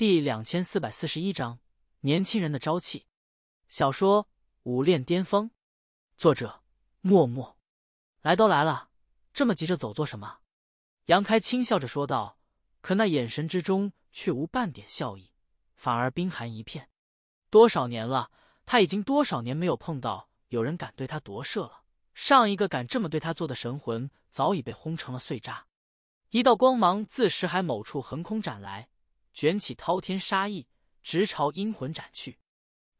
第两千四百四十一章年轻人的朝气。小说《武炼巅峰》，作者：默默。来都来了，这么急着走做什么？杨开轻笑着说道，可那眼神之中却无半点笑意，反而冰寒一片。多少年了，他已经多少年没有碰到有人敢对他夺舍了。上一个敢这么对他做的神魂，早已被轰成了碎渣。一道光芒自石海某处横空斩来。卷起滔天杀意，直朝阴魂斩去。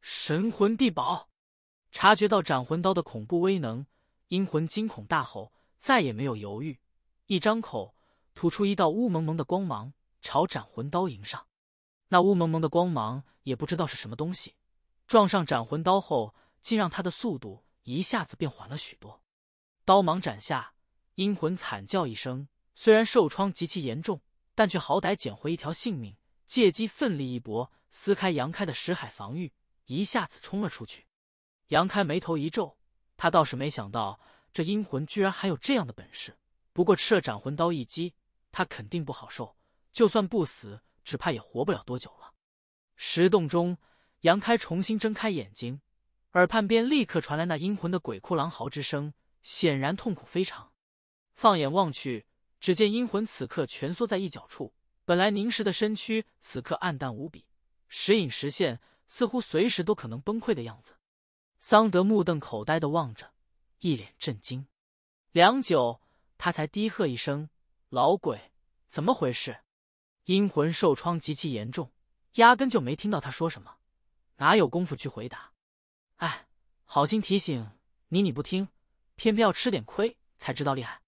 神魂地宝察觉到斩魂刀的恐怖威能，阴魂惊恐大吼，再也没有犹豫，一张口吐出一道雾蒙蒙的光芒，朝斩魂刀迎上。那雾蒙蒙的光芒也不知道是什么东西，撞上斩魂刀后，竟让他的速度一下子变缓了许多。刀芒斩下，阴魂惨叫一声，虽然受创极其严重，但却好歹捡回一条性命。借机奋力一搏，撕开杨开的石海防御，一下子冲了出去。杨开眉头一皱，他倒是没想到这阴魂居然还有这样的本事。不过吃了斩魂刀一击，他肯定不好受。就算不死，只怕也活不了多久了。石洞中，杨开重新睁开眼睛，耳畔边立刻传来那阴魂的鬼哭狼嚎之声，显然痛苦非常。放眼望去，只见阴魂此刻蜷缩在一角处。本来凝实的身躯，此刻暗淡无比，时隐时现，似乎随时都可能崩溃的样子。桑德目瞪口呆的望着，一脸震惊。良久，他才低喝一声：“老鬼，怎么回事？”阴魂受创极其严重，压根就没听到他说什么，哪有功夫去回答？哎，好心提醒你，你不听，偏偏要吃点亏才知道厉害。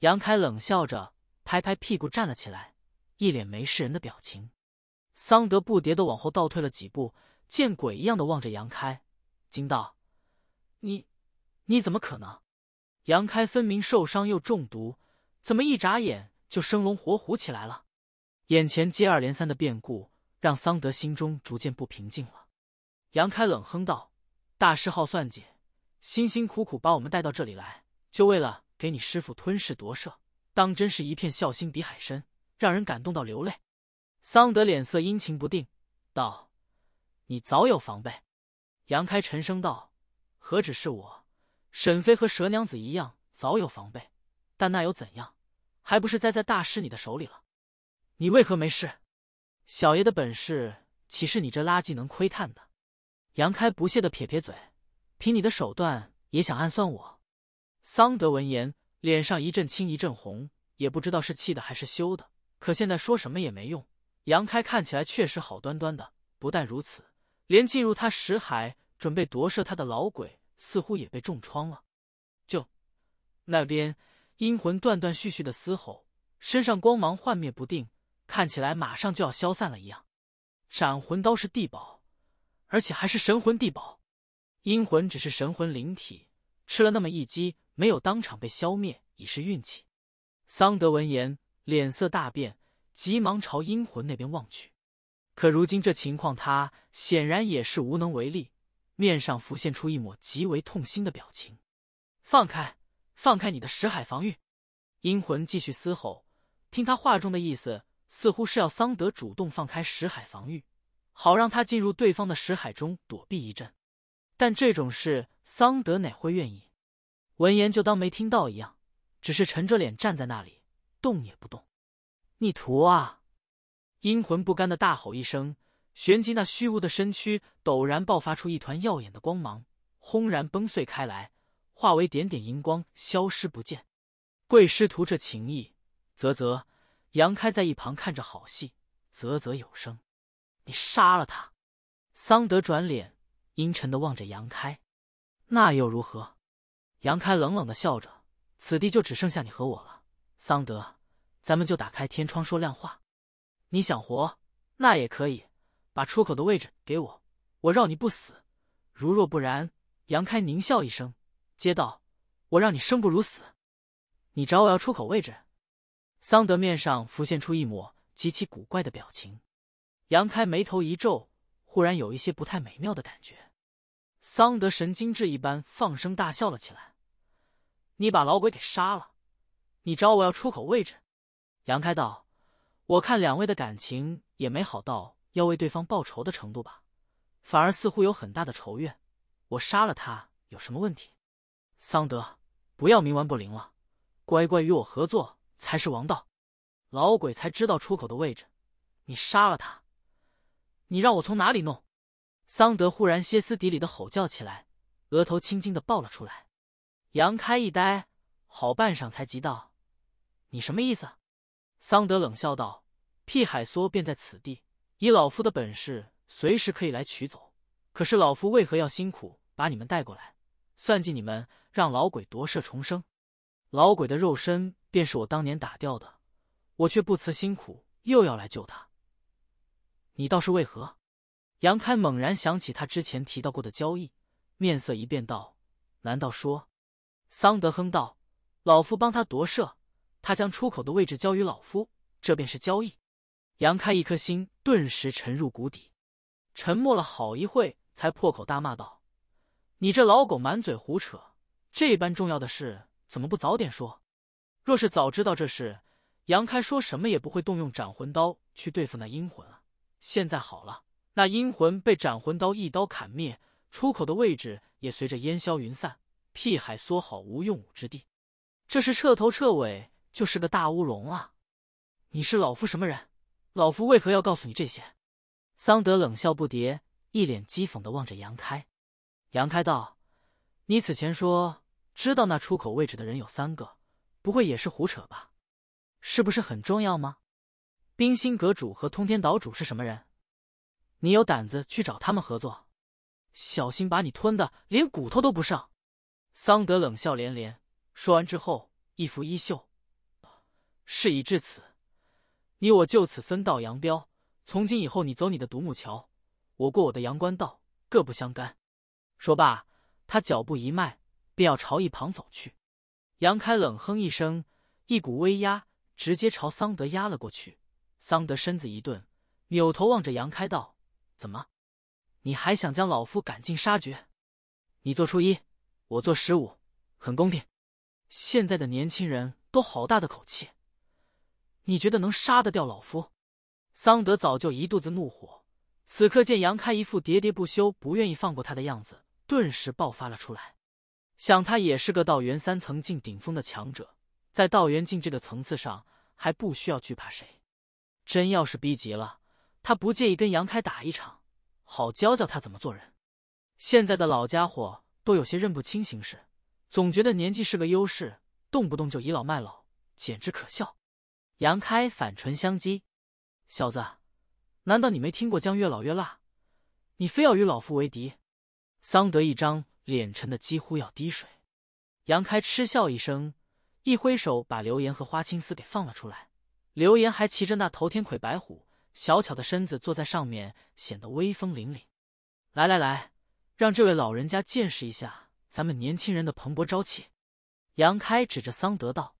杨开冷笑着，拍拍屁股站了起来。一脸没事人的表情，桑德不迭的往后倒退了几步，见鬼一样的望着杨开，惊道：“你，你怎么可能？”杨开分明受伤又中毒，怎么一眨眼就生龙活虎起来了？眼前接二连三的变故，让桑德心中逐渐不平静了。杨开冷哼道：“大师好算计，辛辛苦苦把我们带到这里来，就为了给你师傅吞噬夺舍，当真是一片孝心比海深。”让人感动到流泪。桑德脸色阴晴不定，道：“你早有防备。”杨开沉声道：“何止是我，沈飞和蛇娘子一样早有防备。但那又怎样？还不是栽在大师你的手里了？你为何没事？小爷的本事岂是你这垃圾能窥探的？”杨开不屑的撇撇嘴：“凭你的手段也想暗算我？”桑德闻言，脸上一阵青一阵红，也不知道是气的还是羞的。可现在说什么也没用。杨开看起来确实好端端的，不但如此，连进入他石海准备夺舍他的老鬼似乎也被重创了。就那边阴魂断断续续的嘶吼，身上光芒幻灭不定，看起来马上就要消散了一样。斩魂刀是地宝，而且还是神魂地宝。阴魂只是神魂灵体，吃了那么一击没有当场被消灭，已是运气。桑德闻言。脸色大变，急忙朝阴魂那边望去。可如今这情况，他显然也是无能为力，面上浮现出一抹极为痛心的表情。放开，放开你的识海防御！阴魂继续嘶吼。听他话中的意思，似乎是要桑德主动放开识海防御，好让他进入对方的识海中躲避一阵。但这种事，桑德哪会愿意？闻言，就当没听到一样，只是沉着脸站在那里。动也不动，逆徒啊！阴魂不甘的大吼一声，旋即那虚无的身躯陡然爆发出一团耀眼的光芒，轰然崩碎开来，化为点点荧光消失不见。贵师徒这情谊，啧啧！杨开在一旁看着好戏，啧啧有声。你杀了他！桑德转脸，阴沉的望着杨开。那又如何？杨开冷冷的笑着。此地就只剩下你和我了。桑德，咱们就打开天窗说亮话。你想活，那也可以，把出口的位置给我，我让你不死。如若不然，杨开狞笑一声，接道：“我让你生不如死。”你找我要出口位置？桑德面上浮现出一抹极其古怪的表情。杨开眉头一皱，忽然有一些不太美妙的感觉。桑德神经质一般放声大笑了起来：“你把老鬼给杀了！”你找我要出口位置？杨开道，我看两位的感情也没好到要为对方报仇的程度吧，反而似乎有很大的仇怨。我杀了他有什么问题？桑德，不要冥顽不灵了，乖乖与我合作才是王道。老鬼才知道出口的位置，你杀了他，你让我从哪里弄？桑德忽然歇斯底里的吼叫起来，额头青筋的爆了出来。杨开一呆，好半晌才急道。你什么意思？桑德冷笑道：“屁海梭便在此地，以老夫的本事，随时可以来取走。可是老夫为何要辛苦把你们带过来，算计你们，让老鬼夺舍重生？老鬼的肉身便是我当年打掉的，我却不辞辛苦又要来救他。你倒是为何？”杨开猛然想起他之前提到过的交易，面色一变道：“难道说？”桑德哼道：“老夫帮他夺舍。”他将出口的位置交于老夫，这便是交易。杨开一颗心顿时沉入谷底，沉默了好一会，才破口大骂道：“你这老狗满嘴胡扯！这般重要的事，怎么不早点说？若是早知道这事，杨开说什么也不会动用斩魂刀去对付那阴魂啊！现在好了，那阴魂被斩魂刀一刀砍灭，出口的位置也随着烟消云散，屁海缩好无用武之地。这是彻头彻尾。”就是个大乌龙啊！你是老夫什么人？老夫为何要告诉你这些？桑德冷笑不迭，一脸讥讽的望着杨开。杨开道：“你此前说知道那出口位置的人有三个，不会也是胡扯吧？是不是很重要吗？冰心阁主和通天岛主是什么人？你有胆子去找他们合作？小心把你吞的连骨头都不剩！”桑德冷笑连连，说完之后，一拂衣袖。事已至此，你我就此分道扬镳。从今以后，你走你的独木桥，我过我的阳关道，各不相干。说罢，他脚步一迈，便要朝一旁走去。杨开冷哼一声，一股威压直接朝桑德压了过去。桑德身子一顿，扭头望着杨开道：“怎么？你还想将老夫赶尽杀绝？你做初一，我做十五，很公平。现在的年轻人都好大的口气。”你觉得能杀得掉老夫？桑德早就一肚子怒火，此刻见杨开一副喋喋不休、不愿意放过他的样子，顿时爆发了出来。想他也是个道元三层境顶峰的强者，在道元境这个层次上还不需要惧怕谁。真要是逼急了，他不介意跟杨开打一场，好教教他怎么做人。现在的老家伙都有些认不清形势，总觉得年纪是个优势，动不动就倚老卖老，简直可笑。杨开反唇相讥：“小子，难道你没听过姜越老越辣？你非要与老夫为敌？”桑德一张脸沉的几乎要滴水。杨开嗤笑一声，一挥手把刘岩和花青丝给放了出来。刘岩还骑着那头天魁白虎，小巧的身子坐在上面，显得威风凛凛。来来来，让这位老人家见识一下咱们年轻人的蓬勃朝气。杨开指着桑德道：“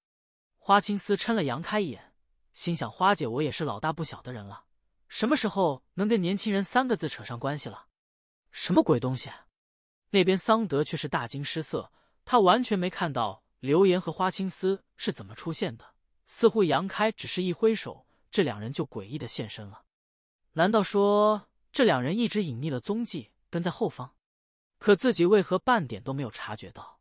花青丝，嗔了杨开一眼。”心想：花姐，我也是老大不小的人了，什么时候能跟年轻人三个字扯上关系了？什么鬼东西？那边桑德却是大惊失色，他完全没看到刘岩和花青丝是怎么出现的。似乎杨开只是一挥手，这两人就诡异的现身了。难道说这两人一直隐匿了踪迹，跟在后方？可自己为何半点都没有察觉到？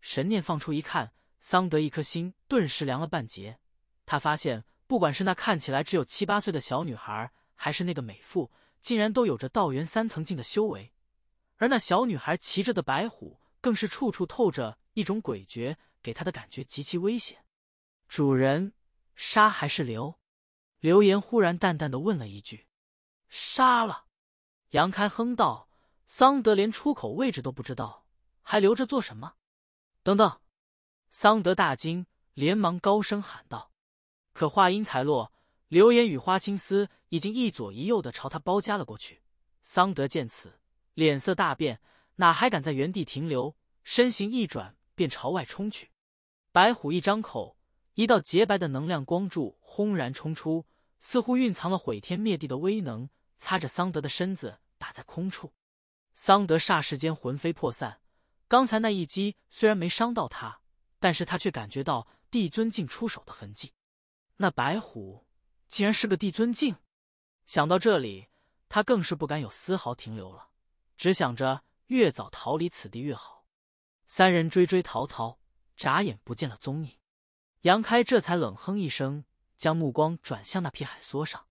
神念放出一看，桑德一颗心顿时凉了半截。他发现。不管是那看起来只有七八岁的小女孩，还是那个美妇，竟然都有着道元三层境的修为，而那小女孩骑着的白虎更是处处透着一种诡谲，给她的感觉极其危险。主人，杀还是留？刘言忽然淡淡的问了一句：“杀了。”杨开哼道：“桑德连出口位置都不知道，还留着做什么？”等等！桑德大惊，连忙高声喊道。可话音才落，刘言与花青丝已经一左一右的朝他包夹了过去。桑德见此，脸色大变，哪还敢在原地停留？身形一转，便朝外冲去。白虎一张口，一道洁白的能量光柱轰然冲出，似乎蕴藏了毁天灭地的威能，擦着桑德的身子打在空处。桑德霎时间魂飞魄散。刚才那一击虽然没伤到他，但是他却感觉到帝尊竟出手的痕迹。那白虎竟然是个帝尊境，想到这里，他更是不敢有丝毫停留了，只想着越早逃离此地越好。三人追追逃逃，眨眼不见了踪影。杨开这才冷哼一声，将目光转向那屁海梭上。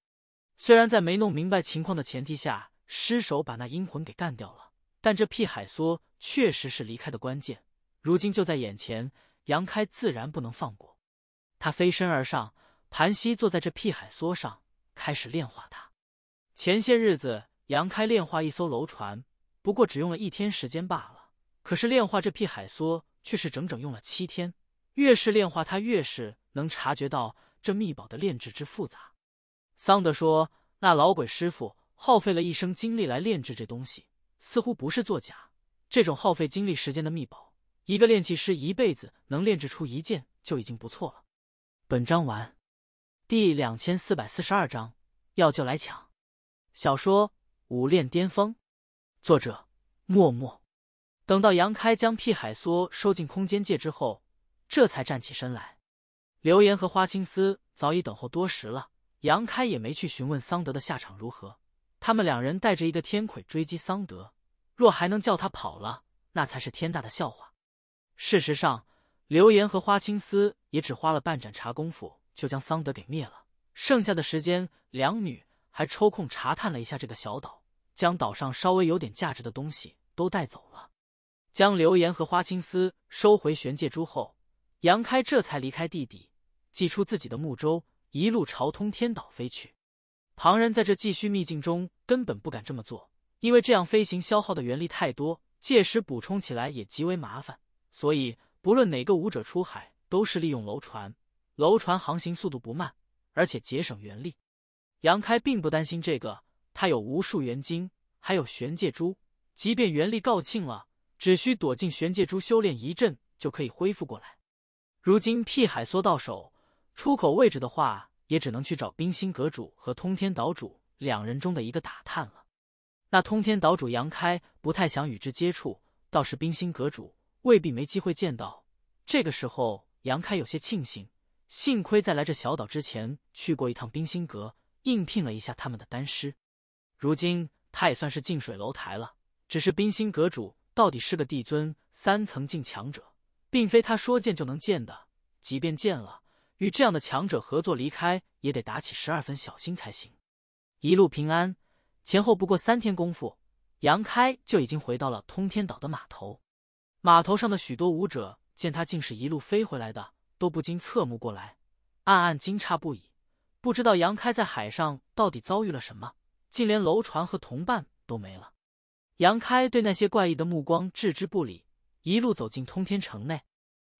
虽然在没弄明白情况的前提下失手把那阴魂给干掉了，但这屁海梭确实是离开的关键。如今就在眼前，杨开自然不能放过。他飞身而上。盘膝坐在这辟海梭上，开始炼化它。前些日子，杨开炼化一艘楼船，不过只用了一天时间罢了。可是炼化这辟海梭却是整整用了七天。越是炼化它，越是能察觉到这秘宝的炼制之复杂。桑德说：“那老鬼师傅耗费了一生精力来炼制这东西，似乎不是作假。这种耗费精力时间的秘宝，一个炼器师一辈子能炼制出一件就已经不错了。”本章完。第两千四百四十二章，要就来抢。小说《武炼巅峰》，作者：默默。等到杨开将屁海梭收进空间界之后，这才站起身来。刘岩和花青丝早已等候多时了。杨开也没去询问桑德的下场如何。他们两人带着一个天魁追击桑德，若还能叫他跑了，那才是天大的笑话。事实上，刘岩和花青丝也只花了半盏茶功夫。就将桑德给灭了。剩下的时间，两女还抽空查探了一下这个小岛，将岛上稍微有点价值的东西都带走了。将流言和花青丝收回玄界珠后，杨开这才离开地底，祭出自己的木舟，一路朝通天岛飞去。旁人在这继续秘境中根本不敢这么做，因为这样飞行消耗的元力太多，届时补充起来也极为麻烦。所以，不论哪个武者出海，都是利用楼船。楼船航行速度不慢，而且节省元力。杨开并不担心这个，他有无数元晶，还有玄界珠。即便元力告罄了，只需躲进玄界珠修炼一阵，就可以恢复过来。如今屁海缩到手，出口位置的话，也只能去找冰心阁主和通天岛主两人中的一个打探了。那通天岛主杨开不太想与之接触，倒是冰心阁主未必没机会见到。这个时候，杨开有些庆幸。幸亏在来这小岛之前去过一趟冰心阁，应聘了一下他们的丹师。如今他也算是近水楼台了。只是冰心阁主到底是个帝尊三层境强者，并非他说见就能见的。即便见了，与这样的强者合作，离开也得打起十二分小心才行。一路平安，前后不过三天功夫，杨开就已经回到了通天岛的码头。码头上的许多武者见他竟是一路飞回来的。都不禁侧目过来，暗暗惊诧不已，不知道杨开在海上到底遭遇了什么，竟连楼船和同伴都没了。杨开对那些怪异的目光置之不理，一路走进通天城内，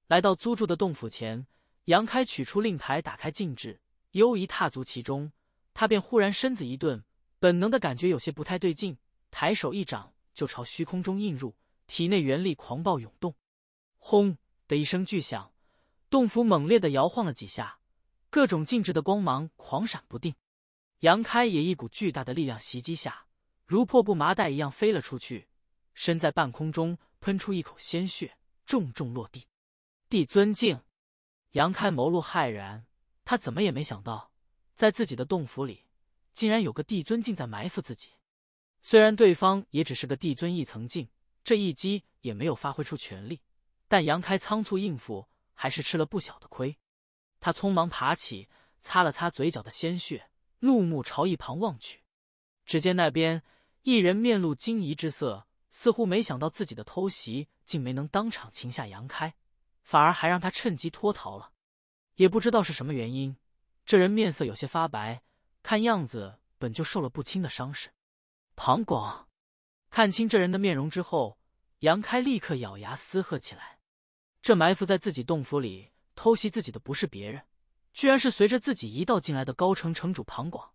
来到租住的洞府前。杨开取出令牌，打开禁制，悠移踏足其中，他便忽然身子一顿，本能的感觉有些不太对劲，抬手一掌就朝虚空中印入，体内元力狂暴涌动，轰的一声巨响。洞府猛烈的摇晃了几下，各种禁制的光芒狂闪不定。杨开也一股巨大的力量袭击下，如破布麻袋一样飞了出去，身在半空中喷出一口鲜血，重重落地。帝尊敬，杨开眸露骇然，他怎么也没想到，在自己的洞府里，竟然有个帝尊境在埋伏自己。虽然对方也只是个帝尊一层境，这一击也没有发挥出全力，但杨开仓促应付。还是吃了不小的亏，他匆忙爬起，擦了擦嘴角的鲜血，怒目朝一旁望去。只见那边一人面露惊疑之色，似乎没想到自己的偷袭竟没能当场擒下杨开，反而还让他趁机脱逃了。也不知道是什么原因，这人面色有些发白，看样子本就受了不轻的伤势。庞广看清这人的面容之后，杨开立刻咬牙嘶喝起来。这埋伏在自己洞府里偷袭自己的不是别人，居然是随着自己一道进来的高城城主庞广。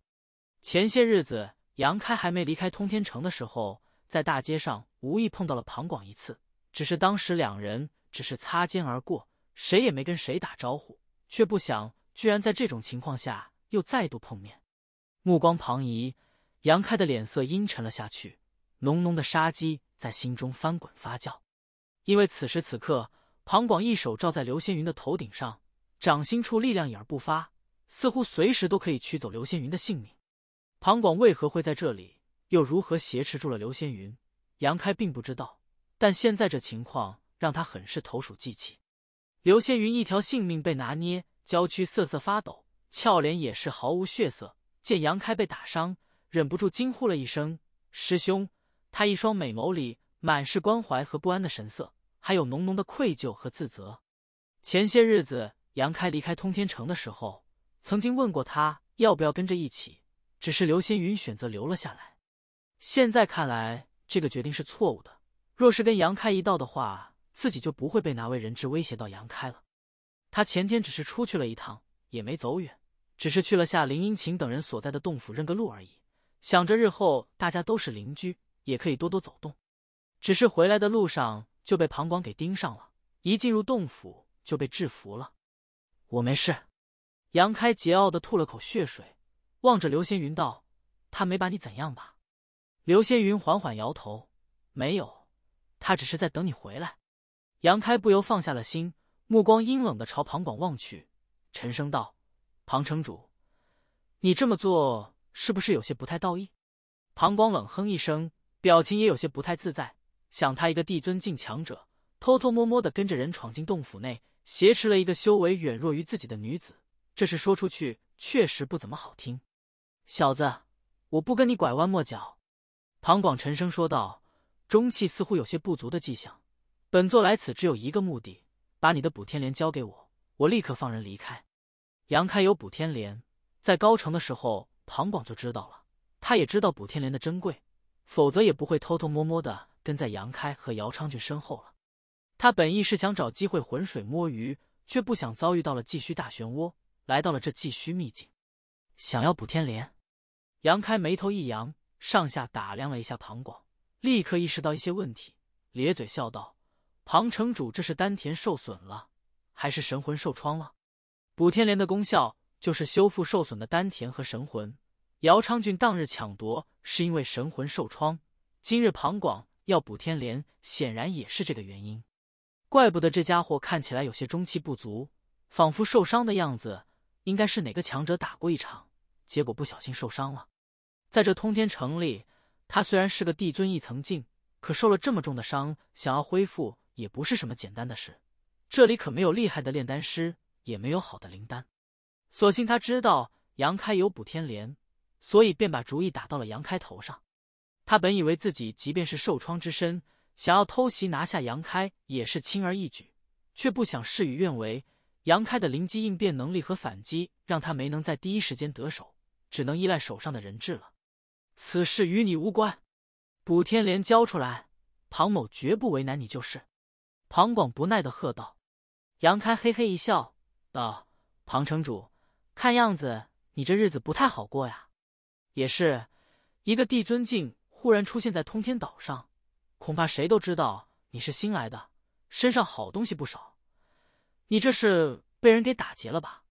前些日子杨开还没离开通天城的时候，在大街上无意碰到了庞广一次，只是当时两人只是擦肩而过，谁也没跟谁打招呼。却不想，居然在这种情况下又再度碰面。目光旁移，杨开的脸色阴沉了下去，浓浓的杀机在心中翻滚发酵。因为此时此刻。庞广一手罩在刘仙云的头顶上，掌心处力量影而不发，似乎随时都可以取走刘仙云的性命。庞广为何会在这里？又如何挟持住了刘仙云？杨开并不知道，但现在这情况让他很是投鼠忌器。刘仙云一条性命被拿捏，娇躯瑟瑟发抖，俏脸也是毫无血色。见杨开被打伤，忍不住惊呼了一声：“师兄！”他一双美眸里满是关怀和不安的神色。还有浓浓的愧疚和自责。前些日子，杨开离开通天城的时候，曾经问过他要不要跟着一起，只是刘仙云选择留了下来。现在看来，这个决定是错误的。若是跟杨开一道的话，自己就不会被哪位人质威胁到杨开了。他前天只是出去了一趟，也没走远，只是去了下林英晴等人所在的洞府认个路而已。想着日后大家都是邻居，也可以多多走动。只是回来的路上。就被庞广给盯上了，一进入洞府就被制服了。我没事。杨开桀骜的吐了口血水，望着刘仙云道：“他没把你怎样吧？”刘仙云缓缓摇头：“没有，他只是在等你回来。”杨开不由放下了心，目光阴冷的朝庞广望去，沉声道：“庞城主，你这么做是不是有些不太道义？”庞广冷哼一声，表情也有些不太自在。想他一个帝尊境强者，偷偷摸摸的跟着人闯进洞府内，挟持了一个修为远弱于自己的女子，这事说出去确实不怎么好听。小子，我不跟你拐弯抹角。”庞广沉声说道，中气似乎有些不足的迹象。本座来此只有一个目的，把你的补天莲交给我，我立刻放人离开。杨开有补天莲，在高城的时候，庞广就知道了，他也知道补天莲的珍贵，否则也不会偷偷摸摸的。跟在杨开和姚昌俊身后了。他本意是想找机会浑水摸鱼，却不想遭遇到了寄续大漩涡，来到了这寄续秘境。想要补天莲？杨开眉头一扬，上下打量了一下庞广，立刻意识到一些问题，咧嘴笑道：“庞城主，这是丹田受损了，还是神魂受创了？补天莲的功效就是修复受损的丹田和神魂。姚昌俊当日抢夺是因为神魂受创，今日庞广。”要补天莲，显然也是这个原因。怪不得这家伙看起来有些中气不足，仿佛受伤的样子。应该是哪个强者打过一场，结果不小心受伤了。在这通天城里，他虽然是个帝尊一层镜，可受了这么重的伤，想要恢复也不是什么简单的事。这里可没有厉害的炼丹师，也没有好的灵丹。索性他知道杨开有补天莲，所以便把主意打到了杨开头上。他本以为自己即便是受创之身，想要偷袭拿下杨开也是轻而易举，却不想事与愿违。杨开的灵机应变能力和反击让他没能在第一时间得手，只能依赖手上的人质了。此事与你无关，补天莲交出来，庞某绝不为难你。就是，庞广不耐地喝道。杨开嘿嘿一笑，道：“庞城主，看样子你这日子不太好过呀。也是，一个帝尊境。”忽然出现在通天岛上，恐怕谁都知道你是新来的，身上好东西不少。你这是被人给打劫了吧？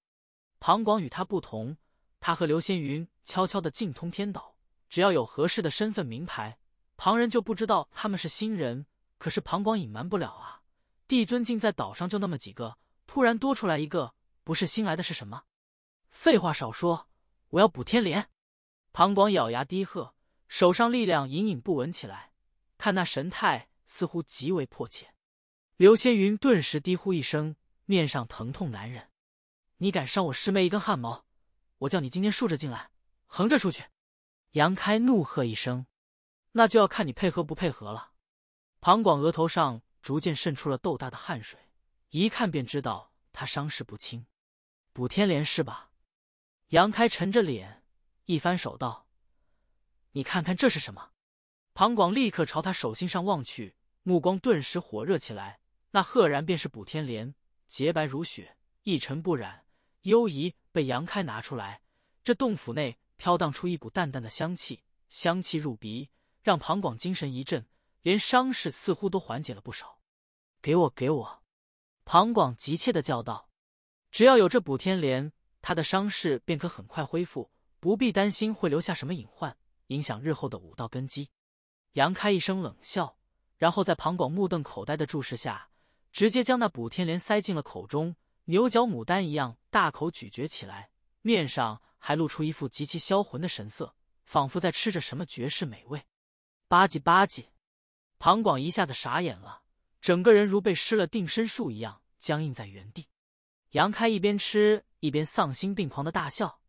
庞广与他不同，他和刘仙云悄悄的进通天岛，只要有合适的身份名牌，旁人就不知道他们是新人。可是庞广隐瞒不了啊！帝尊境在岛上就那么几个，突然多出来一个，不是新来的是什么？废话少说，我要补天莲！庞广咬牙低喝。手上力量隐隐不稳起来，看那神态似乎极为迫切。刘千云顿时低呼一声，面上疼痛难忍。“你敢伤我师妹一根汗毛，我叫你今天竖着进来，横着出去！”杨开怒喝一声，“那就要看你配合不配合了。”庞广额头上逐渐渗出了豆大的汗水，一看便知道他伤势不轻。“补天莲是吧？”杨开沉着脸，一翻手道。你看看这是什么？庞广立刻朝他手心上望去，目光顿时火热起来。那赫然便是补天莲，洁白如雪，一尘不染，幽异被杨开拿出来，这洞府内飘荡出一股淡淡的香气，香气入鼻，让庞广精神一振，连伤势似乎都缓解了不少。给我，给我！庞广急切的叫道：“只要有这补天莲，他的伤势便可很快恢复，不必担心会留下什么隐患。”影响日后的武道根基。杨开一声冷笑，然后在庞广目瞪口呆的注视下，直接将那补天莲塞进了口中，牛角牡丹一样大口咀嚼起来，面上还露出一副极其销魂的神色，仿佛在吃着什么绝世美味。吧唧吧唧，庞广一下子傻眼了，整个人如被施了定身术一样僵硬在原地。杨开一边吃一边丧心病狂的大笑：“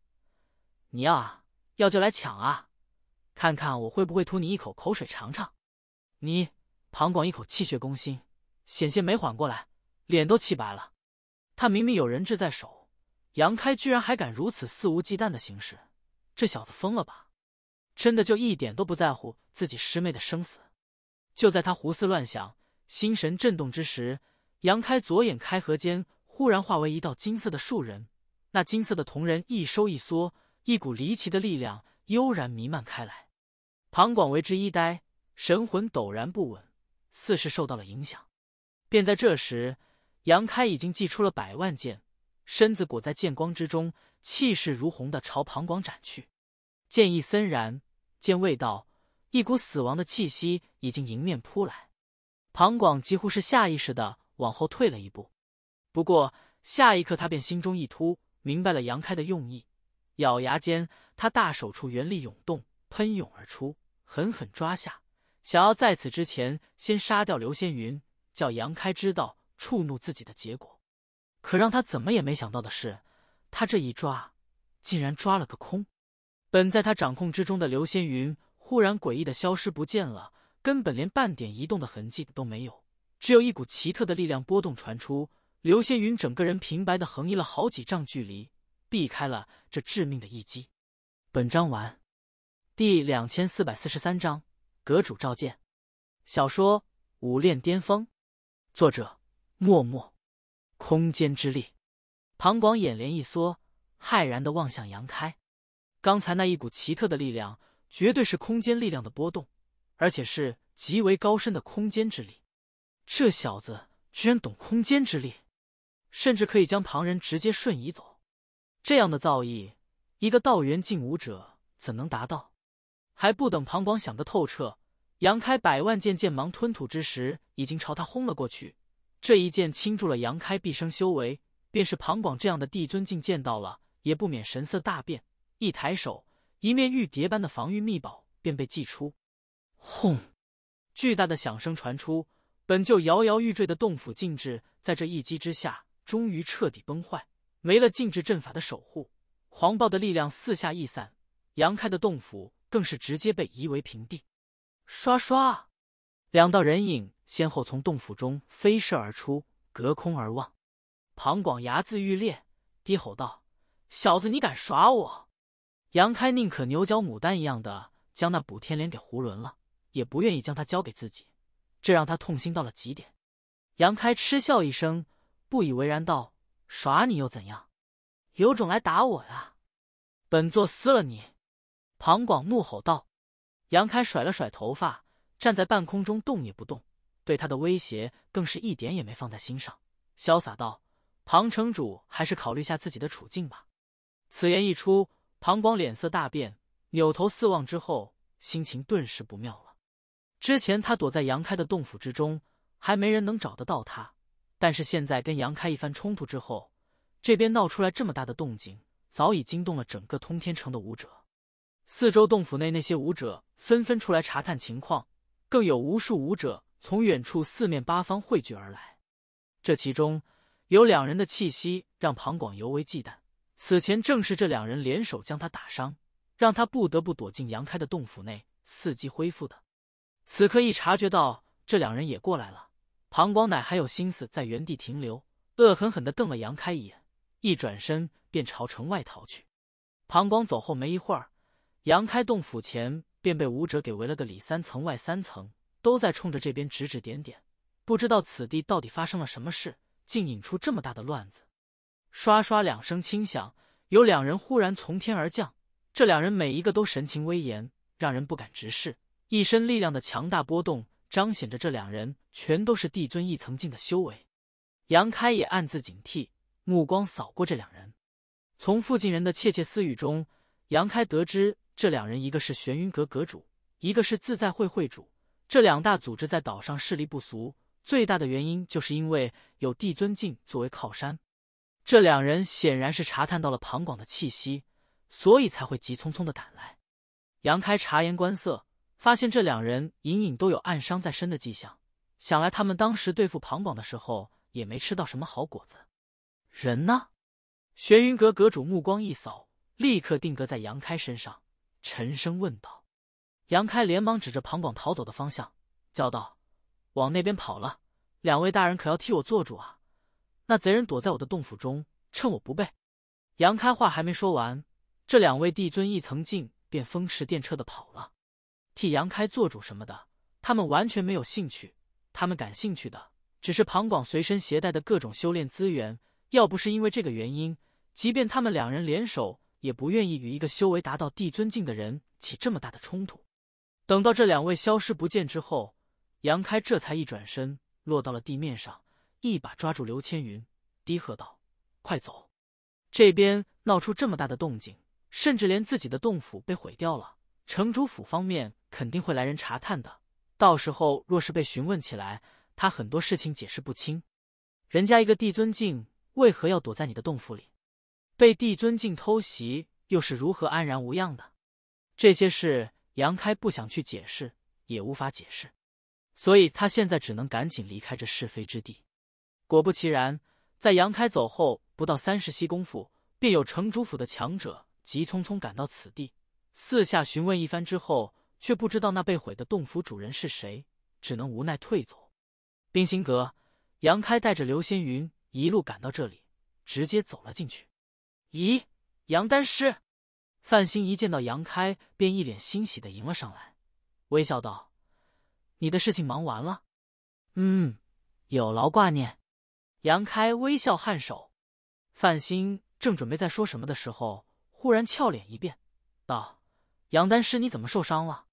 你要啊，要就来抢啊！”看看我会不会吐你一口口水尝尝，你庞广一口气血攻心，险些没缓过来，脸都气白了。他明明有人质在手，杨开居然还敢如此肆无忌惮的行事，这小子疯了吧？真的就一点都不在乎自己师妹的生死？就在他胡思乱想，心神震动之时，杨开左眼开合间忽然化为一道金色的树人，那金色的瞳仁一收一缩，一股离奇的力量悠然弥漫开来。庞广为之一呆，神魂陡然不稳，似是受到了影响。便在这时，杨开已经祭出了百万剑，身子裹在剑光之中，气势如虹的朝庞广斩去。剑意森然，见未到，一股死亡的气息已经迎面扑来。庞广几乎是下意识的往后退了一步，不过下一刻他便心中一突，明白了杨开的用意，咬牙间，他大手处元力涌动，喷涌而出。狠狠抓下，想要在此之前先杀掉刘仙云，叫杨开知道触怒自己的结果。可让他怎么也没想到的是，他这一抓竟然抓了个空。本在他掌控之中的刘仙云忽然诡异的消失不见了，根本连半点移动的痕迹都没有，只有一股奇特的力量波动传出。刘仙云整个人平白的横移了好几丈距离，避开了这致命的一击。本章完。第两千四百四十三章阁主召见。小说《武炼巅峰》，作者：默默。空间之力，庞广眼帘一缩，骇然的望向杨开。刚才那一股奇特的力量，绝对是空间力量的波动，而且是极为高深的空间之力。这小子居然懂空间之力，甚至可以将旁人直接瞬移走。这样的造诣，一个道元境武者怎能达到？还不等庞广想得透彻，杨开百万剑剑芒吞吐之时，已经朝他轰了过去。这一剑倾注了杨开毕生修为，便是庞广这样的帝尊境见到了，也不免神色大变。一抬手，一面玉蝶般的防御秘宝便被祭出。轰！巨大的响声传出，本就摇摇欲坠的洞府禁制，在这一击之下，终于彻底崩坏。没了禁制阵法的守护，狂暴的力量四下溢散，杨开的洞府。更是直接被夷为平地。刷刷，两道人影先后从洞府中飞射而出，隔空而望。庞广牙眦欲裂，低吼道：“小子，你敢耍我？”杨开宁可牛角牡丹一样的将那补天莲给囫囵了，也不愿意将它交给自己，这让他痛心到了极点。杨开嗤笑一声，不以为然道：“耍你又怎样？有种来打我呀！本座撕了你！”庞广怒吼道：“杨开甩了甩头发，站在半空中动也不动，对他的威胁更是一点也没放在心上，潇洒道：‘庞城主，还是考虑下自己的处境吧。’此言一出，庞广脸色大变，扭头四望之后，心情顿时不妙了。之前他躲在杨开的洞府之中，还没人能找得到他，但是现在跟杨开一番冲突之后，这边闹出来这么大的动静，早已惊动了整个通天城的武者。”四周洞府内，那些武者纷纷出来查探情况，更有无数武者从远处四面八方汇聚而来。这其中，有两人的气息让庞广尤为忌惮。此前正是这两人联手将他打伤，让他不得不躲进杨开的洞府内伺机恢复的。此刻一察觉到这两人也过来了，庞广乃还有心思在原地停留？恶狠狠地瞪了杨开一眼，一转身便朝城外逃去。庞广走后没一会儿。杨开洞府前便被武者给围了个里三层外三层，都在冲着这边指指点点，不知道此地到底发生了什么事，竟引出这么大的乱子。刷刷两声轻响，有两人忽然从天而降。这两人每一个都神情威严，让人不敢直视，一身力量的强大波动彰显着这两人全都是帝尊一层境的修为。杨开也暗自警惕，目光扫过这两人，从附近人的窃窃私语中，杨开得知。这两人一个是玄云阁阁主，一个是自在会会主，这两大组织在岛上势力不俗。最大的原因就是因为有帝尊境作为靠山。这两人显然是查探到了庞广的气息，所以才会急匆匆的赶来。杨开察言观色，发现这两人隐隐都有暗伤在身的迹象。想来他们当时对付庞广的时候，也没吃到什么好果子。人呢？玄云阁阁主目光一扫，立刻定格在杨开身上。沉声问道：“杨开连忙指着庞广逃走的方向，叫道：‘往那边跑了！两位大人可要替我做主啊！’那贼人躲在我的洞府中，趁我不备。”杨开话还没说完，这两位帝尊一层劲便风驰电掣的跑了。替杨开做主什么的，他们完全没有兴趣。他们感兴趣的只是庞广随身携带的各种修炼资源。要不是因为这个原因，即便他们两人联手。也不愿意与一个修为达到帝尊境的人起这么大的冲突。等到这两位消失不见之后，杨开这才一转身落到了地面上，一把抓住刘千云，低喝道：“快走！这边闹出这么大的动静，甚至连自己的洞府被毁掉了，城主府方面肯定会来人查探的。到时候若是被询问起来，他很多事情解释不清。人家一个帝尊境，为何要躲在你的洞府里？”被帝尊境偷袭又是如何安然无恙的？这些事杨开不想去解释，也无法解释，所以他现在只能赶紧离开这是非之地。果不其然，在杨开走后不到三十息功夫，便有城主府的强者急匆匆赶到此地，四下询问一番之后，却不知道那被毁的洞府主人是谁，只能无奈退走。冰心阁，杨开带着刘仙云一路赶到这里，直接走了进去。咦，杨丹师，范兴一见到杨开便一脸欣喜的迎了上来，微笑道：“你的事情忙完了？”“嗯，有劳挂念。”杨开微笑颔首。范兴正准备再说什么的时候，忽然俏脸一变，道：“杨丹师，你怎么受伤了？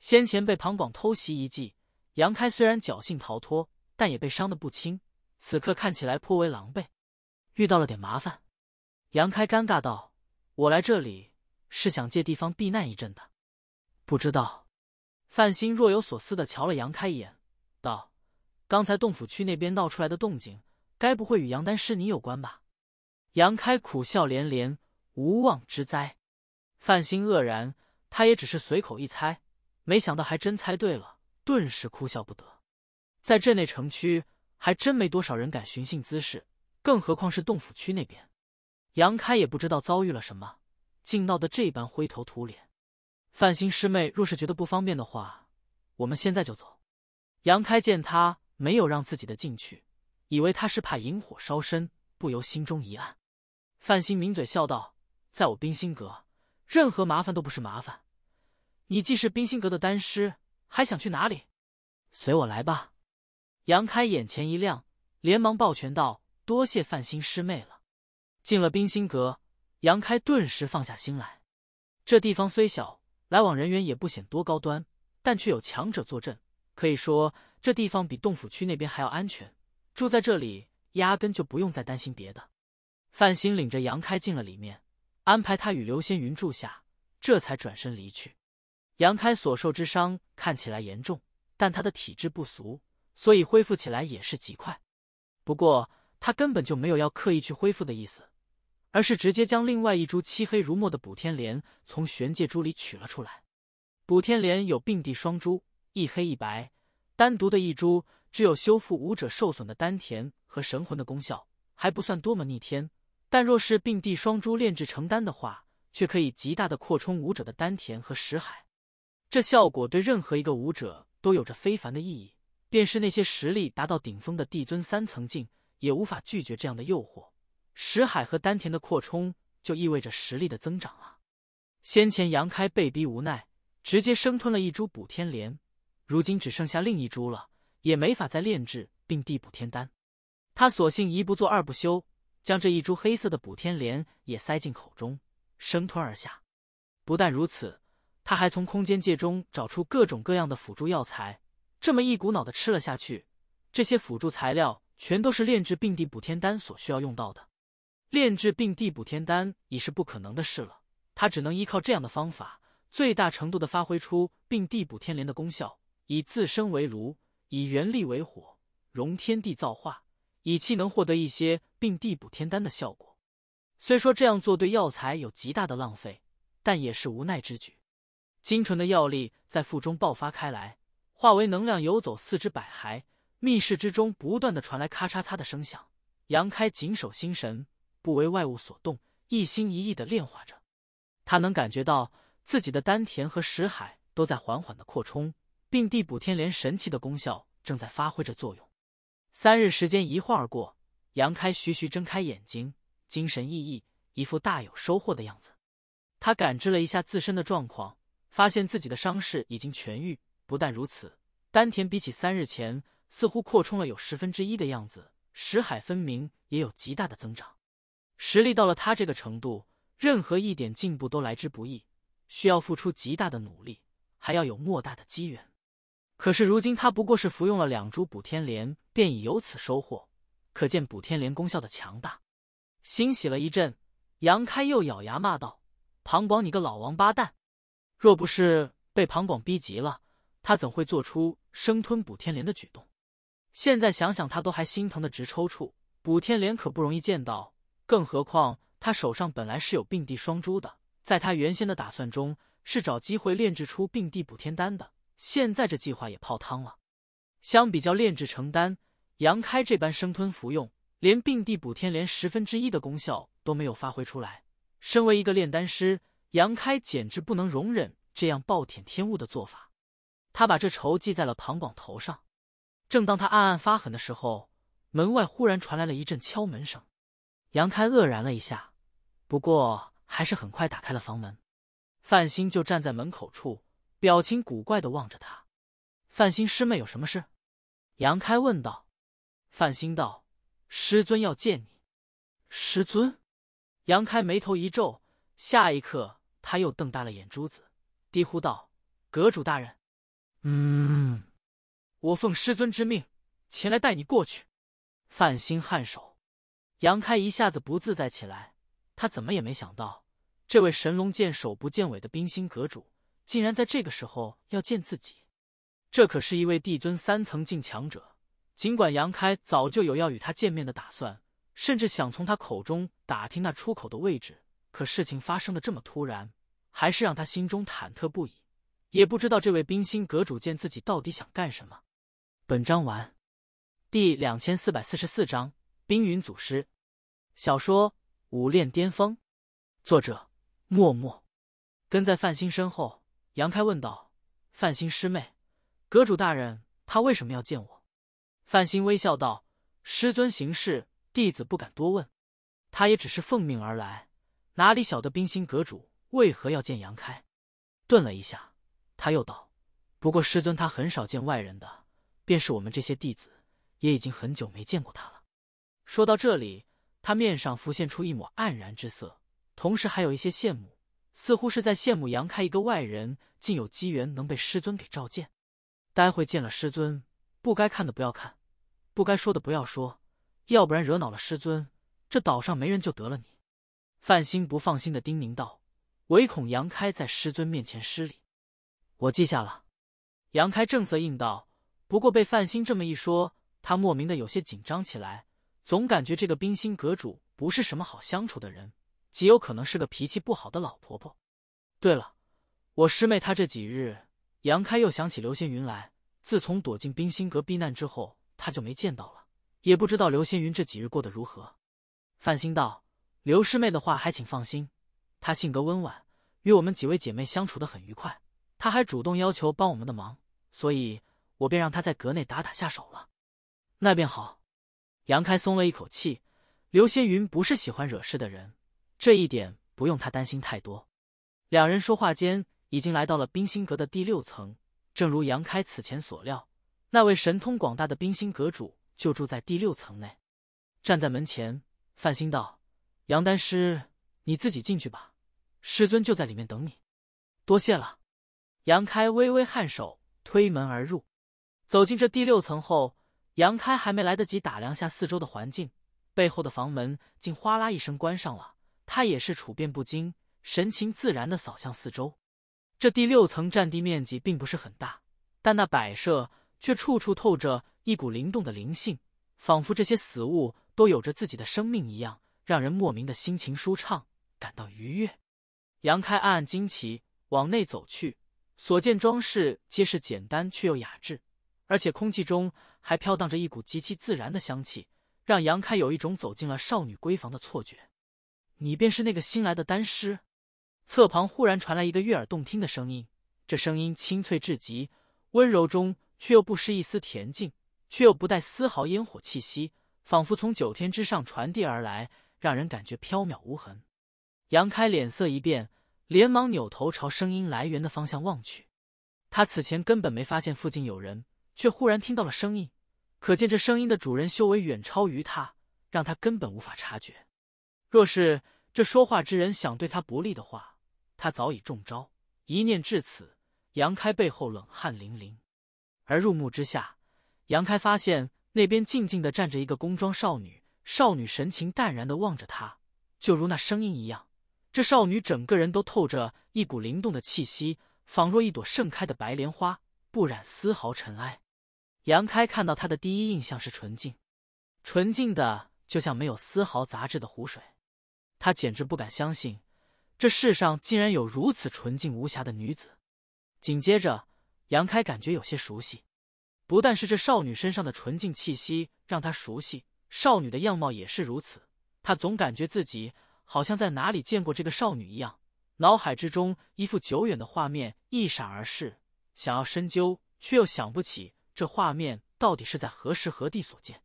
先前被庞广偷袭一记，杨开虽然侥幸逃脱，但也被伤得不轻，此刻看起来颇为狼狈，遇到了点麻烦。”杨开尴尬道：“我来这里是想借地方避难一阵的。”不知道，范兴若有所思的瞧了杨开一眼，道：“刚才洞府区那边闹出来的动静，该不会与杨丹师你有关吧？”杨开苦笑连连：“无妄之灾。”范兴愕然，他也只是随口一猜，没想到还真猜对了，顿时哭笑不得。在镇内城区，还真没多少人敢寻衅滋事，更何况是洞府区那边。杨开也不知道遭遇了什么，竟闹得这般灰头土脸。范心师妹若是觉得不方便的话，我们现在就走。杨开见他没有让自己的进去，以为他是怕引火烧身，不由心中一暗。范心抿嘴笑道：“在我冰心阁，任何麻烦都不是麻烦。你既是冰心阁的丹师，还想去哪里？随我来吧。”杨开眼前一亮，连忙抱拳道：“多谢范心师妹了。”进了冰心阁，杨开顿时放下心来。这地方虽小，来往人员也不显多高端，但却有强者坐镇，可以说这地方比洞府区那边还要安全。住在这里，压根就不用再担心别的。范兴领着杨开进了里面，安排他与刘仙云住下，这才转身离去。杨开所受之伤看起来严重，但他的体质不俗，所以恢复起来也是极快。不过他根本就没有要刻意去恢复的意思。而是直接将另外一株漆黑如墨的补天莲从玄界珠里取了出来。补天莲有并蒂双株，一黑一白，单独的一株只有修复武者受损的丹田和神魂的功效，还不算多么逆天。但若是并蒂双珠炼制成丹的话，却可以极大的扩充武者的丹田和识海。这效果对任何一个武者都有着非凡的意义，便是那些实力达到顶峰的帝尊三层境，也无法拒绝这样的诱惑。石海和丹田的扩充，就意味着实力的增长啊！先前杨开被逼无奈，直接生吞了一株补天莲，如今只剩下另一株了，也没法再炼制并蒂补天丹。他索性一不做二不休，将这一株黑色的补天莲也塞进口中，生吞而下。不但如此，他还从空间戒中找出各种各样的辅助药材，这么一股脑的吃了下去。这些辅助材料全都是炼制并蒂补天丹所需要用到的。炼制并地补天丹已是不可能的事了，他只能依靠这样的方法，最大程度的发挥出并地补天莲的功效，以自身为炉，以元力为火，融天地造化，以期能获得一些并地补天丹的效果。虽说这样做对药材有极大的浪费，但也是无奈之举。精纯的药力在腹中爆发开来，化为能量游走四肢百骸，密室之中不断的传来咔嚓嚓的声响。杨开紧守心神。不为外物所动，一心一意的炼化着。他能感觉到自己的丹田和识海都在缓缓的扩充，并地补天莲神奇的功效正在发挥着作用。三日时间一晃而过，杨开徐徐睁开眼睛，精神奕奕，一副大有收获的样子。他感知了一下自身的状况，发现自己的伤势已经痊愈。不但如此，丹田比起三日前似乎扩充了有十分之一的样子，识海分明也有极大的增长。实力到了他这个程度，任何一点进步都来之不易，需要付出极大的努力，还要有莫大的机缘。可是如今他不过是服用了两株补天莲，便已由此收获，可见补天莲功效的强大。欣喜了一阵，杨开又咬牙骂道：“庞广，你个老王八蛋！若不是被庞广逼急了，他怎会做出生吞补天莲的举动？现在想想，他都还心疼的直抽搐。补天莲可不容易见到。”更何况，他手上本来是有并蒂双珠的，在他原先的打算中是找机会炼制出并蒂补天丹的，现在这计划也泡汤了。相比较炼制成丹，杨开这般生吞服用，连并蒂补天连十分之一的功效都没有发挥出来。身为一个炼丹师，杨开简直不能容忍这样暴殄天物的做法。他把这仇记在了庞广头上。正当他暗暗发狠的时候，门外忽然传来了一阵敲门声。杨开愕然了一下，不过还是很快打开了房门。范兴就站在门口处，表情古怪的望着他。范兴师妹有什么事？杨开问道。范兴道：“师尊要见你。”师尊？杨开眉头一皱，下一刻他又瞪大了眼珠子，低呼道：“阁主大人！”“嗯，我奉师尊之命前来带你过去。”范兴颔首。杨开一下子不自在起来，他怎么也没想到，这位神龙见首不见尾的冰心阁主竟然在这个时候要见自己。这可是一位帝尊三层境强者。尽管杨开早就有要与他见面的打算，甚至想从他口中打听那出口的位置，可事情发生的这么突然，还是让他心中忐忑不已。也不知道这位冰心阁主见自己到底想干什么。本章完，第两千四百四十四章。冰云祖师，小说《武炼巅峰》，作者默默。跟在范兴身后，杨开问道：“范兴师妹，阁主大人他为什么要见我？”范兴微笑道：“师尊行事，弟子不敢多问。他也只是奉命而来，哪里晓得冰心阁主为何要见杨开？”顿了一下，他又道：“不过师尊他很少见外人的，便是我们这些弟子，也已经很久没见过他了。”说到这里，他面上浮现出一抹黯然之色，同时还有一些羡慕，似乎是在羡慕杨开一个外人竟有机缘能被师尊给召见。待会见了师尊，不该看的不要看，不该说的不要说，要不然惹恼了师尊，这岛上没人就得了你。范兴不放心的叮咛道，唯恐杨开在师尊面前失礼。我记下了，杨开正色应道。不过被范兴这么一说，他莫名的有些紧张起来。总感觉这个冰心阁主不是什么好相处的人，极有可能是个脾气不好的老婆婆。对了，我师妹她这几日，杨开又想起刘仙云来。自从躲进冰心阁避难之后，他就没见到了，也不知道刘仙云这几日过得如何。范心道：“刘师妹的话还请放心，她性格温婉，与我们几位姐妹相处的很愉快。她还主动要求帮我们的忙，所以我便让她在阁内打打下手了。那便好。”杨开松了一口气，刘仙云不是喜欢惹事的人，这一点不用他担心太多。两人说话间，已经来到了冰心阁的第六层。正如杨开此前所料，那位神通广大的冰心阁主就住在第六层内。站在门前，范兴道：“杨丹师，你自己进去吧，师尊就在里面等你。”多谢了。杨开微微颔首，推门而入。走进这第六层后。杨开还没来得及打量下四周的环境，背后的房门竟哗啦一声关上了。他也是处变不惊，神情自然的扫向四周。这第六层占地面积并不是很大，但那摆设却处处透着一股灵动的灵性，仿佛这些死物都有着自己的生命一样，让人莫名的心情舒畅，感到愉悦。杨开暗暗惊奇，往内走去，所见装饰皆是简单却又雅致，而且空气中。还飘荡着一股极其自然的香气，让杨开有一种走进了少女闺房的错觉。你便是那个新来的丹师？侧旁忽然传来一个悦耳动听的声音，这声音清脆至极，温柔中却又不失一丝恬静，却又不带丝毫烟火气息，仿佛从九天之上传递而来，让人感觉飘渺无痕。杨开脸色一变，连忙扭头朝声音来源的方向望去。他此前根本没发现附近有人。却忽然听到了声音，可见这声音的主人修为远超于他，让他根本无法察觉。若是这说话之人想对他不利的话，他早已中招。一念至此，杨开背后冷汗淋淋。而入目之下，杨开发现那边静静的站着一个宫装少女，少女神情淡然的望着他，就如那声音一样。这少女整个人都透着一股灵动的气息，仿若一朵盛开的白莲花，不染丝毫尘埃。杨开看到她的第一印象是纯净，纯净的就像没有丝毫杂质的湖水。他简直不敢相信，这世上竟然有如此纯净无瑕的女子。紧接着，杨开感觉有些熟悉，不但是这少女身上的纯净气息让他熟悉，少女的样貌也是如此。他总感觉自己好像在哪里见过这个少女一样，脑海之中一幅久远的画面一闪而逝，想要深究却又想不起。这画面到底是在何时何地所见？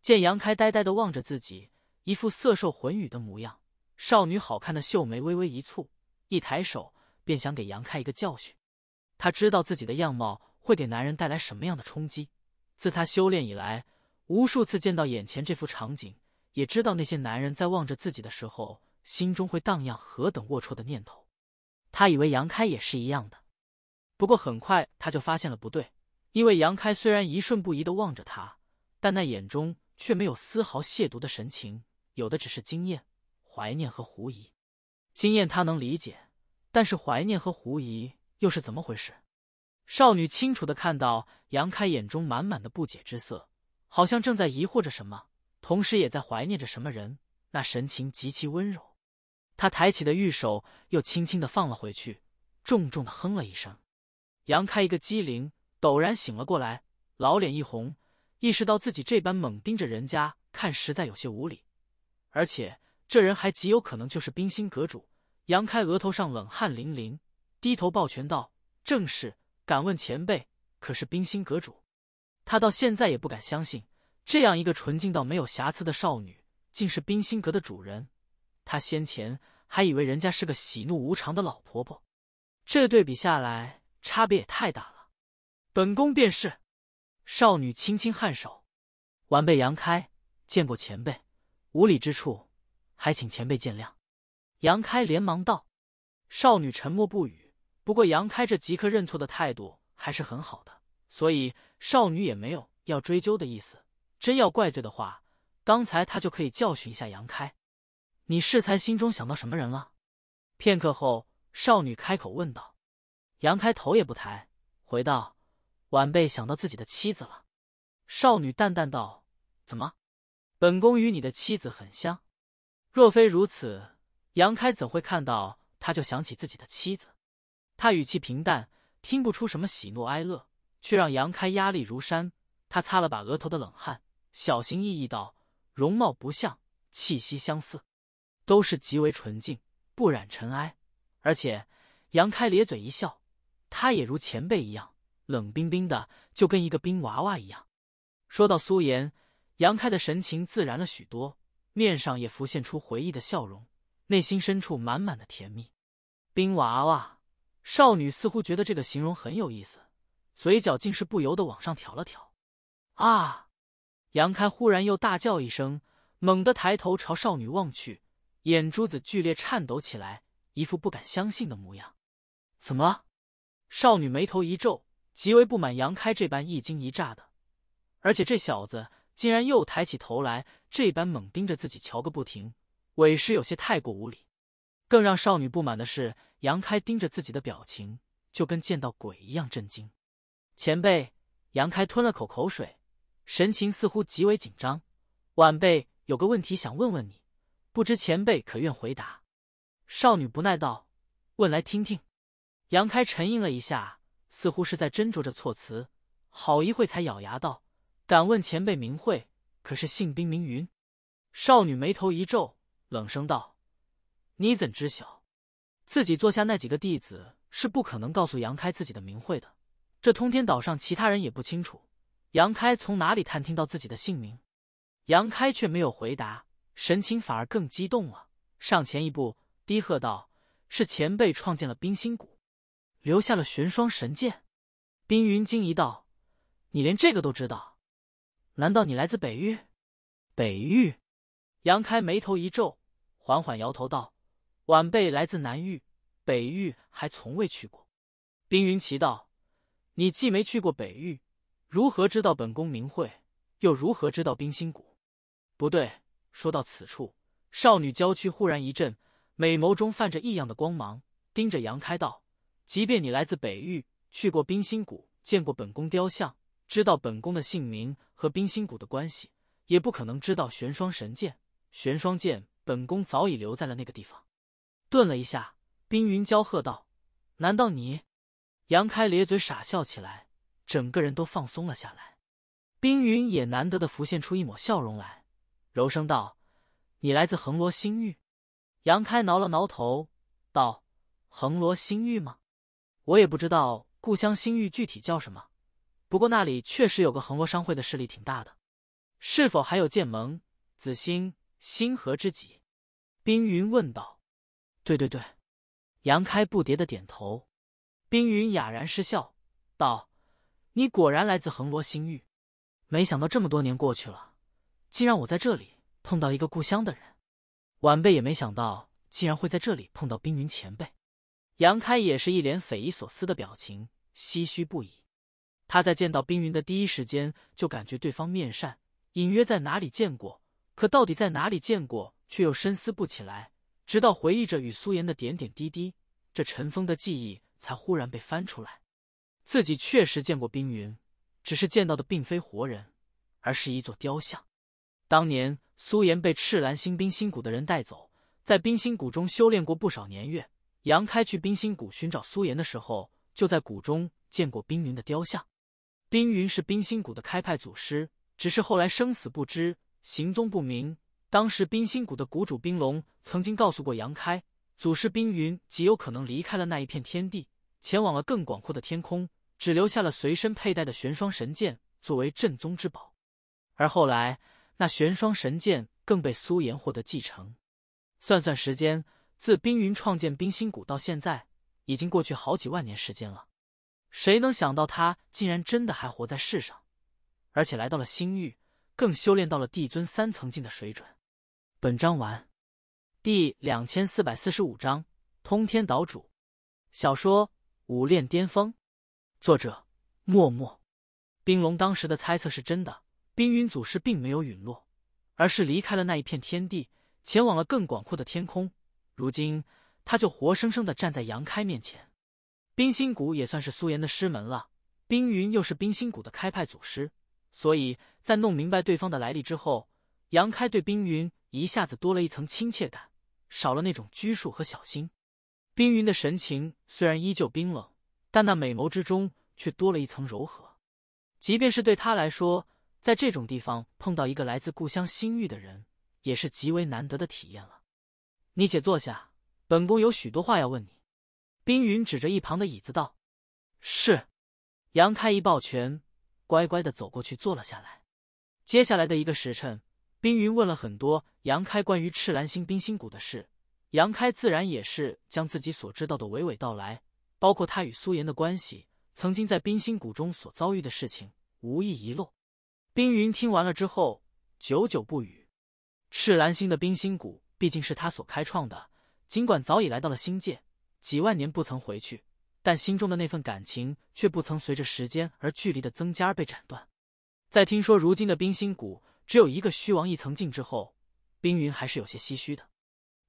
见杨开呆呆的望着自己，一副色受魂语的模样，少女好看的秀眉微微一蹙，一抬手便想给杨开一个教训。她知道自己的样貌会给男人带来什么样的冲击。自她修炼以来，无数次见到眼前这幅场景，也知道那些男人在望着自己的时候，心中会荡漾何等龌龊的念头。她以为杨开也是一样的，不过很快她就发现了不对。因为杨开虽然一瞬不移的望着他，但那眼中却没有丝毫亵渎的神情，有的只是惊艳、怀念和狐疑。惊艳他能理解，但是怀念和狐疑又是怎么回事？少女清楚的看到杨开眼中满满的不解之色，好像正在疑惑着什么，同时也在怀念着什么人。那神情极其温柔。她抬起的玉手又轻轻的放了回去，重重的哼了一声。杨开一个机灵。陡然醒了过来，老脸一红，意识到自己这般猛盯着人家看，实在有些无礼。而且这人还极有可能就是冰心阁主杨开，额头上冷汗淋淋，低头抱拳道：“正是，敢问前辈，可是冰心阁主？”他到现在也不敢相信，这样一个纯净到没有瑕疵的少女，竟是冰心阁的主人。他先前还以为人家是个喜怒无常的老婆婆，这对比下来，差别也太大了。本宫便是。少女轻轻颔首，晚辈杨开见过前辈，无礼之处，还请前辈见谅。杨开连忙道。少女沉默不语，不过杨开这即刻认错的态度还是很好的，所以少女也没有要追究的意思。真要怪罪的话，刚才她就可以教训一下杨开。你适才心中想到什么人了？片刻后，少女开口问道。杨开头也不抬，回道。晚辈想到自己的妻子了，少女淡淡道：“怎么？本宫与你的妻子很像。若非如此，杨开怎会看到她就想起自己的妻子？”他语气平淡，听不出什么喜怒哀乐，却让杨开压力如山。他擦了把额头的冷汗，小心翼翼道：“容貌不像，气息相似，都是极为纯净，不染尘埃。而且，杨开咧嘴一笑，他也如前辈一样。”冷冰冰的，就跟一个冰娃娃一样。说到苏颜，杨开的神情自然了许多，面上也浮现出回忆的笑容，内心深处满满的甜蜜。冰娃娃少女似乎觉得这个形容很有意思，嘴角竟是不由得往上挑了挑。啊！杨开忽然又大叫一声，猛地抬头朝少女望去，眼珠子剧烈颤抖起来，一副不敢相信的模样。怎么了？少女眉头一皱。极为不满杨开这般一惊一乍的，而且这小子竟然又抬起头来这般猛盯着自己瞧个不停，委实有些太过无礼。更让少女不满的是，杨开盯着自己的表情就跟见到鬼一样震惊。前辈，杨开吞了口口水，神情似乎极为紧张。晚辈有个问题想问问你，不知前辈可愿回答？少女不耐道：“问来听听。”杨开沉吟了一下。似乎是在斟酌着措辞，好一会才咬牙道：“敢问前辈名讳，可是姓冰名云？”少女眉头一皱，冷声道：“你怎知晓？自己坐下那几个弟子是不可能告诉杨开自己的名讳的。这通天岛上其他人也不清楚杨开从哪里探听到自己的姓名。”杨开却没有回答，神情反而更激动了，上前一步，低喝道：“是前辈创建了冰心谷。”留下了玄霜神剑，冰云惊疑道：“你连这个都知道？难道你来自北域？”北域，杨开眉头一皱，缓缓摇头道：“晚辈来自南域，北域还从未去过。”冰云奇道：“你既没去过北域，如何知道本宫名讳？又如何知道冰心谷？”不对，说到此处，少女娇躯忽然一震，美眸中泛着异样的光芒，盯着杨开道。即便你来自北域，去过冰心谷，见过本宫雕像，知道本宫的姓名和冰心谷的关系，也不可能知道玄霜神剑、玄霜剑。本宫早已留在了那个地方。顿了一下，冰云娇喝道：“难道你？”杨开咧嘴傻笑起来，整个人都放松了下来。冰云也难得的浮现出一抹笑容来，柔声道：“你来自横罗星域？”杨开挠了挠头，道：“横罗星域吗？”我也不知道故乡星域具体叫什么，不过那里确实有个恒罗商会的势力挺大的，是否还有剑盟、紫星、星河之极？冰云问道。对对对，杨开不迭的点头。冰云哑然失笑，道：“你果然来自恒罗星域，没想到这么多年过去了，竟然我在这里碰到一个故乡的人。晚辈也没想到，竟然会在这里碰到冰云前辈。”杨开也是一脸匪夷所思的表情，唏嘘不已。他在见到冰云的第一时间，就感觉对方面善，隐约在哪里见过，可到底在哪里见过，却又深思不起来。直到回忆着与苏妍的点点滴滴，这尘封的记忆才忽然被翻出来。自己确实见过冰云，只是见到的并非活人，而是一座雕像。当年苏妍被赤兰星冰心谷的人带走，在冰心谷中修炼过不少年月。杨开去冰心谷寻找苏岩的时候，就在谷中见过冰云的雕像。冰云是冰心谷的开派祖师，只是后来生死不知，行踪不明。当时冰心谷的谷主冰龙曾经告诉过杨开，祖师冰云极有可能离开了那一片天地，前往了更广阔的天空，只留下了随身佩戴的玄霜神剑作为镇宗之宝。而后来，那玄霜神剑更被苏岩获得继承。算算时间。自冰云创建冰心谷到现在，已经过去好几万年时间了。谁能想到他竟然真的还活在世上，而且来到了星域，更修炼到了帝尊三层境的水准。本章完。第两千四百四十五章：通天岛主。小说《武炼巅峰》，作者：默默。冰龙当时的猜测是真的，冰云祖师并没有陨落，而是离开了那一片天地，前往了更广阔的天空。如今，他就活生生的站在杨开面前。冰心谷也算是苏岩的师门了，冰云又是冰心谷的开派祖师，所以在弄明白对方的来历之后，杨开对冰云一下子多了一层亲切感，少了那种拘束和小心。冰云的神情虽然依旧冰冷，但那美眸之中却多了一层柔和。即便是对他来说，在这种地方碰到一个来自故乡心域的人，也是极为难得的体验了。你且坐下，本宫有许多话要问你。冰云指着一旁的椅子道：“是。”杨开一抱拳，乖乖的走过去坐了下来。接下来的一个时辰，冰云问了很多杨开关于赤蓝星冰心谷的事，杨开自然也是将自己所知道的娓娓道来，包括他与苏颜的关系，曾经在冰心谷中所遭遇的事情，无一遗漏。冰云听完了之后，久久不语。赤蓝星的冰心谷。毕竟是他所开创的，尽管早已来到了星界，几万年不曾回去，但心中的那份感情却不曾随着时间而距离的增加而被斩断。在听说如今的冰心谷只有一个虚王一层境之后，冰云还是有些唏嘘的。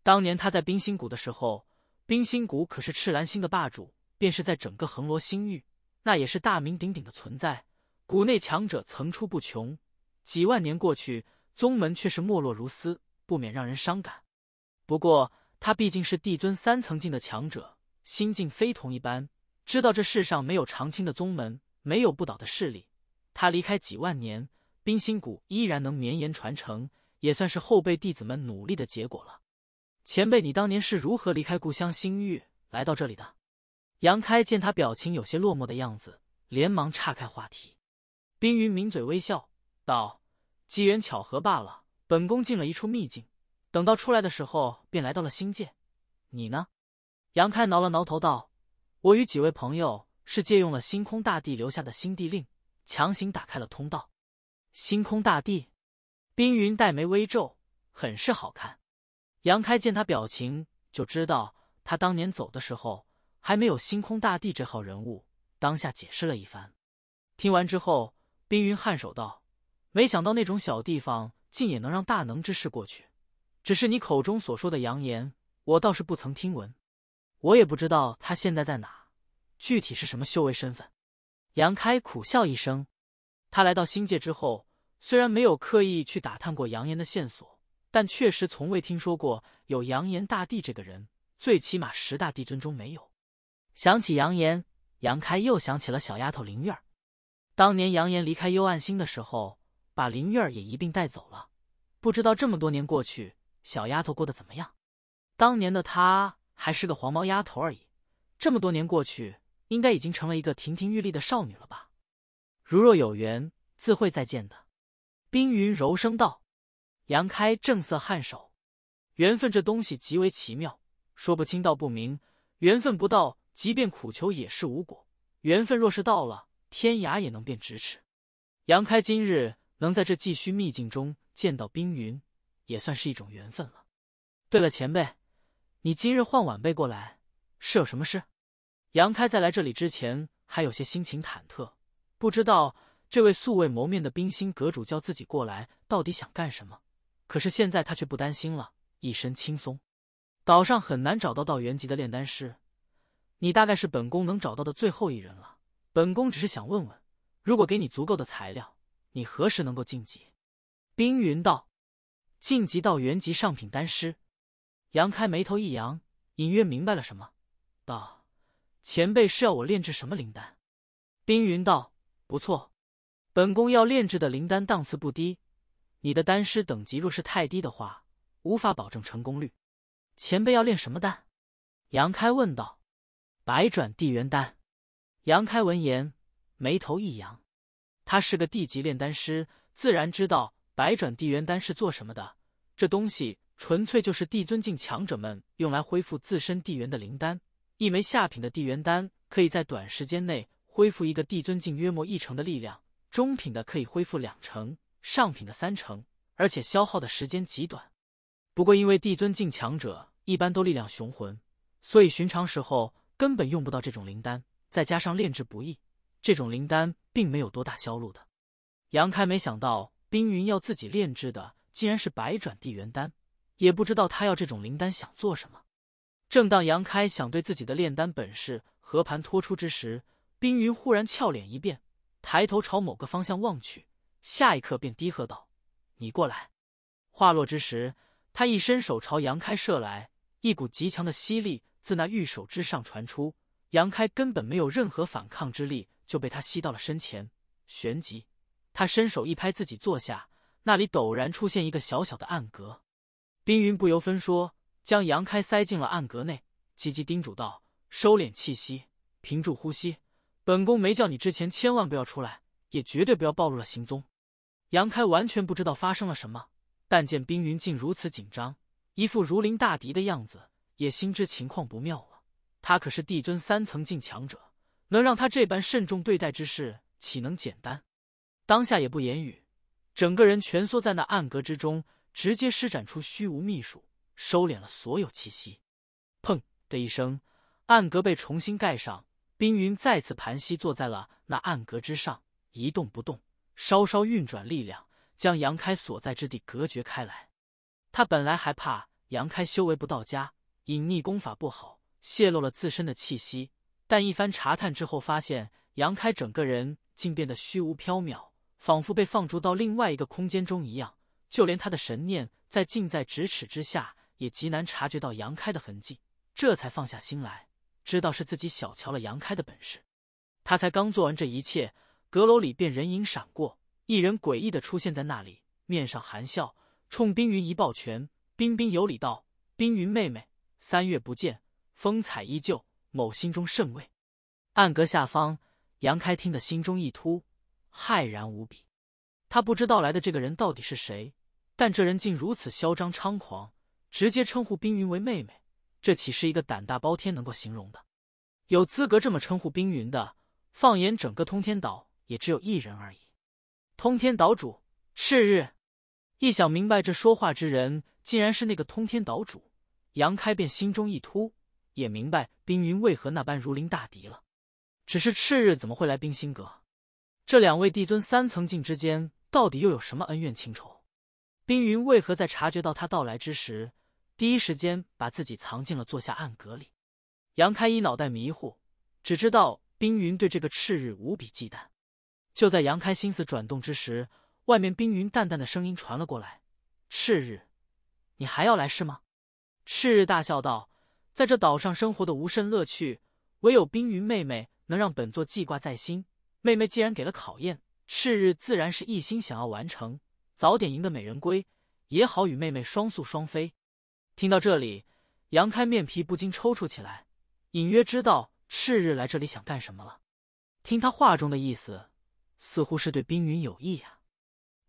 当年他在冰心谷的时候，冰心谷可是赤蓝星的霸主，便是在整个恒罗星域，那也是大名鼎鼎的存在。谷内强者层出不穷，几万年过去，宗门却是没落如斯。不免让人伤感，不过他毕竟是帝尊三层境的强者，心境非同一般，知道这世上没有长青的宗门，没有不倒的势力。他离开几万年，冰心谷依然能绵延传承，也算是后辈弟子们努力的结果了。前辈，你当年是如何离开故乡星域来到这里的？杨开见他表情有些落寞的样子，连忙岔开话题。冰云抿嘴微笑道：“机缘巧合罢了。”本宫进了一处秘境，等到出来的时候，便来到了星界。你呢？杨开挠了挠头道：“我与几位朋友是借用了星空大帝留下的星帝令，强行打开了通道。”星空大帝，冰云黛眉微皱，很是好看。杨开见他表情，就知道他当年走的时候还没有星空大帝这号人物，当下解释了一番。听完之后，冰云颔首道：“没想到那种小地方。”竟也能让大能之事过去，只是你口中所说的扬言，我倒是不曾听闻。我也不知道他现在在哪，具体是什么修为身份。杨开苦笑一声，他来到星界之后，虽然没有刻意去打探过扬言的线索，但确实从未听说过有扬言大帝这个人，最起码十大帝尊中没有。想起扬言，杨开又想起了小丫头林月儿。当年扬言离开幽暗星的时候。把林月儿也一并带走了，不知道这么多年过去，小丫头过得怎么样？当年的她还是个黄毛丫头而已，这么多年过去，应该已经成了一个亭亭玉立的少女了吧？如若有缘，自会再见的。冰云柔声道。杨开正色颔首。缘分这东西极为奇妙，说不清道不明。缘分不到，即便苦求也是无果；缘分若是到了，天涯也能变咫尺。杨开今日。能在这寄虚秘境中见到冰云，也算是一种缘分了。对了，前辈，你今日唤晚辈过来，是有什么事？杨开在来这里之前还有些心情忐忑，不知道这位素未谋面的冰心阁主叫自己过来到底想干什么。可是现在他却不担心了，一身轻松。岛上很难找到道元级的炼丹师，你大概是本宫能找到的最后一人了。本宫只是想问问，如果给你足够的材料，你何时能够晋级？冰云道：“晋级到元级上品丹师。”杨开眉头一扬，隐约明白了什么，道：“前辈是要我炼制什么灵丹？”冰云道：“不错，本宫要炼制的灵丹档次不低，你的丹师等级若是太低的话，无法保证成功率。前辈要炼什么丹？”杨开问道：“百转地元丹。”杨开闻言，眉头一扬。他是个地级炼丹师，自然知道百转地元丹是做什么的。这东西纯粹就是帝尊境强者们用来恢复自身地元的灵丹。一枚下品的地元丹，可以在短时间内恢复一个帝尊境约莫一成的力量；中品的可以恢复两成，上品的三成，而且消耗的时间极短。不过，因为帝尊境强者一般都力量雄浑，所以寻常时候根本用不到这种灵丹。再加上炼制不易。这种灵丹并没有多大销路的。杨开没想到冰云要自己炼制的竟然是百转地元丹，也不知道他要这种灵丹想做什么。正当杨开想对自己的炼丹本事和盘托出之时，冰云忽然俏脸一变，抬头朝某个方向望去，下一刻便低喝道：“你过来！”话落之时，他一伸手朝杨开射来，一股极强的吸力自那玉手之上传出，杨开根本没有任何反抗之力。就被他吸到了身前，旋即他伸手一拍自己坐下那里，陡然出现一个小小的暗格。冰云不由分说，将杨开塞进了暗格内，急急叮嘱道：“收敛气息，屏住呼吸。本宫没叫你之前，千万不要出来，也绝对不要暴露了行踪。”杨开完全不知道发生了什么，但见冰云竟如此紧张，一副如临大敌的样子，也心知情况不妙了。他可是帝尊三层境强者。能让他这般慎重对待之事，岂能简单？当下也不言语，整个人蜷缩在那暗格之中，直接施展出虚无秘术，收敛了所有气息。砰的一声，暗格被重新盖上。冰云再次盘膝坐在了那暗格之上，一动不动，稍稍运转力量，将杨开所在之地隔绝开来。他本来还怕杨开修为不到家，隐匿功法不好，泄露了自身的气息。但一番查探之后，发现杨开整个人竟变得虚无缥缈，仿佛被放逐到另外一个空间中一样。就连他的神念在近在咫尺之下，也极难察觉到杨开的痕迹。这才放下心来，知道是自己小瞧了杨开的本事。他才刚做完这一切，阁楼里便人影闪过，一人诡异的出现在那里，面上含笑，冲冰云一抱拳，彬彬有礼道：“冰云妹妹，三月不见，风采依旧。”某心中甚慰，暗阁下方，杨开听得心中一突，骇然无比。他不知道来的这个人到底是谁，但这人竟如此嚣张猖狂，直接称呼冰云为妹妹，这岂是一个胆大包天能够形容的？有资格这么称呼冰云的，放眼整个通天岛，也只有一人而已。通天岛主，赤日，一想明白这说话之人竟然是那个通天岛主，杨开便心中一突。也明白冰云为何那般如临大敌了，只是赤日怎么会来冰心阁？这两位帝尊三层境之间到底又有什么恩怨情仇？冰云为何在察觉到他到来之时，第一时间把自己藏进了坐下暗格里？杨开一脑袋迷糊，只知道冰云对这个赤日无比忌惮。就在杨开心思转动之时，外面冰云淡淡的声音传了过来：“赤日，你还要来是吗？”赤日大笑道。在这岛上生活的无甚乐趣，唯有冰云妹妹能让本座记挂在心。妹妹既然给了考验，赤日自然是一心想要完成，早点赢得美人归，也好与妹妹双宿双飞。听到这里，杨开面皮不禁抽搐起来，隐约知道赤日来这里想干什么了。听他话中的意思，似乎是对冰云有意呀。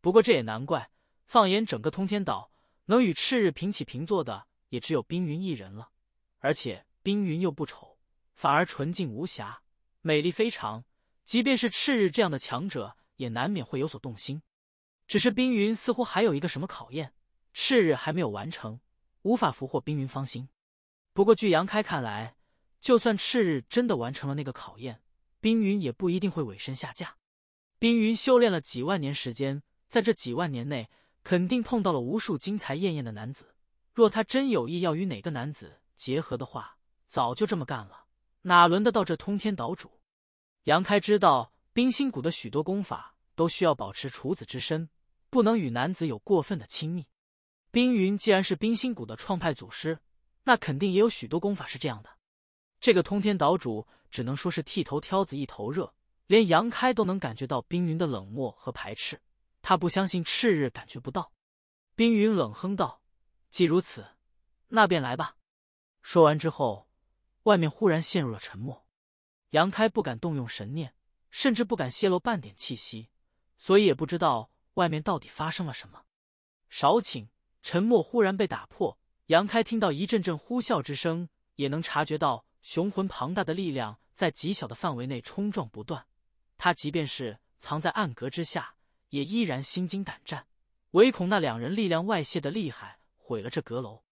不过这也难怪，放眼整个通天岛，能与赤日平起平坐的也只有冰云一人了。而且冰云又不丑，反而纯净无瑕，美丽非常。即便是赤日这样的强者，也难免会有所动心。只是冰云似乎还有一个什么考验，赤日还没有完成，无法俘获冰云芳心。不过据杨开看来，就算赤日真的完成了那个考验，冰云也不一定会委身下嫁。冰云修炼了几万年时间，在这几万年内，肯定碰到了无数精彩艳艳的男子。若他真有意要与哪个男子，结合的话，早就这么干了，哪轮得到这通天岛主？杨开知道冰心谷的许多功法都需要保持处子之身，不能与男子有过分的亲密。冰云既然是冰心谷的创派祖师，那肯定也有许多功法是这样的。这个通天岛主只能说是剃头挑子一头热，连杨开都能感觉到冰云的冷漠和排斥，他不相信赤日感觉不到。冰云冷哼道：“既如此，那便来吧。”说完之后，外面忽然陷入了沉默。杨开不敢动用神念，甚至不敢泄露半点气息，所以也不知道外面到底发生了什么。少顷，沉默忽然被打破，杨开听到一阵阵呼啸之声，也能察觉到雄浑庞大的力量在极小的范围内冲撞不断。他即便是藏在暗格之下，也依然心惊胆战，唯恐那两人力量外泄的厉害，毁了这阁楼。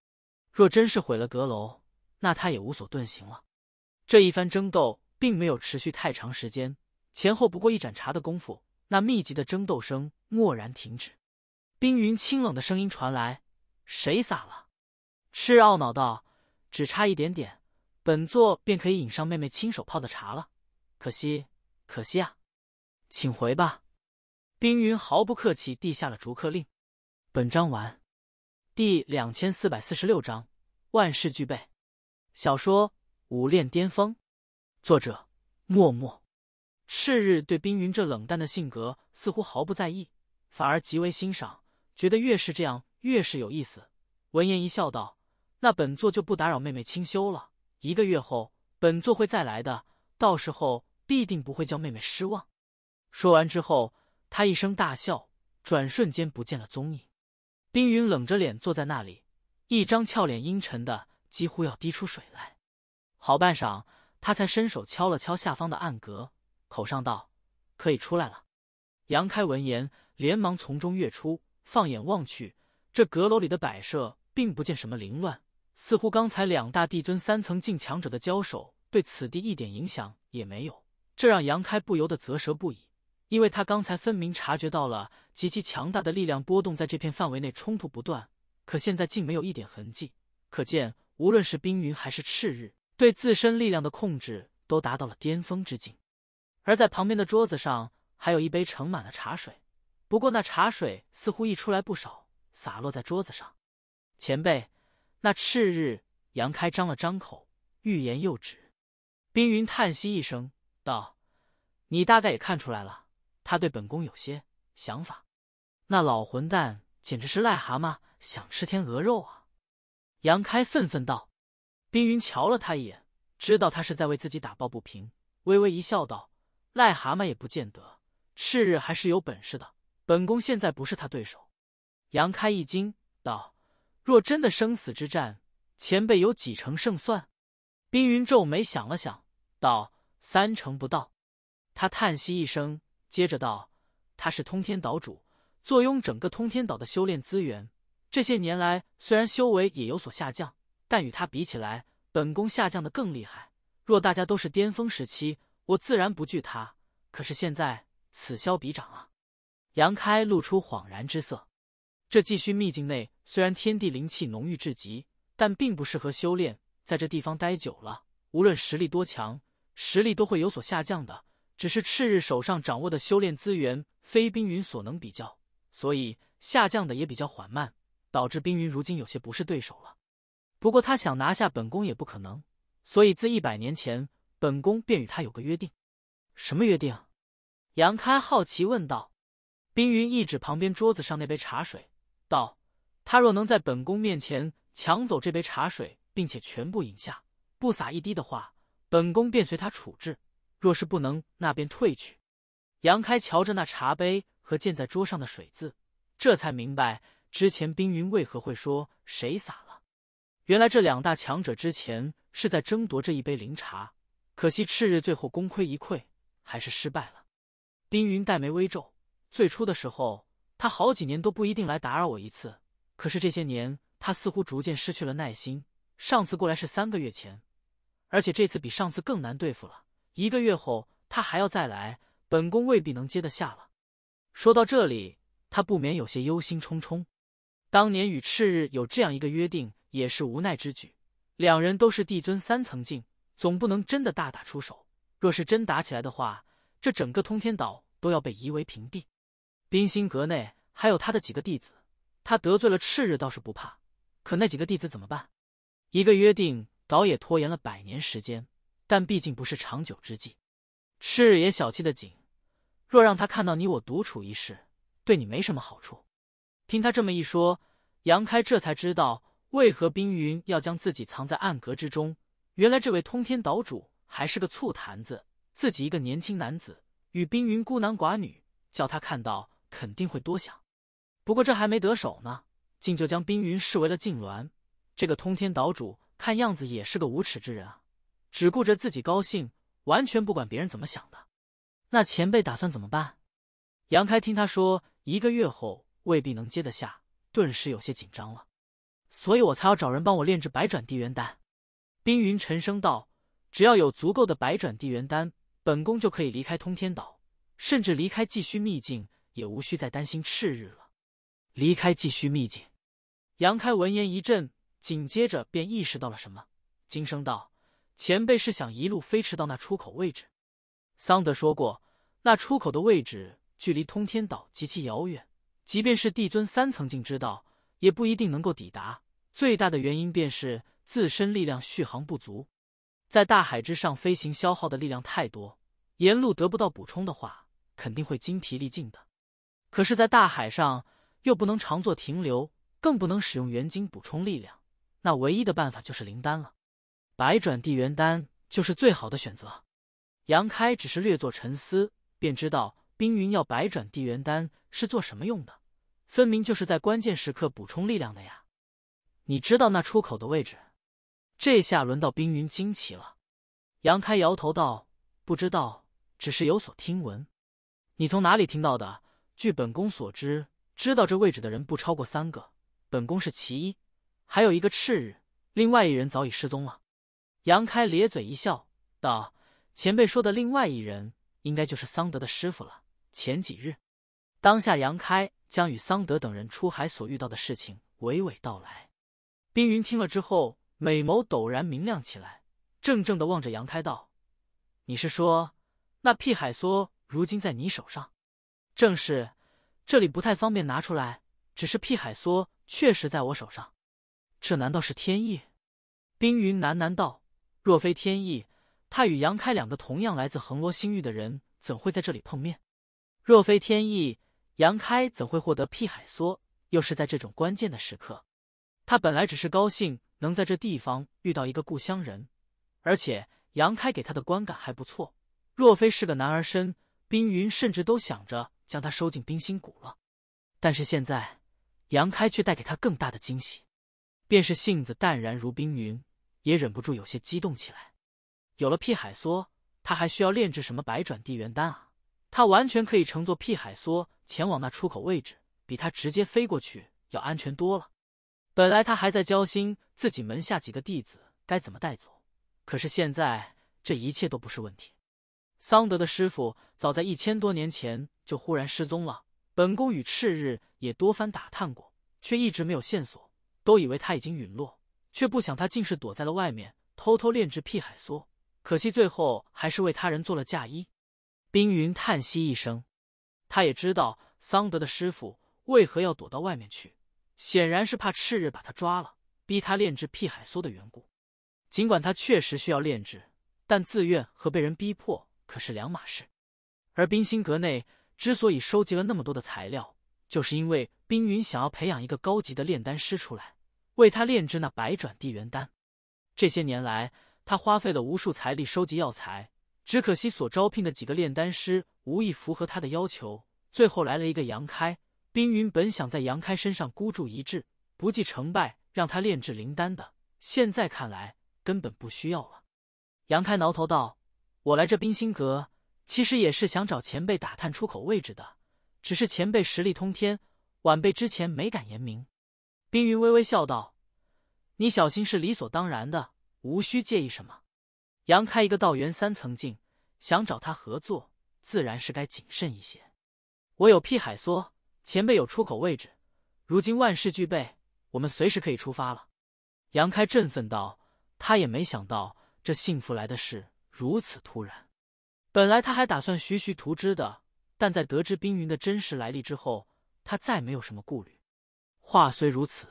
若真是毁了阁楼，那他也无所遁形了。这一番争斗并没有持续太长时间，前后不过一盏茶的功夫，那密集的争斗声蓦然停止。冰云清冷的声音传来：“谁洒了？”赤懊恼道：“只差一点点，本座便可以饮上妹妹亲手泡的茶了，可惜，可惜啊！”请回吧。冰云毫不客气地下了逐客令。本章完。第两千四百四十六章，万事俱备。小说《武炼巅峰》，作者：默默。赤日对冰云这冷淡的性格似乎毫不在意，反而极为欣赏，觉得越是这样越是有意思。闻言一笑道：“那本座就不打扰妹妹清修了，一个月后本座会再来的，到时候必定不会叫妹妹失望。”说完之后，他一声大笑，转瞬间不见了踪影。冰云冷着脸坐在那里，一张俏脸阴沉的。几乎要滴出水来，好半晌，他才伸手敲了敲下方的暗格，口上道：“可以出来了。”杨开闻言，连忙从中跃出，放眼望去，这阁楼里的摆设并不见什么凌乱，似乎刚才两大帝尊三层境强者的交手对此地一点影响也没有。这让杨开不由得啧舌不已，因为他刚才分明察觉到了极其强大的力量波动在这片范围内冲突不断，可现在竟没有一点痕迹，可见。无论是冰云还是赤日，对自身力量的控制都达到了巅峰之境。而在旁边的桌子上，还有一杯盛满了茶水，不过那茶水似乎溢出来不少，洒落在桌子上。前辈，那赤日杨开张了张口，欲言又止。冰云叹息一声，道：“你大概也看出来了，他对本宫有些想法。那老混蛋简直是癞蛤蟆想吃天鹅肉啊！”杨开愤愤道：“冰云瞧了他一眼，知道他是在为自己打抱不平，微微一笑，道：‘癞蛤蟆也不见得，赤日还是有本事的。本宫现在不是他对手。’”杨开一惊，道：“若真的生死之战，前辈有几成胜算？”冰云皱眉想了想，道：“三成不到。”他叹息一声，接着道：“他是通天岛主，坐拥整个通天岛的修炼资源。”这些年来，虽然修为也有所下降，但与他比起来，本宫下降的更厉害。若大家都是巅峰时期，我自然不惧他。可是现在此消彼长啊！杨开露出恍然之色。这继续秘境内虽然天地灵气浓郁至极，但并不适合修炼。在这地方待久了，无论实力多强，实力都会有所下降的。只是赤日手上掌握的修炼资源非冰云所能比较，所以下降的也比较缓慢。导致冰云如今有些不是对手了，不过他想拿下本宫也不可能，所以自一百年前，本宫便与他有个约定。什么约定？杨开好奇问道。冰云一指旁边桌子上那杯茶水，道：“他若能在本宫面前抢走这杯茶水，并且全部饮下，不洒一滴的话，本宫便随他处置；若是不能，那便退去。”杨开瞧着那茶杯和溅在桌上的水渍，这才明白。之前冰云为何会说谁洒了？原来这两大强者之前是在争夺这一杯灵茶，可惜赤日最后功亏一篑，还是失败了。冰云黛眉微皱，最初的时候他好几年都不一定来打扰我一次，可是这些年他似乎逐渐失去了耐心。上次过来是三个月前，而且这次比上次更难对付了。一个月后他还要再来，本宫未必能接得下了。说到这里，他不免有些忧心忡忡。当年与赤日有这样一个约定，也是无奈之举。两人都是帝尊三层境，总不能真的大打出手。若是真打起来的话，这整个通天岛都要被夷为平地。冰心阁内还有他的几个弟子，他得罪了赤日倒是不怕，可那几个弟子怎么办？一个约定倒也拖延了百年时间，但毕竟不是长久之计。赤日也小气的紧，若让他看到你我独处一室，对你没什么好处。听他这么一说，杨开这才知道为何冰云要将自己藏在暗格之中。原来这位通天岛主还是个醋坛子，自己一个年轻男子与冰云孤男寡女，叫他看到肯定会多想。不过这还没得手呢，竟就将冰云视为了痉挛。这个通天岛主看样子也是个无耻之人啊，只顾着自己高兴，完全不管别人怎么想的。那前辈打算怎么办？杨开听他说，一个月后。未必能接得下，顿时有些紧张了，所以我才要找人帮我炼制百转地元丹。冰云沉声道：“只要有足够的百转地元丹，本宫就可以离开通天岛，甚至离开继虚秘境，也无需再担心赤日了。”离开继续秘境，杨开闻言一震，紧接着便意识到了什么，惊声道：“前辈是想一路飞驰到那出口位置？”桑德说过，那出口的位置距离通天岛极其遥远。即便是帝尊三层境知道，也不一定能够抵达。最大的原因便是自身力量续航不足，在大海之上飞行消耗的力量太多，沿路得不到补充的话，肯定会精疲力尽的。可是，在大海上又不能常做停留，更不能使用元晶补充力量，那唯一的办法就是灵丹了。百转地元丹就是最好的选择。杨开只是略作沉思，便知道。冰云要百转地元丹是做什么用的？分明就是在关键时刻补充力量的呀！你知道那出口的位置？这下轮到冰云惊奇了。杨开摇头道：“不知道，只是有所听闻。”你从哪里听到的？据本宫所知，知道这位置的人不超过三个，本宫是其一，还有一个赤日，另外一人早已失踪了。杨开咧嘴一笑，道：“前辈说的另外一人，应该就是桑德的师傅了。”前几日，当下杨开将与桑德等人出海所遇到的事情娓娓道来。冰云听了之后，美眸陡然明亮起来，怔怔的望着杨开道：“你是说，那屁海梭如今在你手上？”“正是，这里不太方便拿出来，只是屁海梭确实在我手上。”“这难道是天意？”冰云喃喃道：“若非天意，他与杨开两个同样来自恒罗星域的人，怎会在这里碰面？”若非天意，杨开怎会获得辟海梭？又是在这种关键的时刻，他本来只是高兴能在这地方遇到一个故乡人，而且杨开给他的观感还不错。若非是个男儿身，冰云甚至都想着将他收进冰心谷了。但是现在，杨开却带给他更大的惊喜，便是性子淡然如冰云，也忍不住有些激动起来。有了辟海梭，他还需要炼制什么百转地元丹啊？他完全可以乘坐屁海梭前往那出口位置，比他直接飞过去要安全多了。本来他还在焦心自己门下几个弟子该怎么带走，可是现在这一切都不是问题。桑德的师傅早在一千多年前就忽然失踪了，本宫与赤日也多番打探过，却一直没有线索，都以为他已经陨落，却不想他竟是躲在了外面，偷偷炼制屁海梭。可惜最后还是为他人做了嫁衣。冰云叹息一声，他也知道桑德的师傅为何要躲到外面去，显然是怕赤日把他抓了，逼他炼制辟海梭的缘故。尽管他确实需要炼制，但自愿和被人逼迫可是两码事。而冰心阁内之所以收集了那么多的材料，就是因为冰云想要培养一个高级的炼丹师出来，为他炼制那百转地元丹。这些年来，他花费了无数财力收集药材。只可惜所招聘的几个炼丹师无意符合他的要求，最后来了一个杨开。冰云本想在杨开身上孤注一掷，不计成败，让他炼制灵丹的，现在看来根本不需要了。杨开挠头道：“我来这冰心阁，其实也是想找前辈打探出口位置的，只是前辈实力通天，晚辈之前没敢言明。”冰云微微笑道：“你小心是理所当然的，无需介意什么。”杨开一个道元三层境，想找他合作，自然是该谨慎一些。我有屁海梭，前辈有出口位置，如今万事俱备，我们随时可以出发了。杨开振奋道，他也没想到这幸福来的是如此突然。本来他还打算徐徐图之的，但在得知冰云的真实来历之后，他再没有什么顾虑。话虽如此，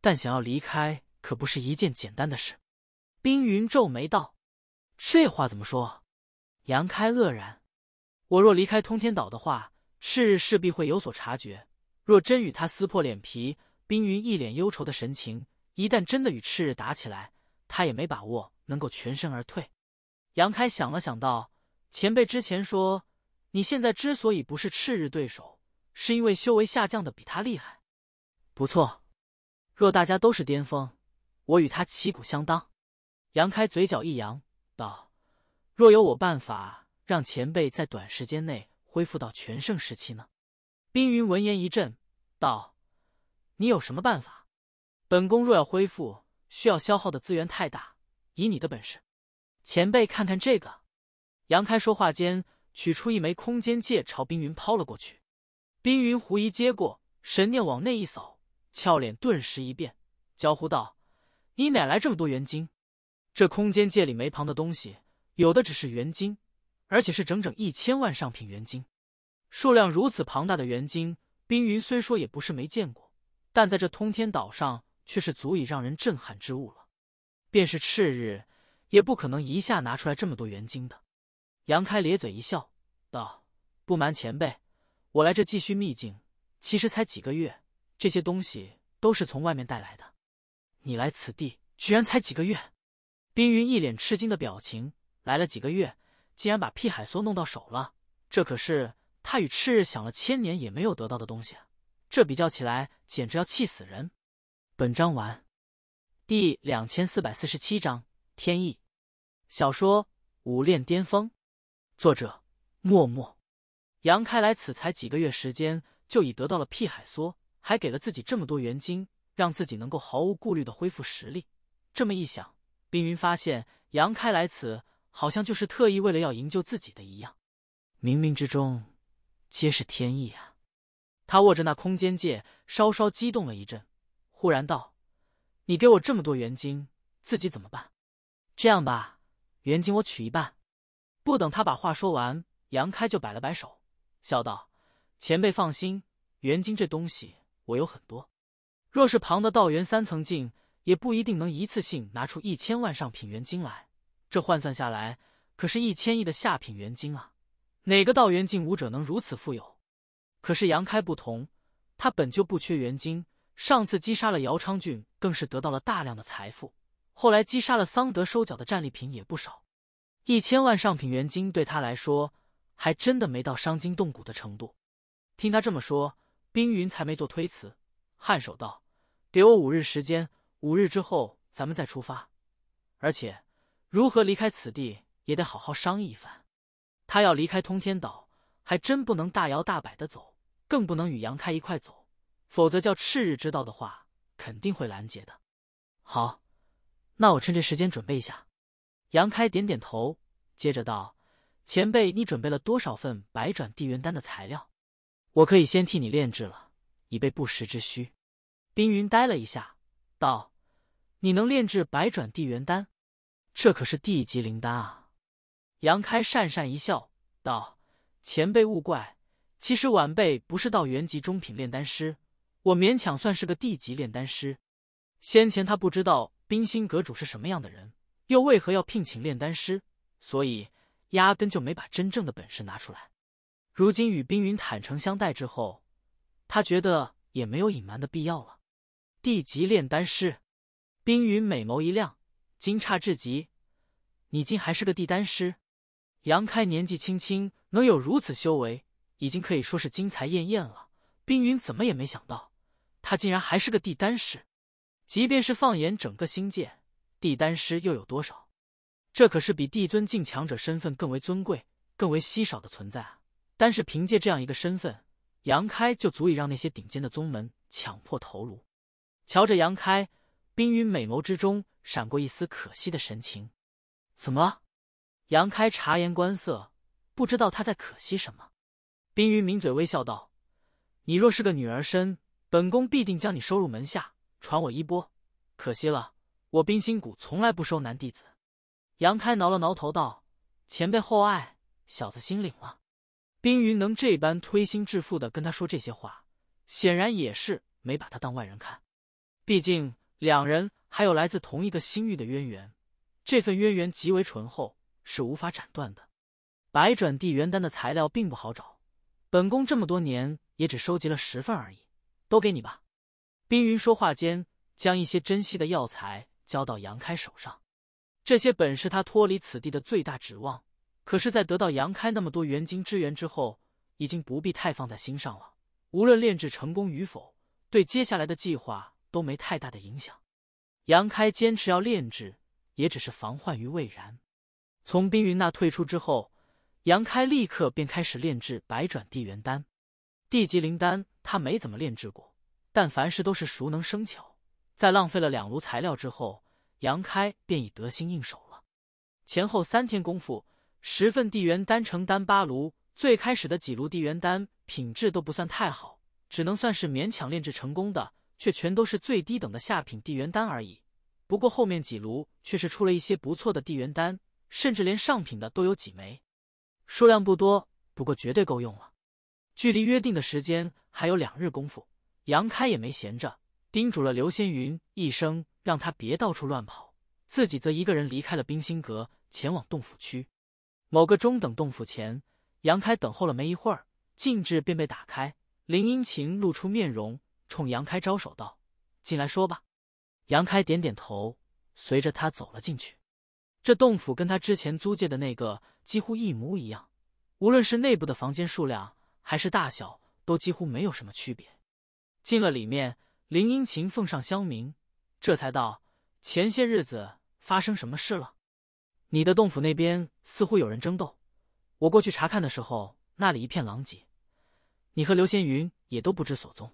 但想要离开可不是一件简单的事。冰云皱眉道。这话怎么说？杨开愕然。我若离开通天岛的话，赤日势必会有所察觉。若真与他撕破脸皮，冰云一脸忧愁的神情。一旦真的与赤日打起来，他也没把握能够全身而退。杨开想了想，道：“前辈之前说，你现在之所以不是赤日对手，是因为修为下降的比他厉害。不错，若大家都是巅峰，我与他旗鼓相当。”杨开嘴角一扬。道：“若有我办法让前辈在短时间内恢复到全盛时期呢？”冰云闻言一震，道：“你有什么办法？本宫若要恢复，需要消耗的资源太大。以你的本事，前辈看看这个。”杨开说话间，取出一枚空间戒，朝冰云抛了过去。冰云狐疑接过，神念往内一扫，俏脸顿时一变，娇呼道：“你哪来这么多元晶？”这空间界里没旁的东西，有的只是元晶，而且是整整一千万上品元晶。数量如此庞大的元晶，冰云虽说也不是没见过，但在这通天岛上却是足以让人震撼之物了。便是赤日，也不可能一下拿出来这么多元晶的。杨开咧嘴一笑，道：“不瞒前辈，我来这继续秘境，其实才几个月。这些东西都是从外面带来的。你来此地，居然才几个月？”冰云一脸吃惊的表情，来了几个月，竟然把屁海梭弄到手了。这可是他与赤日想了千年也没有得到的东西这比较起来，简直要气死人。本章完，第两千四百四十七章天意。小说《武炼巅峰》，作者：默默。杨开来此才几个月时间，就已得到了屁海梭，还给了自己这么多元晶，让自己能够毫无顾虑的恢复实力。这么一想。冰云发现杨开来此，好像就是特意为了要营救自己的一样，冥冥之中，皆是天意啊！他握着那空间戒，稍稍激动了一阵，忽然道：“你给我这么多元晶，自己怎么办？这样吧，元晶我取一半。”不等他把话说完，杨开就摆了摆手，笑道：“前辈放心，元晶这东西我有很多，若是旁的道元三层镜……”也不一定能一次性拿出一千万上品元晶来，这换算下来可是一千亿的下品元晶啊！哪个道元境武者能如此富有？可是杨开不同，他本就不缺元晶，上次击杀了姚昌俊，更是得到了大量的财富，后来击杀了桑德，收缴的战利品也不少。一千万上品元晶对他来说，还真的没到伤筋动骨的程度。听他这么说，冰云才没做推辞，颔首道：“给我五日时间。”五日之后，咱们再出发。而且，如何离开此地也得好好商议一番。他要离开通天岛，还真不能大摇大摆的走，更不能与杨开一块走，否则叫赤日知道的话，肯定会拦截的。好，那我趁这时间准备一下。杨开点点头，接着道：“前辈，你准备了多少份百转地元丹的材料？我可以先替你炼制了，以备不时之需。”冰云呆了一下。道：“你能炼制百转地元丹？这可是地级灵丹啊！”杨开讪讪一笑，道：“前辈勿怪，其实晚辈不是道元级中品炼丹师，我勉强算是个地级炼丹师。先前他不知道冰心阁主是什么样的人，又为何要聘请炼丹师，所以压根就没把真正的本事拿出来。如今与冰云坦诚相待之后，他觉得也没有隐瞒的必要了。”地级炼丹师，冰云美眸一亮，惊诧至极。你竟还是个地丹师！杨开年纪轻轻能有如此修为，已经可以说是惊才艳艳了。冰云怎么也没想到，他竟然还是个地丹师。即便是放眼整个星界，地丹师又有多少？这可是比帝尊境强者身份更为尊贵、更为稀少的存在啊！单是凭借这样一个身份，杨开就足以让那些顶尖的宗门抢破头颅。瞧着杨开，冰云美眸之中闪过一丝可惜的神情。怎么了？杨开察言观色，不知道他在可惜什么。冰云抿嘴微笑道：“你若是个女儿身，本宫必定将你收入门下，传我衣钵。可惜了，我冰心谷从来不收男弟子。”杨开挠了挠头道：“前辈厚爱，小子心领了。”冰云能这般推心置腹的跟他说这些话，显然也是没把他当外人看。毕竟两人还有来自同一个星域的渊源，这份渊源极为醇厚，是无法斩断的。百转地元丹的材料并不好找，本宫这么多年也只收集了十份而已，都给你吧。冰云说话间，将一些珍稀的药材交到杨开手上。这些本是他脱离此地的最大指望，可是，在得到杨开那么多元晶支援之后，已经不必太放在心上了。无论炼制成功与否，对接下来的计划。都没太大的影响。杨开坚持要炼制，也只是防患于未然。从冰云那退出之后，杨开立刻便开始炼制百转地元丹。地级灵丹他没怎么炼制过，但凡事都是熟能生巧。在浪费了两炉材料之后，杨开便已得心应手了。前后三天功夫，十份地元丹成丹八炉。最开始的几炉地元丹品质都不算太好，只能算是勉强炼制成功的。却全都是最低等的下品地元丹而已。不过后面几炉却是出了一些不错的地元丹，甚至连上品的都有几枚，数量不多，不过绝对够用了。距离约定的时间还有两日功夫，杨开也没闲着，叮嘱了刘仙云一声，让他别到处乱跑，自己则一个人离开了冰心阁，前往洞府区。某个中等洞府前，杨开等候了没一会儿，禁制便被打开，林英晴露出面容。冲杨开招手道：“进来说吧。”杨开点点头，随着他走了进去。这洞府跟他之前租借的那个几乎一模一样，无论是内部的房间数量还是大小，都几乎没有什么区别。进了里面，林英琴奉上香茗，这才道：“前些日子发生什么事了？你的洞府那边似乎有人争斗，我过去查看的时候，那里一片狼藉，你和刘仙云也都不知所踪。”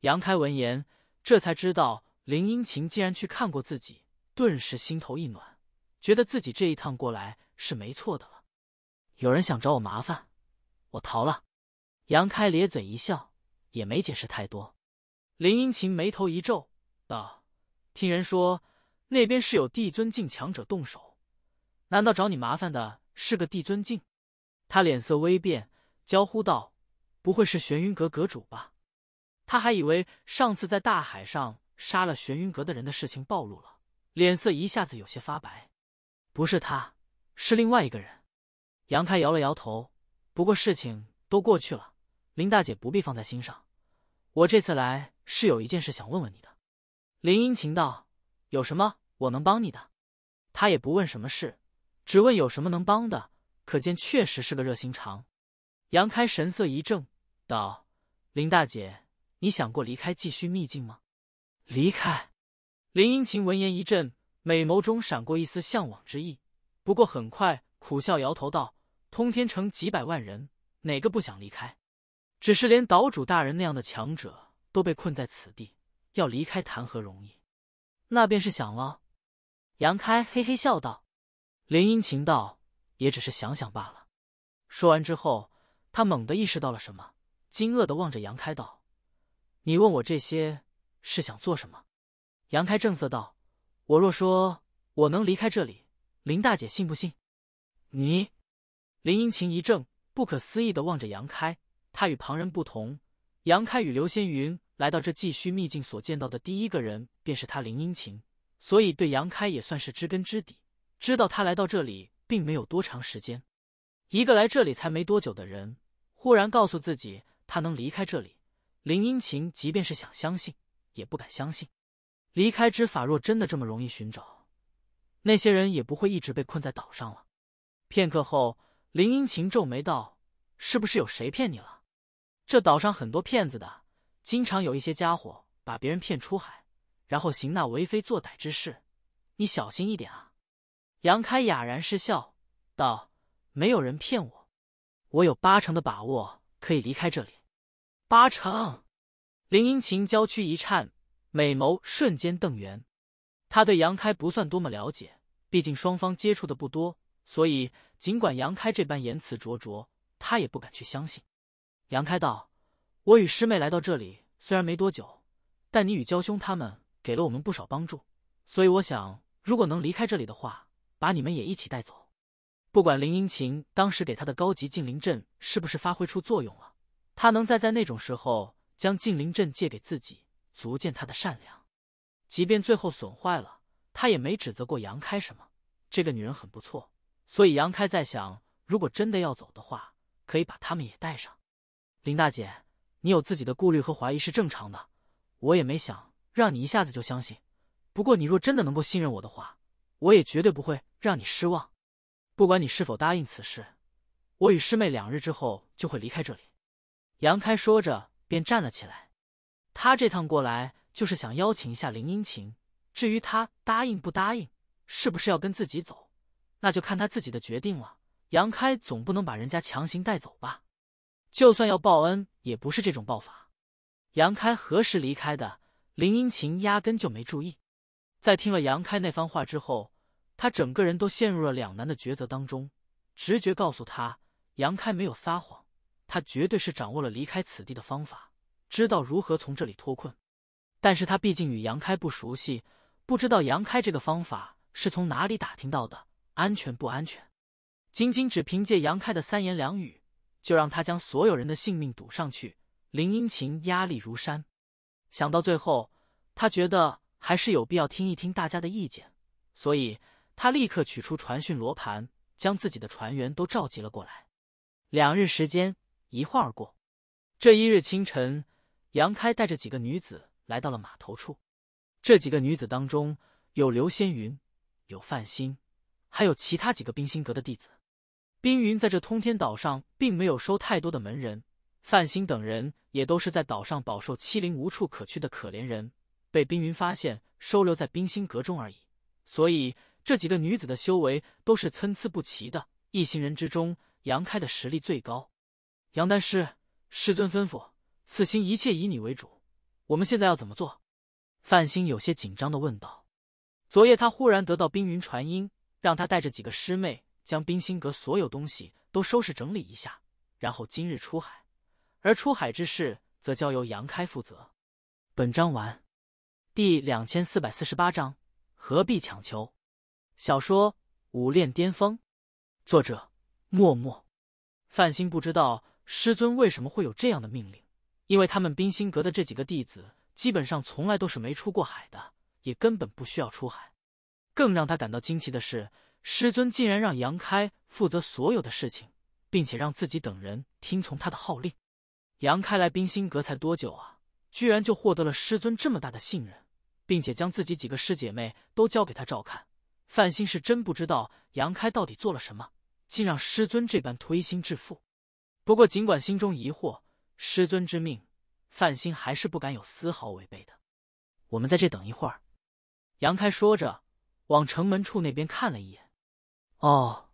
杨开闻言，这才知道林英琴竟然去看过自己，顿时心头一暖，觉得自己这一趟过来是没错的了。有人想找我麻烦，我逃了。杨开咧嘴一笑，也没解释太多。林英琴眉头一皱，道：“听人说那边是有帝尊境强者动手，难道找你麻烦的是个帝尊境？”他脸色微变，娇呼道：“不会是玄云阁阁主吧？”他还以为上次在大海上杀了玄云阁的人的事情暴露了，脸色一下子有些发白。不是他，是另外一个人。杨开摇了摇头，不过事情都过去了，林大姐不必放在心上。我这次来是有一件事想问问你的。林英晴道：“有什么我能帮你的？”他也不问什么事，只问有什么能帮的，可见确实是个热心肠。杨开神色一正，道：“林大姐。”你想过离开继续秘境吗？离开。林英晴闻言一震，美眸中闪过一丝向往之意，不过很快苦笑摇头道：“通天城几百万人，哪个不想离开？只是连岛主大人那样的强者都被困在此地，要离开谈何容易？”那便是想了。杨开嘿嘿笑道。林英晴道：“也只是想想罢了。”说完之后，他猛地意识到了什么，惊愕的望着杨开道。你问我这些是想做什么？杨开正色道：“我若说我能离开这里，林大姐信不信？”你，林英琴一怔，不可思议的望着杨开。她与旁人不同，杨开与刘仙云来到这寄虚秘境所见到的第一个人便是她林英琴，所以对杨开也算是知根知底。知道他来到这里并没有多长时间，一个来这里才没多久的人，忽然告诉自己他能离开这里。林英琴即便是想相信，也不敢相信。离开之法若真的这么容易寻找，那些人也不会一直被困在岛上了。片刻后，林英琴皱眉道：“是不是有谁骗你了？这岛上很多骗子的，经常有一些家伙把别人骗出海，然后行那为非作歹之事。你小心一点啊！”杨开哑然失笑道：“没有人骗我，我有八成的把握可以离开这里。”八成，林英琴娇躯一颤，美眸瞬间瞪圆。她对杨开不算多么了解，毕竟双方接触的不多，所以尽管杨开这般言辞灼灼，她也不敢去相信。杨开道：“我与师妹来到这里虽然没多久，但你与娇兄他们给了我们不少帮助，所以我想，如果能离开这里的话，把你们也一起带走。”不管林英琴当时给他的高级禁灵阵是不是发挥出作用了。他能再在那种时候将静灵阵借给自己，足见他的善良。即便最后损坏了，他也没指责过杨开什么。这个女人很不错，所以杨开在想，如果真的要走的话，可以把他们也带上。林大姐，你有自己的顾虑和怀疑是正常的，我也没想让你一下子就相信。不过你若真的能够信任我的话，我也绝对不会让你失望。不管你是否答应此事，我与师妹两日之后就会离开这里。杨开说着，便站了起来。他这趟过来就是想邀请一下林英琴。至于她答应不答应，是不是要跟自己走，那就看他自己的决定了。杨开总不能把人家强行带走吧？就算要报恩，也不是这种报法。杨开何时离开的？林英琴压根就没注意。在听了杨开那番话之后，他整个人都陷入了两难的抉择当中。直觉告诉他，杨开没有撒谎。他绝对是掌握了离开此地的方法，知道如何从这里脱困。但是他毕竟与杨开不熟悉，不知道杨开这个方法是从哪里打听到的，安全不安全？仅仅只凭借杨开的三言两语，就让他将所有人的性命赌上去，林英琴压力如山。想到最后，他觉得还是有必要听一听大家的意见，所以他立刻取出传讯罗盘，将自己的船员都召集了过来。两日时间。一晃而过，这一日清晨，杨开带着几个女子来到了码头处。这几个女子当中有刘仙云，有范兴，还有其他几个冰心阁的弟子。冰云在这通天岛上并没有收太多的门人，范兴等人也都是在岛上饱受欺凌、无处可去的可怜人，被冰云发现收留在冰心阁中而已。所以这几个女子的修为都是参差不齐的。一行人之中，杨开的实力最高。杨丹师，师尊吩咐，此行一切以你为主。我们现在要怎么做？范兴有些紧张的问道。昨夜他忽然得到冰云传音，让他带着几个师妹将冰心阁所有东西都收拾整理一下，然后今日出海。而出海之事则交由杨开负责。本章完。第两千四百四十八章何必强求。小说《武炼巅峰》，作者：默默。范兴不知道。师尊为什么会有这样的命令？因为他们冰心阁的这几个弟子基本上从来都是没出过海的，也根本不需要出海。更让他感到惊奇的是，师尊竟然让杨开负责所有的事情，并且让自己等人听从他的号令。杨开来冰心阁才多久啊？居然就获得了师尊这么大的信任，并且将自己几个师姐妹都交给他照看。范心是真不知道杨开到底做了什么，竟让师尊这般推心置腹。不过，尽管心中疑惑，师尊之命，范兴还是不敢有丝毫违背的。我们在这等一会儿。”杨开说着，往城门处那边看了一眼。“哦。”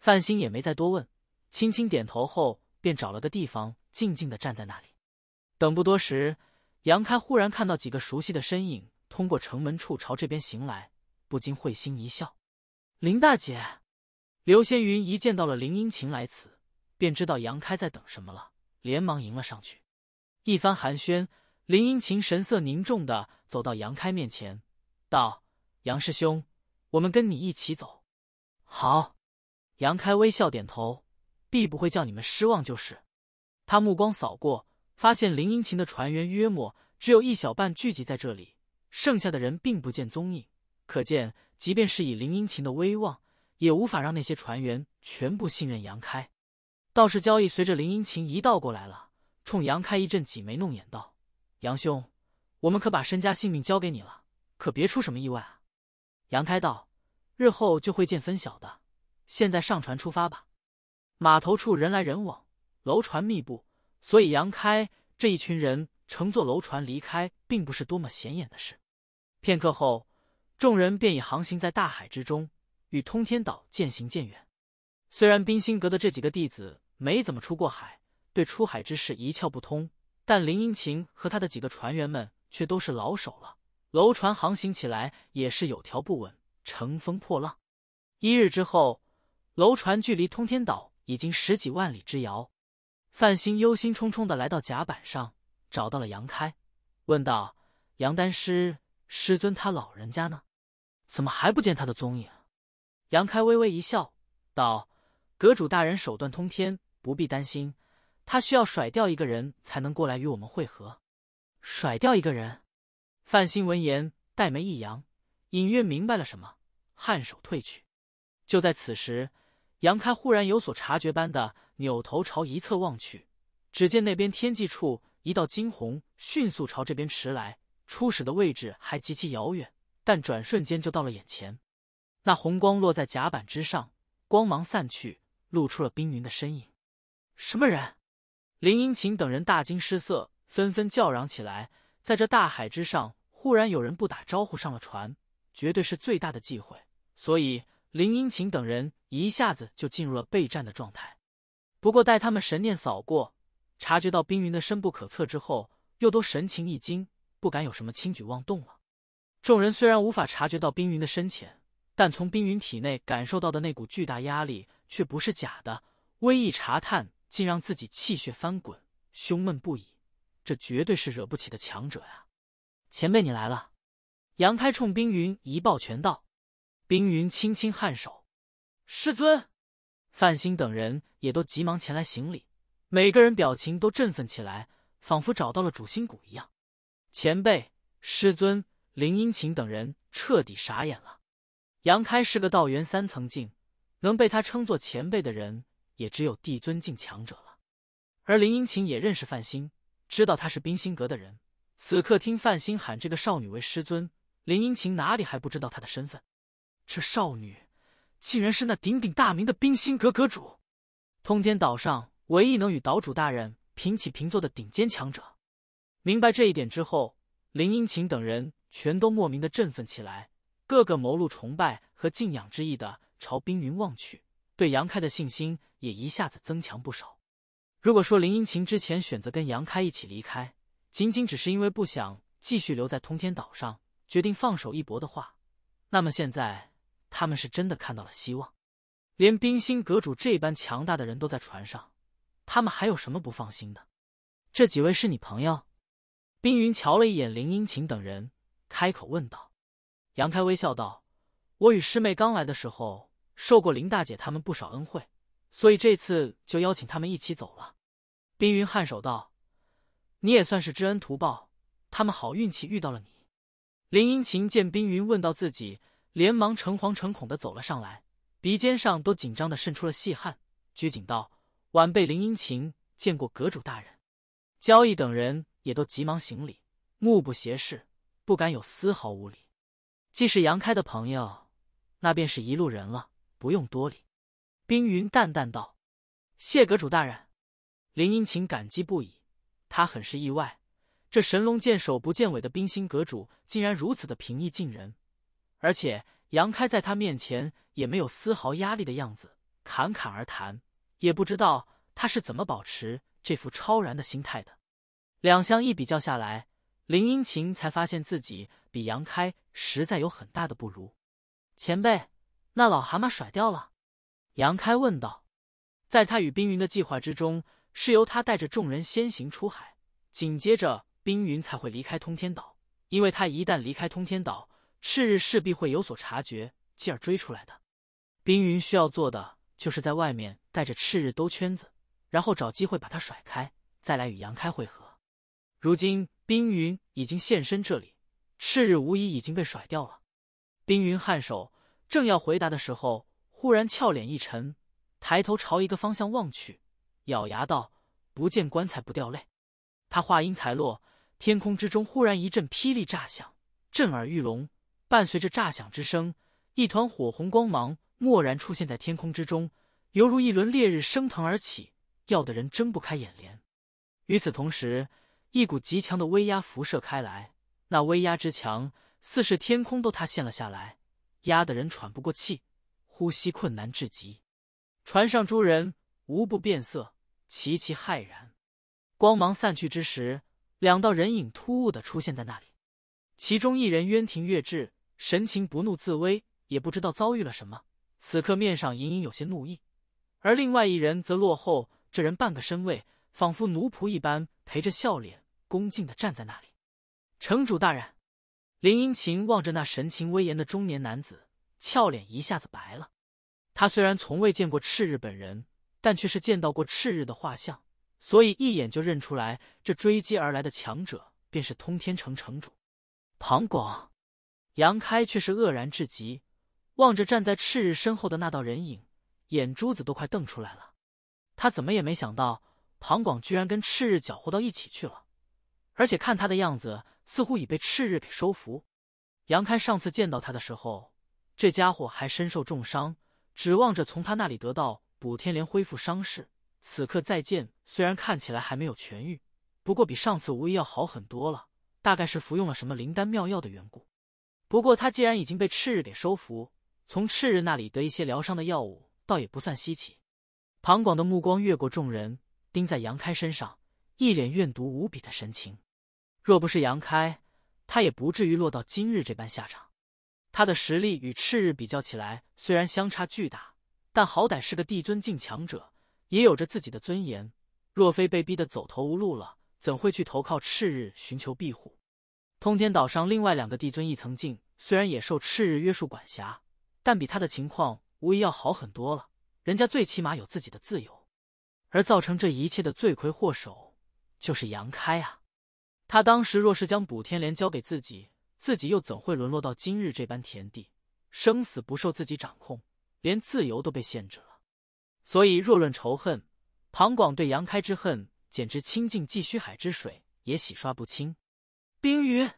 范星也没再多问，轻轻点头后，便找了个地方静静的站在那里。等不多时，杨开忽然看到几个熟悉的身影通过城门处朝这边行来，不禁会心一笑。林大姐，刘仙云一见到了林英晴来此。便知道杨开在等什么了，连忙迎了上去。一番寒暄，林英琴神色凝重的走到杨开面前，道：“杨师兄，我们跟你一起走。”好，杨开微笑点头，必不会叫你们失望就是。他目光扫过，发现林英琴的船员约莫只有一小半聚集在这里，剩下的人并不见踪影。可见，即便是以林英琴的威望，也无法让那些船员全部信任杨开。道士交易随着林英琴一道过来了，冲杨开一阵挤眉弄眼道：“杨兄，我们可把身家性命交给你了，可别出什么意外啊！”杨开道：“日后就会见分晓的。现在上船出发吧。”码头处人来人往，楼船密布，所以杨开这一群人乘坐楼船离开，并不是多么显眼的事。片刻后，众人便已航行在大海之中，与通天岛渐行渐远。虽然冰心阁的这几个弟子。没怎么出过海，对出海之事一窍不通。但林英琴和他的几个船员们却都是老手了，楼船航行起来也是有条不紊，乘风破浪。一日之后，楼船距离通天岛已经十几万里之遥。范兴忧心忡忡的来到甲板上，找到了杨开，问道：“杨丹师师尊他老人家呢？怎么还不见他的踪影？”杨开微微一笑，道：“阁主大人手段通天。”不必担心，他需要甩掉一个人才能过来与我们会合。甩掉一个人，范兴闻言，带眉一扬，隐约明白了什么，颔首退去。就在此时，杨开忽然有所察觉般的扭头朝一侧望去，只见那边天际处一道惊鸿迅速朝这边驰来，初始的位置还极其遥远，但转瞬间就到了眼前。那红光落在甲板之上，光芒散去，露出了冰云的身影。什么人？林英琴等人大惊失色，纷纷叫嚷起来。在这大海之上，忽然有人不打招呼上了船，绝对是最大的忌讳，所以林英琴等人一下子就进入了备战的状态。不过，待他们神念扫过，察觉到冰云的深不可测之后，又都神情一惊，不敢有什么轻举妄动了。众人虽然无法察觉到冰云的深浅，但从冰云体内感受到的那股巨大压力却不是假的，微一查探。竟让自己气血翻滚，胸闷不已。这绝对是惹不起的强者呀！前辈，你来了。杨开冲冰云一抱拳道，冰云轻轻颔首。师尊，范兴等人也都急忙前来行礼，每个人表情都振奋起来，仿佛找到了主心骨一样。前辈、师尊、林英晴等人彻底傻眼了。杨开是个道元三层境，能被他称作前辈的人。也只有帝尊境强者了，而林英琴也认识范星，知道他是冰心阁的人。此刻听范星喊这个少女为师尊，林英琴哪里还不知道她的身份？这少女竟然是那鼎鼎大名的冰心阁阁主，通天岛上唯一能与岛主大人平起平坐的顶尖强者。明白这一点之后，林英琴等人全都莫名的振奋起来，个个眸露崇拜和敬仰之意的朝冰云望去。对杨开的信心也一下子增强不少。如果说林英琴之前选择跟杨开一起离开，仅仅只是因为不想继续留在通天岛上，决定放手一搏的话，那么现在他们是真的看到了希望。连冰心阁主这般强大的人都在船上，他们还有什么不放心的？这几位是你朋友？冰云瞧了一眼林英琴等人，开口问道。杨开微笑道：“我与师妹刚来的时候。”受过林大姐他们不少恩惠，所以这次就邀请他们一起走了。冰云颔首道：“你也算是知恩图报，他们好运气遇到了你。”林英琴见冰云问到自己，连忙诚惶诚恐的走了上来，鼻尖上都紧张的渗出了细汗，拘谨道：“晚辈林英琴见过阁主大人。”交易等人也都急忙行礼，目不斜视，不敢有丝毫无礼。既是杨开的朋友，那便是一路人了。不用多礼，冰云淡淡道：“谢阁主大人。”林英晴感激不已，他很是意外，这神龙见首不见尾的冰心阁主竟然如此的平易近人，而且杨开在他面前也没有丝毫压力的样子，侃侃而谈，也不知道他是怎么保持这副超然的心态的。两相一比较下来，林英晴才发现自己比杨开实在有很大的不如。前辈。那老蛤蟆甩掉了，杨开问道。在他与冰云的计划之中，是由他带着众人先行出海，紧接着冰云才会离开通天岛。因为他一旦离开通天岛，赤日势必会有所察觉，继而追出来的。冰云需要做的，就是在外面带着赤日兜圈子，然后找机会把他甩开，再来与杨开会合。如今冰云已经现身这里，赤日无疑已经被甩掉了。冰云颔首。正要回答的时候，忽然俏脸一沉，抬头朝一个方向望去，咬牙道：“不见棺材不掉泪。”他话音才落，天空之中忽然一阵霹雳炸响，震耳欲聋。伴随着炸响之声，一团火红光芒蓦然出现在天空之中，犹如一轮烈日升腾而起，耀得人睁不开眼帘。与此同时，一股极强的威压辐射开来，那威压之强，似是天空都塌陷了下来。压得人喘不过气，呼吸困难至极。船上诸人无不变色，齐齐骇然。光芒散去之时，两道人影突兀的出现在那里。其中一人渊庭月至，神情不怒自威，也不知道遭遇了什么，此刻面上隐隐有些怒意。而另外一人则落后这人半个身位，仿佛奴仆一般，陪着笑脸，恭敬的站在那里。城主大人。林英琴望着那神情威严的中年男子，俏脸一下子白了。他虽然从未见过赤日本人，但却是见到过赤日的画像，所以一眼就认出来这追击而来的强者便是通天城城主庞广。杨开却是愕然至极，望着站在赤日身后的那道人影，眼珠子都快瞪出来了。他怎么也没想到，庞广居然跟赤日搅和到一起去了。而且看他的样子，似乎已被赤日给收服。杨开上次见到他的时候，这家伙还身受重伤，指望着从他那里得到补天莲恢复伤势。此刻再见，虽然看起来还没有痊愈，不过比上次无疑要好很多了，大概是服用了什么灵丹妙药的缘故。不过他既然已经被赤日给收服，从赤日那里得一些疗伤的药物，倒也不算稀奇。庞广的目光越过众人，盯在杨开身上，一脸怨毒无比的神情。若不是杨开，他也不至于落到今日这般下场。他的实力与赤日比较起来，虽然相差巨大，但好歹是个帝尊境强者，也有着自己的尊严。若非被逼得走投无路了，怎会去投靠赤日寻求庇护？通天岛上另外两个帝尊一层境，虽然也受赤日约束管辖，但比他的情况无疑要好很多了。人家最起码有自己的自由。而造成这一切的罪魁祸首，就是杨开啊！他当时若是将补天莲交给自己，自己又怎会沦落到今日这般田地？生死不受自己掌控，连自由都被限制了。所以，若论仇恨，庞广对杨开之恨，简直清尽寄虚海之水也洗刷不清。冰雨，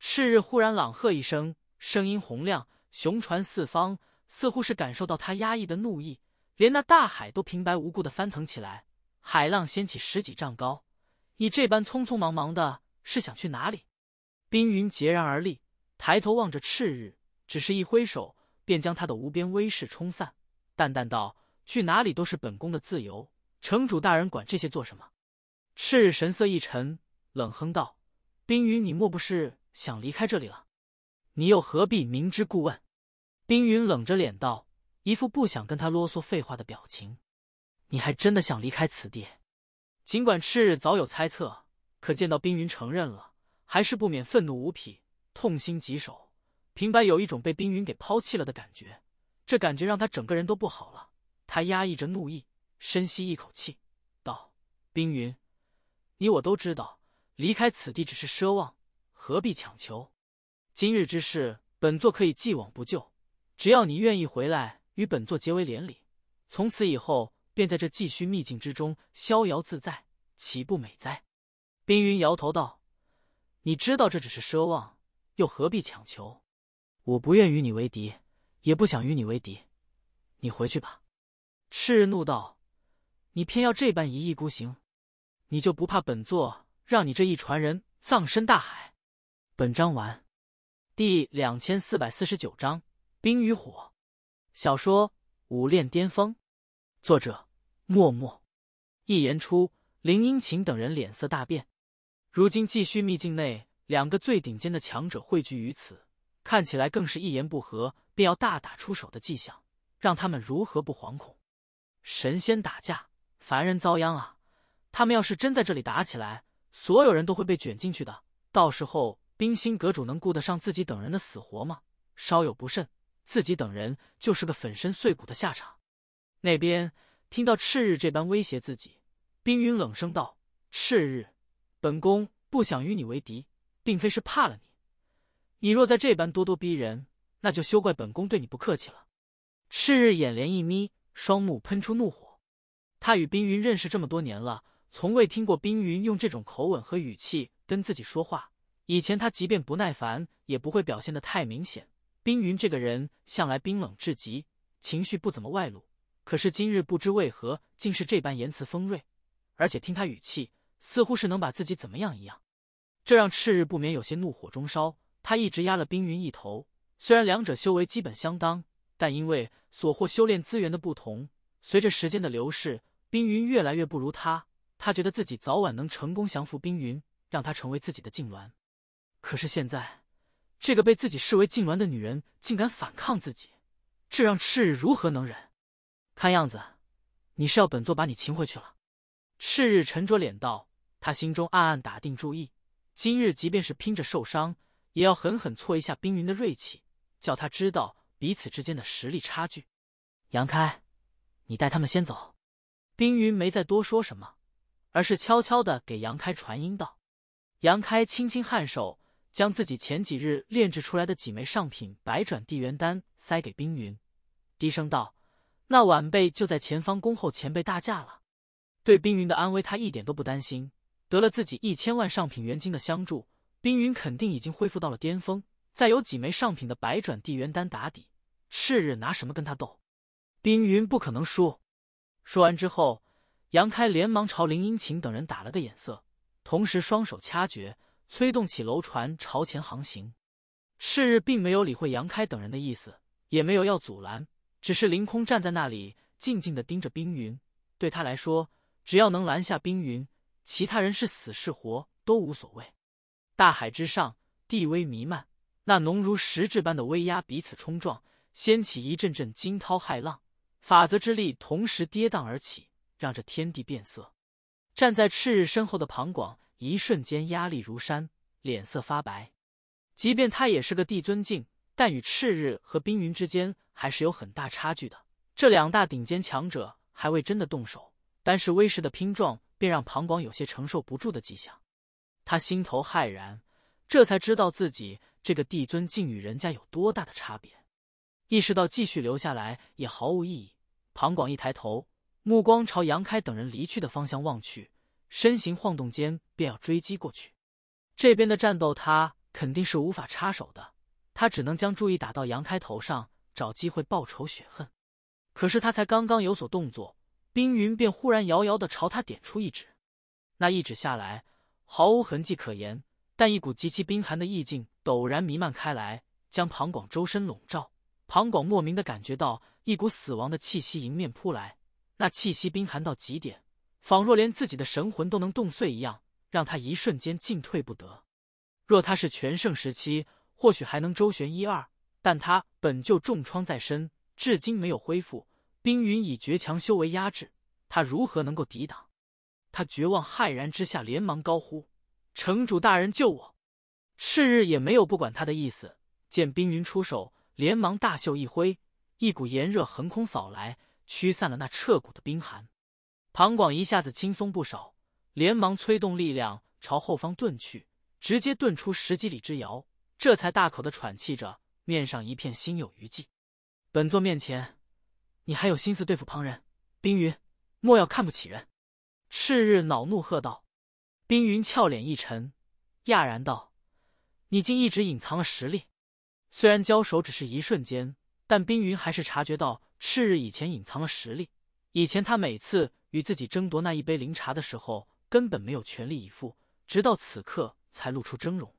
赤日忽然朗喝一声，声音洪亮，雄传四方，似乎是感受到他压抑的怒意，连那大海都平白无故的翻腾起来，海浪掀起十几丈高。你这般匆匆忙忙的，是想去哪里？冰云孑然而立，抬头望着赤日，只是一挥手，便将他的无边威势冲散，淡淡道：“去哪里都是本宫的自由，城主大人管这些做什么？”赤日神色一沉，冷哼道：“冰云，你莫不是想离开这里了？你又何必明知故问？”冰云冷着脸道，一副不想跟他啰嗦废话的表情：“你还真的想离开此地？”尽管赤日早有猜测，可见到冰云承认了，还是不免愤怒无比，痛心疾首，平白有一种被冰云给抛弃了的感觉。这感觉让他整个人都不好了。他压抑着怒意，深吸一口气，道：“冰云，你我都知道，离开此地只是奢望，何必强求？今日之事，本座可以既往不咎，只要你愿意回来与本座结为连理，从此以后……”便在这寄虚秘境之中逍遥自在，岂不美哉？冰云摇头道：“你知道这只是奢望，又何必强求？我不愿与你为敌，也不想与你为敌。你回去吧。”赤日怒道：“你偏要这般一意孤行，你就不怕本座让你这一船人葬身大海？”本章完，第两千四百四十九章《冰与火》。小说《武炼巅峰》，作者。默默，一言出，林英琴等人脸色大变。如今继续秘境内两个最顶尖的强者汇聚于此，看起来更是一言不合便要大打出手的迹象，让他们如何不惶恐？神仙打架，凡人遭殃啊！他们要是真在这里打起来，所有人都会被卷进去的。到时候，冰心阁主能顾得上自己等人的死活吗？稍有不慎，自己等人就是个粉身碎骨的下场。那边。听到赤日这般威胁自己，冰云冷声道：“赤日，本宫不想与你为敌，并非是怕了你。你若再这般咄咄逼人，那就休怪本宫对你不客气了。”赤日眼帘一眯，双目喷出怒火。他与冰云认识这么多年了，从未听过冰云用这种口吻和语气跟自己说话。以前他即便不耐烦，也不会表现的太明显。冰云这个人向来冰冷至极，情绪不怎么外露。可是今日不知为何，竟是这般言辞锋锐，而且听他语气，似乎是能把自己怎么样一样，这让赤日不免有些怒火中烧。他一直压了冰云一头，虽然两者修为基本相当，但因为所获修炼资源的不同，随着时间的流逝，冰云越来越不如他。他觉得自己早晚能成功降服冰云，让她成为自己的痉鸾。可是现在，这个被自己视为痉鸾的女人竟敢反抗自己，这让赤日如何能忍？看样子，你是要本座把你擒回去了。”赤日沉着脸道。他心中暗暗打定主意，今日即便是拼着受伤，也要狠狠挫一下冰云的锐气，叫他知道彼此之间的实力差距。杨开，你带他们先走。冰云没再多说什么，而是悄悄的给杨开传音道：“杨开，轻轻颔首，将自己前几日炼制出来的几枚上品百转地元丹塞给冰云，低声道。”那晚辈就在前方恭候前辈大驾了。对冰云的安危，他一点都不担心。得了自己一千万上品元晶的相助，冰云肯定已经恢复到了巅峰。再有几枚上品的百转地元丹打底，赤日拿什么跟他斗？冰云不可能输。说完之后，杨开连忙朝林英晴等人打了个眼色，同时双手掐诀，催动起楼船朝前航行。赤日并没有理会杨开等人的意思，也没有要阻拦。只是凌空站在那里，静静的盯着冰云。对他来说，只要能拦下冰云，其他人是死是活都无所谓。大海之上，地威弥漫，那浓如实质般的威压彼此冲撞，掀起一阵阵惊涛骇浪，法则之力同时跌宕而起，让这天地变色。站在赤日身后的庞广，一瞬间压力如山，脸色发白。即便他也是个帝尊境，但与赤日和冰云之间。还是有很大差距的。这两大顶尖强者还未真的动手，但是威势的拼撞便让庞广有些承受不住的迹象。他心头骇然，这才知道自己这个帝尊竟与人家有多大的差别。意识到继续留下来也毫无意义，庞广一抬头，目光朝杨开等人离去的方向望去，身形晃动间便要追击过去。这边的战斗他肯定是无法插手的，他只能将注意打到杨开头上。找机会报仇雪恨，可是他才刚刚有所动作，冰云便忽然遥遥的朝他点出一指，那一指下来毫无痕迹可言，但一股极其冰寒的意境陡然弥漫开来，将庞广周身笼罩。庞广莫名的感觉到一股死亡的气息迎面扑来，那气息冰寒到极点，仿若连自己的神魂都能冻碎一样，让他一瞬间进退不得。若他是全盛时期，或许还能周旋一二。但他本就重创在身，至今没有恢复。冰云以绝强修为压制他，如何能够抵挡？他绝望骇然之下，连忙高呼：“城主大人，救我！”赤日也没有不管他的意思。见冰云出手，连忙大袖一挥，一股炎热横空扫来，驱散了那彻骨的冰寒。庞广一下子轻松不少，连忙催动力量朝后方遁去，直接遁出十几里之遥，这才大口的喘气着。面上一片心有余悸，本座面前，你还有心思对付旁人？冰云莫要看不起人。赤日恼怒喝道。冰云俏脸一沉，讶然道：“你竟一直隐藏了实力。虽然交手只是一瞬间，但冰云还是察觉到赤日以前隐藏了实力。以前他每次与自己争夺那一杯灵茶的时候，根本没有全力以赴，直到此刻才露出真容。”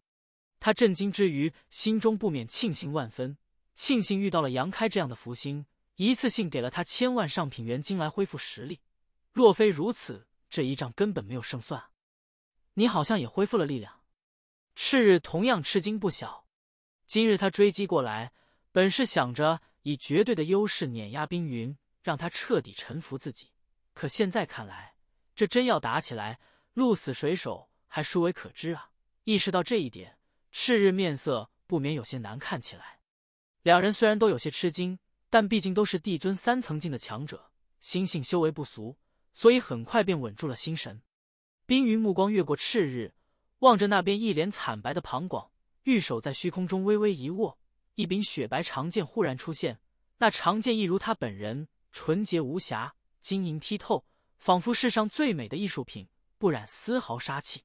他震惊之余，心中不免庆幸万分，庆幸遇到了杨开这样的福星，一次性给了他千万上品元晶来恢复实力。若非如此，这一仗根本没有胜算。你好像也恢复了力量，赤日同样吃惊不小。今日他追击过来，本是想着以绝对的优势碾压冰云，让他彻底臣服自己。可现在看来，这真要打起来，鹿死谁手还殊为可知啊！意识到这一点。赤日面色不免有些难看起来，两人虽然都有些吃惊，但毕竟都是帝尊三层境的强者，心性修为不俗，所以很快便稳住了心神。冰云目光越过赤日，望着那边一脸惨白的庞广，玉手在虚空中微微一握，一柄雪白长剑忽然出现。那长剑一如他本人，纯洁无瑕，晶莹剔透，仿佛世上最美的艺术品，不染丝毫杀气。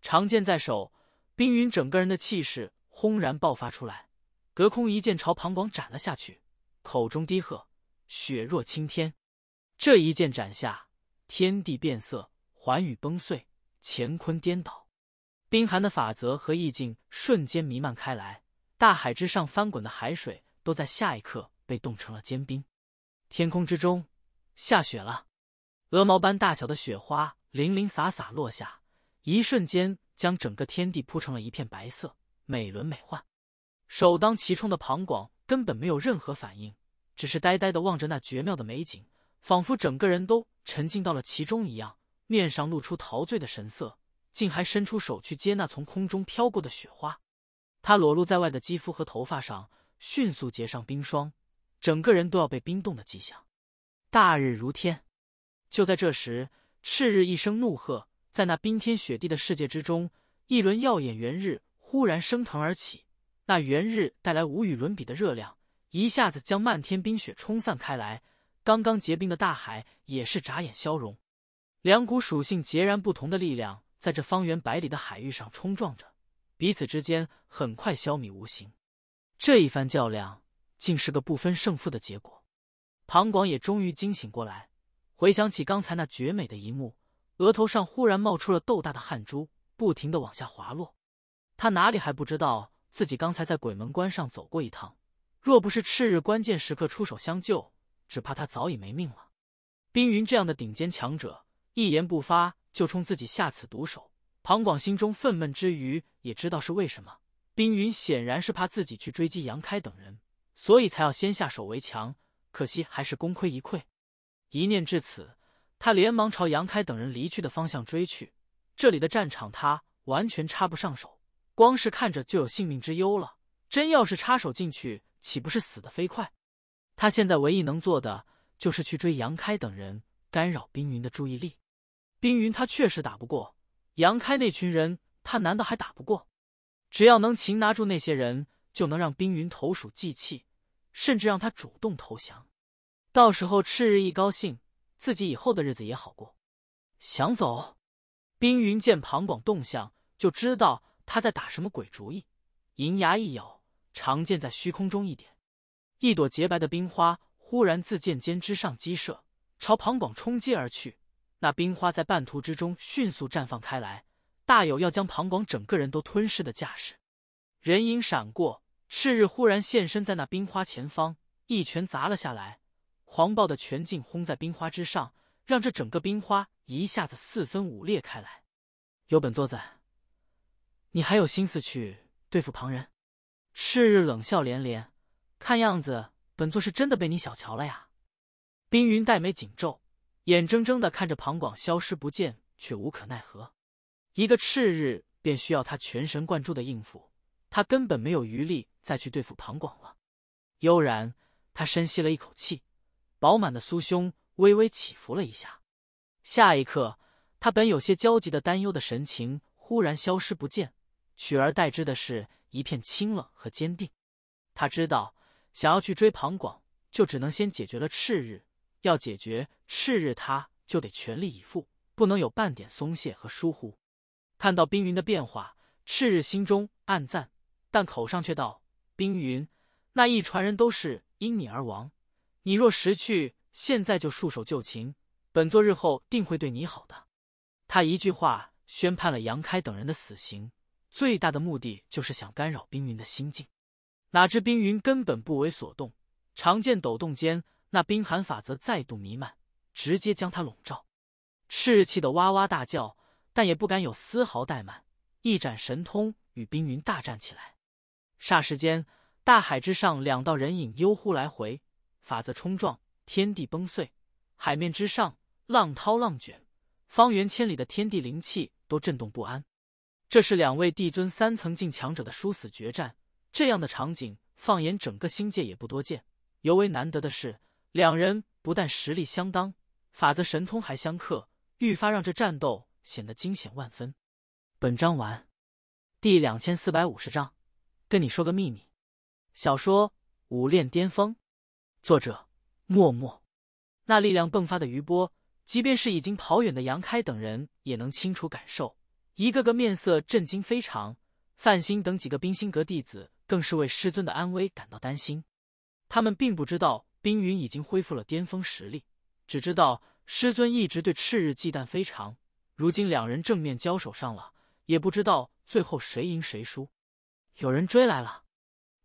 长剑在手。冰云整个人的气势轰然爆发出来，隔空一剑朝庞广斩了下去，口中低喝：“雪若青天。”这一剑斩下，天地变色，寰宇崩碎，乾坤颠倒。冰寒的法则和意境瞬间弥漫开来，大海之上翻滚的海水都在下一刻被冻成了坚冰。天空之中下雪了，鹅毛般大小的雪花零零洒洒落下，一瞬间。将整个天地铺成了一片白色，美轮美奂。首当其冲的庞广根本没有任何反应，只是呆呆的望着那绝妙的美景，仿佛整个人都沉浸到了其中一样，面上露出陶醉的神色，竟还伸出手去接那从空中飘过的雪花。他裸露在外的肌肤和头发上迅速结上冰霜，整个人都要被冰冻的迹象。大日如天，就在这时，赤日一声怒喝。在那冰天雪地的世界之中，一轮耀眼圆日忽然升腾而起。那圆日带来无与伦比的热量，一下子将漫天冰雪冲散开来。刚刚结冰的大海也是眨眼消融。两股属性截然不同的力量在这方圆百里的海域上冲撞着，彼此之间很快消弭无形。这一番较量竟是个不分胜负的结果。庞广也终于惊醒过来，回想起刚才那绝美的一幕。额头上忽然冒出了豆大的汗珠，不停的往下滑落。他哪里还不知道自己刚才在鬼门关上走过一趟？若不是赤日关键时刻出手相救，只怕他早已没命了。冰云这样的顶尖强者，一言不发就冲自己下此毒手，庞广心中愤懑之余，也知道是为什么。冰云显然是怕自己去追击杨开等人，所以才要先下手为强。可惜还是功亏一篑。一念至此。他连忙朝杨开等人离去的方向追去。这里的战场他完全插不上手，光是看着就有性命之忧了。真要是插手进去，岂不是死得飞快？他现在唯一能做的就是去追杨开等人，干扰冰云的注意力。冰云他确实打不过杨开那群人，他难道还打不过？只要能擒拿住那些人，就能让冰云投鼠忌器，甚至让他主动投降。到时候赤日一高兴。自己以后的日子也好过。想走？冰云见庞广动向，就知道他在打什么鬼主意。银牙一咬，长剑在虚空中一点，一朵洁白的冰花忽然自剑尖之上激射，朝庞广冲击而去。那冰花在半途之中迅速绽放开来，大有要将庞广整个人都吞噬的架势。人影闪过，赤日忽然现身在那冰花前方，一拳砸了下来。狂暴的拳劲轰在冰花之上，让这整个冰花一下子四分五裂开来。有本座在，你还有心思去对付旁人？赤日冷笑连连，看样子本座是真的被你小瞧了呀。冰云黛眉紧皱，眼睁睁的看着庞广消失不见，却无可奈何。一个赤日便需要他全神贯注的应付，他根本没有余力再去对付庞广了。悠然，他深吸了一口气。饱满的酥胸微微起伏了一下，下一刻，他本有些焦急的担忧的神情忽然消失不见，取而代之的是一片清冷和坚定。他知道，想要去追庞广，就只能先解决了赤日。要解决赤日，他就得全力以赴，不能有半点松懈和疏忽。看到冰云的变化，赤日心中暗赞，但口上却道：“冰云，那一船人都是因你而亡。”你若识趣，现在就束手就擒，本座日后定会对你好的。他一句话宣判了杨开等人的死刑，最大的目的就是想干扰冰云的心境。哪知冰云根本不为所动，长剑抖动间，那冰寒法则再度弥漫，直接将他笼罩。赤气的哇哇大叫，但也不敢有丝毫怠慢，一展神通与冰云大战起来。霎时间，大海之上两道人影悠忽来回。法则冲撞，天地崩碎，海面之上浪涛浪卷，方圆千里的天地灵气都震动不安。这是两位帝尊三层境强者的殊死决战，这样的场景放眼整个星界也不多见。尤为难得的是，两人不但实力相当，法则神通还相克，愈发让这战斗显得惊险万分。本章完，第两千四百五十章，跟你说个秘密。小说《武炼巅峰》。作者默默，那力量迸发的余波，即便是已经跑远的杨开等人，也能清楚感受。一个个面色震惊非常，范星等几个冰心阁弟子更是为师尊的安危感到担心。他们并不知道冰云已经恢复了巅峰实力，只知道师尊一直对赤日忌惮非常。如今两人正面交手上了，也不知道最后谁赢谁输。有人追来了，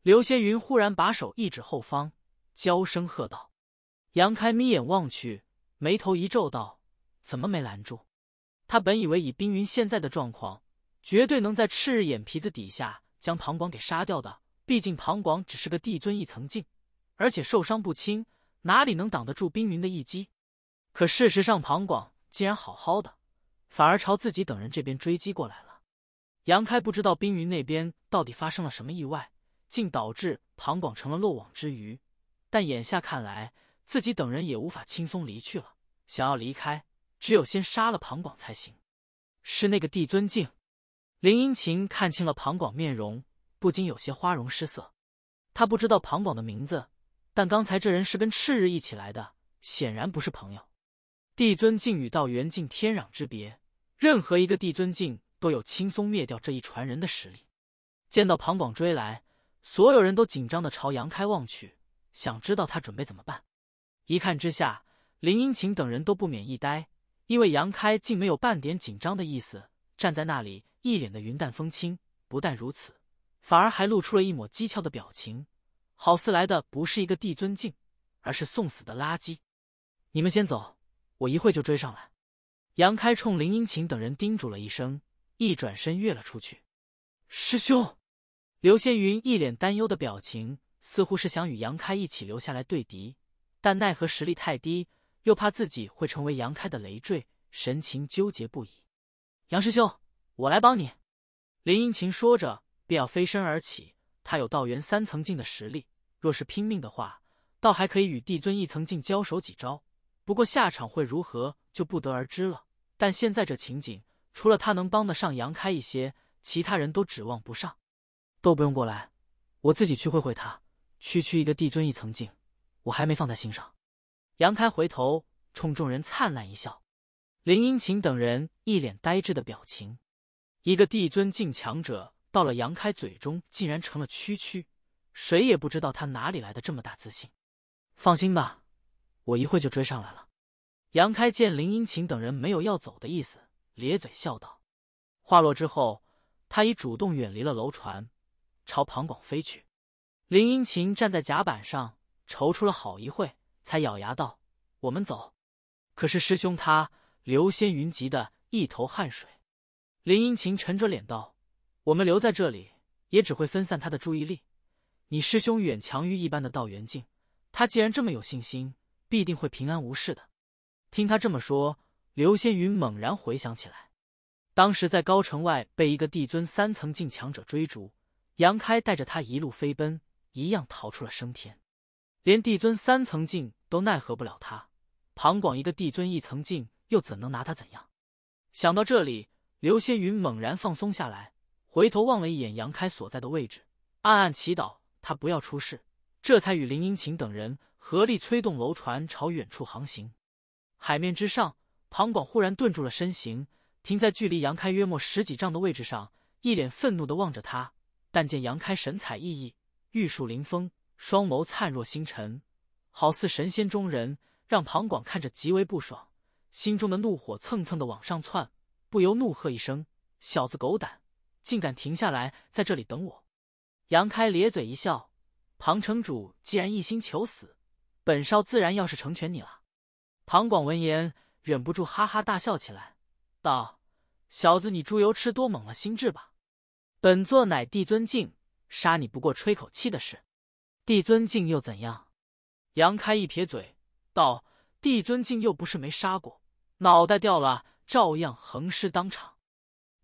刘仙云忽然把手一指后方。娇声喝道：“杨开，眯眼望去，眉头一皱，道：‘怎么没拦住？’他本以为以冰云现在的状况，绝对能在赤日眼皮子底下将庞广给杀掉的。毕竟庞广只是个帝尊一层境，而且受伤不轻，哪里能挡得住冰云的一击？可事实上，庞广竟然好好的，反而朝自己等人这边追击过来了。杨开不知道冰云那边到底发生了什么意外，竟导致庞广成了漏网之鱼。”但眼下看来，自己等人也无法轻松离去了。想要离开，只有先杀了庞广才行。是那个帝尊境！林英琴看清了庞广面容，不禁有些花容失色。他不知道庞广的名字，但刚才这人是跟赤日一起来的，显然不是朋友。帝尊境与道元境天壤之别，任何一个帝尊境都有轻松灭掉这一船人的实力。见到庞广追来，所有人都紧张的朝杨开望去。想知道他准备怎么办？一看之下，林英琴等人都不免一呆，因为杨开竟没有半点紧张的意思，站在那里一脸的云淡风轻。不但如此，反而还露出了一抹讥诮的表情，好似来的不是一个帝尊境，而是送死的垃圾。你们先走，我一会就追上来。杨开冲林英琴等人叮嘱了一声，一转身跃了出去。师兄，刘仙云一脸担忧的表情。似乎是想与杨开一起留下来对敌，但奈何实力太低，又怕自己会成为杨开的累赘，神情纠结不已。杨师兄，我来帮你。”林英琴说着便要飞身而起。他有道元三层境的实力，若是拼命的话，倒还可以与帝尊一层境交手几招。不过下场会如何，就不得而知了。但现在这情景，除了他能帮得上杨开一些，其他人都指望不上。都不用过来，我自己去会会他。区区一个帝尊一层境，我还没放在心上。杨开回头冲众人灿烂一笑，林英晴等人一脸呆滞的表情。一个帝尊境强者到了杨开嘴中，竟然成了区区。谁也不知道他哪里来的这么大自信。放心吧，我一会就追上来了。杨开见林英晴等人没有要走的意思，咧嘴笑道。话落之后，他已主动远离了楼船，朝庞广飞去。林英琴站在甲板上，踌躇了好一会，才咬牙道：“我们走。”可是师兄他刘仙云急得一头汗水。林英琴沉着脸道：“我们留在这里，也只会分散他的注意力。你师兄远强于一般的道元境，他既然这么有信心，必定会平安无事的。”听他这么说，刘仙云猛然回想起来，当时在高城外被一个帝尊三层境强者追逐，杨开带着他一路飞奔。一样逃出了升天，连帝尊三层境都奈何不了他。庞广一个帝尊一层境，又怎能拿他怎样？想到这里，刘仙云猛然放松下来，回头望了一眼杨开所在的位置，暗暗祈祷他不要出事，这才与林英琴等人合力催动楼船朝远处航行。海面之上，庞广忽然顿住了身形，停在距离杨开约莫十几丈的位置上，一脸愤怒的望着他。但见杨开神采奕奕。玉树临风，双眸灿若星辰，好似神仙中人，让庞广看着极为不爽，心中的怒火蹭蹭的往上窜，不由怒喝一声：“小子狗胆，竟敢停下来在这里等我！”杨开咧嘴一笑：“庞城主既然一心求死，本少自然要是成全你了。”庞广闻言忍不住哈哈大笑起来，道：“小子，你猪油吃多猛了心智吧？本座乃帝尊境。”杀你不过吹口气的事，帝尊敬又怎样？杨开一撇嘴道：“帝尊敬又不是没杀过，脑袋掉了照样横尸当场。”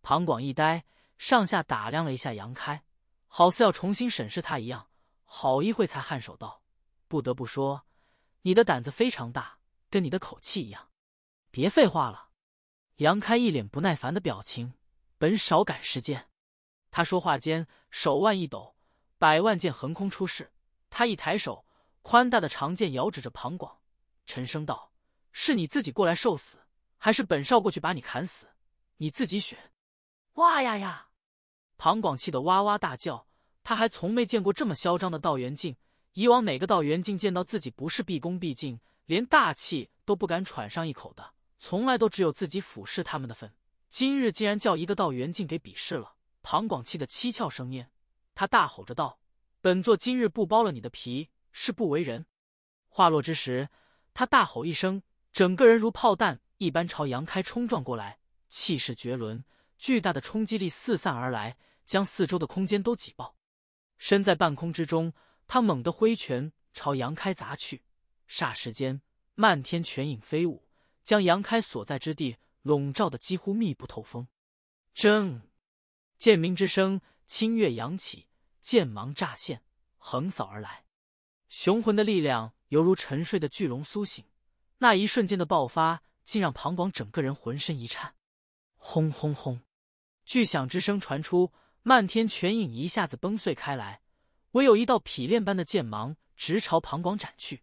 庞广一呆，上下打量了一下杨开，好似要重新审视他一样，好一会才颔首道：“不得不说，你的胆子非常大，跟你的口气一样。”别废话了，杨开一脸不耐烦的表情，本少赶时间。他说话间，手腕一抖，百万剑横空出世。他一抬手，宽大的长剑遥指着庞广，沉声道：“是你自己过来受死，还是本少过去把你砍死？你自己选。”哇呀呀！庞广气得哇哇大叫。他还从没见过这么嚣张的道元境。以往哪个道元境见到自己不是毕恭毕敬，连大气都不敢喘上一口的？从来都只有自己俯视他们的份。今日竟然叫一个道元境给鄙视了！庞广气得七窍生烟，他大吼着道：“本座今日不剥了你的皮，是不为人。”话落之时，他大吼一声，整个人如炮弹一般朝杨开冲撞过来，气势绝伦，巨大的冲击力四散而来，将四周的空间都挤爆。身在半空之中，他猛地挥拳朝杨开砸去，霎时间漫天拳影飞舞，将杨开所在之地笼罩得几乎密不透风。正剑鸣之声清月扬起，剑芒乍现，横扫而来。雄浑的力量犹如沉睡的巨龙苏醒，那一瞬间的爆发竟让庞广整个人浑身一颤。轰轰轰！巨响之声传出，漫天拳影一下子崩碎开来，唯有一道劈裂般的剑芒直朝庞广斩去。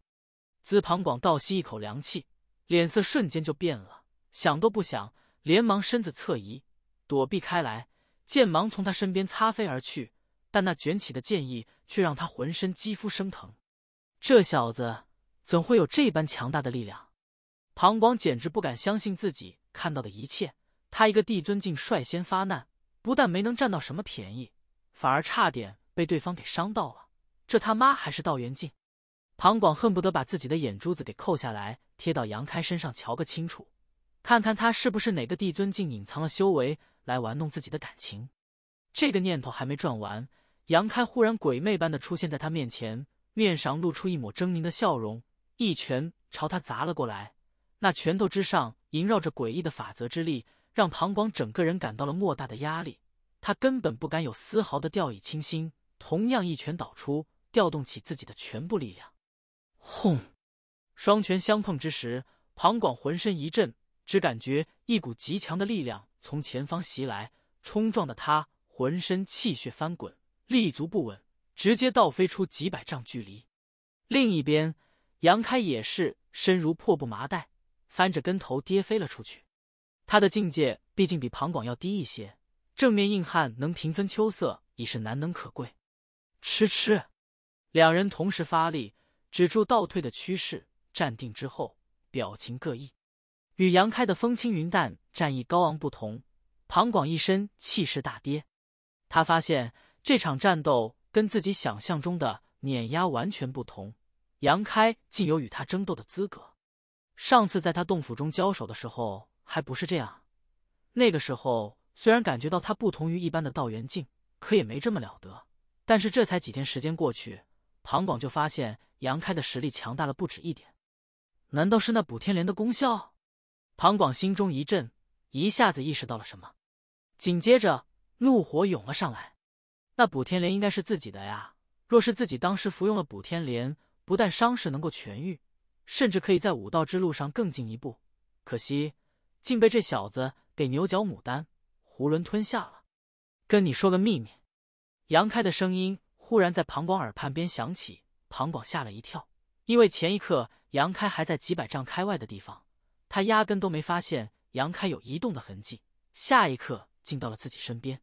自庞广倒吸一口凉气，脸色瞬间就变了，想都不想，连忙身子侧移，躲避开来。剑芒从他身边擦飞而去，但那卷起的剑意却让他浑身肌肤生疼。这小子怎会有这般强大的力量？庞广简直不敢相信自己看到的一切。他一个帝尊竟率先发难，不但没能占到什么便宜，反而差点被对方给伤到了。这他妈还是道元境！庞广恨不得把自己的眼珠子给扣下来贴到杨开身上瞧个清楚，看看他是不是哪个帝尊境隐藏了修为。来玩弄自己的感情，这个念头还没转完，杨开忽然鬼魅般的出现在他面前，面上露出一抹狰狞的笑容，一拳朝他砸了过来。那拳头之上萦绕着诡异的法则之力，让庞广整个人感到了莫大的压力。他根本不敢有丝毫的掉以轻心，同样一拳倒出，调动起自己的全部力量。轰！双拳相碰之时，庞广浑身一震，只感觉一股极强的力量。从前方袭来，冲撞的他浑身气血翻滚，立足不稳，直接倒飞出几百丈距离。另一边，杨开也是身如破布麻袋，翻着跟头跌飞了出去。他的境界毕竟比庞广要低一些，正面硬汉能平分秋色，已是难能可贵。吃吃，两人同时发力，止住倒退的趋势，站定之后，表情各异。与杨开的风轻云淡、战意高昂不同，庞广一身气势大跌。他发现这场战斗跟自己想象中的碾压完全不同。杨开竟有与他争斗的资格。上次在他洞府中交手的时候还不是这样。那个时候虽然感觉到他不同于一般的道元境，可也没这么了得。但是这才几天时间过去，庞广就发现杨开的实力强大了不止一点。难道是那补天莲的功效？庞广心中一震，一下子意识到了什么，紧接着怒火涌了上来。那补天莲应该是自己的呀！若是自己当时服用了补天莲，不但伤势能够痊愈，甚至可以在武道之路上更进一步。可惜，竟被这小子给牛角牡丹囫囵吞下了。跟你说个秘密，杨开的声音忽然在庞广耳畔边响起。庞广吓了一跳，因为前一刻杨开还在几百丈开外的地方。他压根都没发现杨开有移动的痕迹，下一刻进到了自己身边。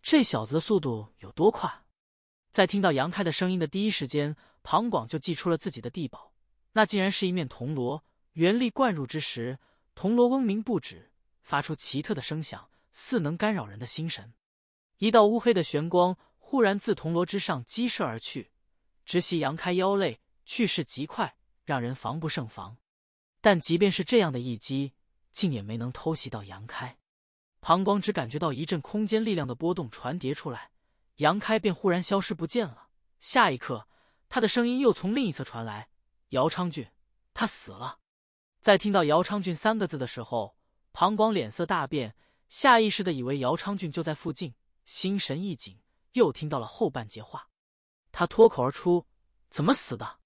这小子的速度有多快？在听到杨开的声音的第一时间，庞广就祭出了自己的地宝，那竟然是一面铜锣。元力灌入之时，铜锣嗡鸣不止，发出奇特的声响，似能干扰人的心神。一道乌黑的玄光忽然自铜锣之上激射而去，直袭杨开腰肋，去势极快，让人防不胜防。但即便是这样的一击，竟也没能偷袭到杨开。庞光只感觉到一阵空间力量的波动传叠出来，杨开便忽然消失不见了。下一刻，他的声音又从另一侧传来：“姚昌俊，他死了。”在听到“姚昌俊”三个字的时候，庞光脸色大变，下意识的以为姚昌俊就在附近，心神一紧，又听到了后半截话，他脱口而出：“怎么死的？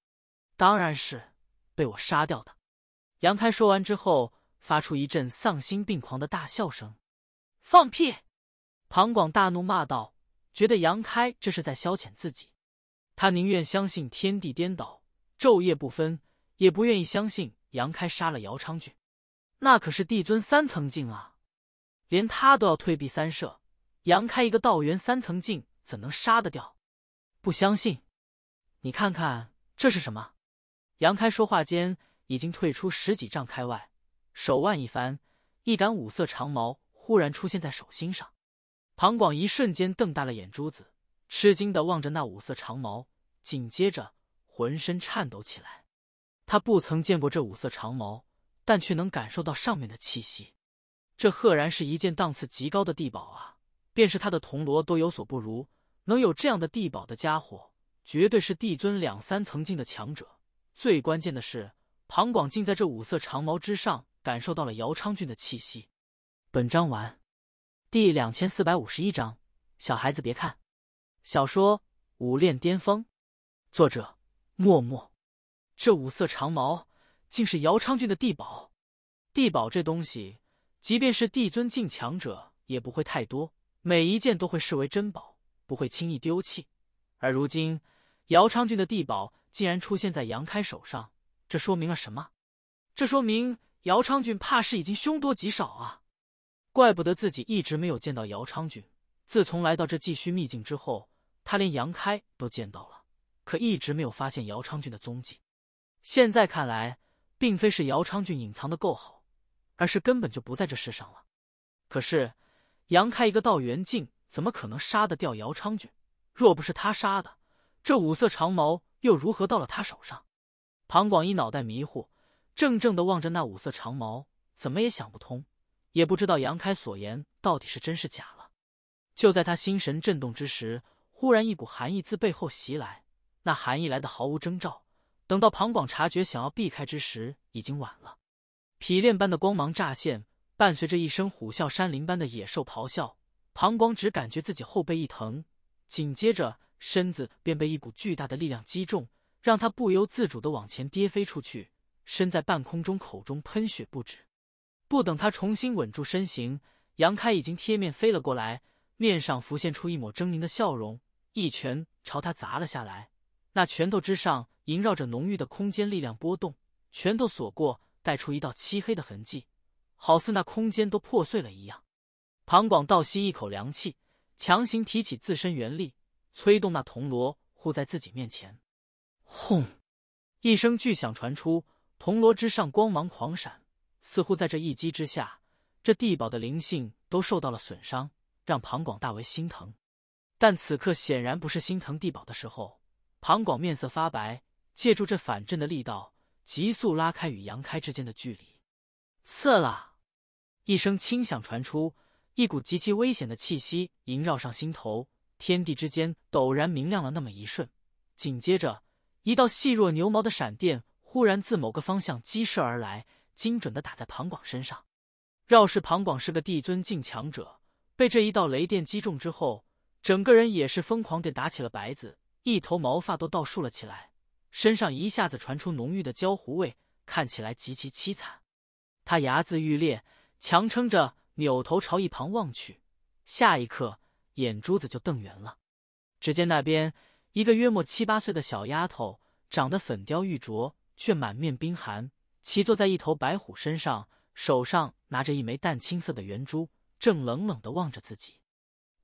当然是被我杀掉的。”杨开说完之后，发出一阵丧心病狂的大笑声。“放屁！”庞广大怒骂道，觉得杨开这是在消遣自己。他宁愿相信天地颠倒、昼夜不分，也不愿意相信杨开杀了姚昌俊。那可是帝尊三层镜啊，连他都要退避三舍。杨开一个道元三层镜，怎能杀得掉？不相信？你看看这是什么？杨开说话间。已经退出十几丈开外，手腕一翻，一杆五色长矛忽然出现在手心上。庞广一瞬间瞪大了眼珠子，吃惊的望着那五色长矛，紧接着浑身颤抖起来。他不曾见过这五色长矛，但却能感受到上面的气息。这赫然是一件档次极高的地宝啊！便是他的铜锣都有所不如。能有这样的地宝的家伙，绝对是帝尊两三层境的强者。最关键的是。庞广竟在这五色长矛之上感受到了姚昌俊的气息。本章完。第两千四百五十一章：小孩子别看。小说《武炼巅峰》，作者：默默。这五色长矛竟是姚昌俊的地宝。地宝这东西，即便是帝尊境强者，也不会太多，每一件都会视为珍宝，不会轻易丢弃。而如今，姚昌俊的地宝竟然出现在杨开手上。这说明了什么？这说明姚昌俊怕是已经凶多吉少啊！怪不得自己一直没有见到姚昌俊，自从来到这继续秘境之后，他连杨开都见到了，可一直没有发现姚昌俊的踪迹。现在看来，并非是姚昌俊隐藏的够好，而是根本就不在这世上了。可是，杨开一个道元境，怎么可能杀得掉姚昌俊？若不是他杀的，这五色长矛又如何到了他手上？庞广一脑袋迷糊，怔怔地望着那五色长矛，怎么也想不通，也不知道杨开所言到底是真是假了。就在他心神震动之时，忽然一股寒意自背后袭来，那寒意来得毫无征兆。等到庞广察觉，想要避开之时，已经晚了。匹练般的光芒乍现，伴随着一声虎啸山林般的野兽咆哮，庞广只感觉自己后背一疼，紧接着身子便被一股巨大的力量击中。让他不由自主的往前跌飞出去，身在半空中，口中喷血不止。不等他重新稳住身形，杨开已经贴面飞了过来，面上浮现出一抹狰狞的笑容，一拳朝他砸了下来。那拳头之上萦绕着浓郁的空间力量波动，拳头所过带出一道漆黑的痕迹，好似那空间都破碎了一样。庞广倒吸一口凉气，强行提起自身元力，催动那铜锣护在自己面前。轰！一声巨响传出，铜锣之上光芒狂闪，似乎在这一击之下，这地堡的灵性都受到了损伤，让庞广大为心疼。但此刻显然不是心疼地堡的时候，庞广面色发白，借助这反震的力道，急速拉开与杨开之间的距离。刺啦！一声轻响传出，一股极其危险的气息萦绕上心头，天地之间陡然明亮了那么一瞬，紧接着。一道细若牛毛的闪电忽然自某个方向激射而来，精准的打在庞广身上。饶是庞广是个帝尊境强者，被这一道雷电击中之后，整个人也是疯狂地打起了白子，一头毛发都倒竖了起来，身上一下子传出浓郁的焦糊味，看起来极其凄惨。他牙眦欲裂，强撑着扭头朝一旁望去，下一刻眼珠子就瞪圆了，只见那边。一个约莫七八岁的小丫头，长得粉雕玉琢，却满面冰寒，骑坐在一头白虎身上，手上拿着一枚淡青色的圆珠，正冷冷的望着自己。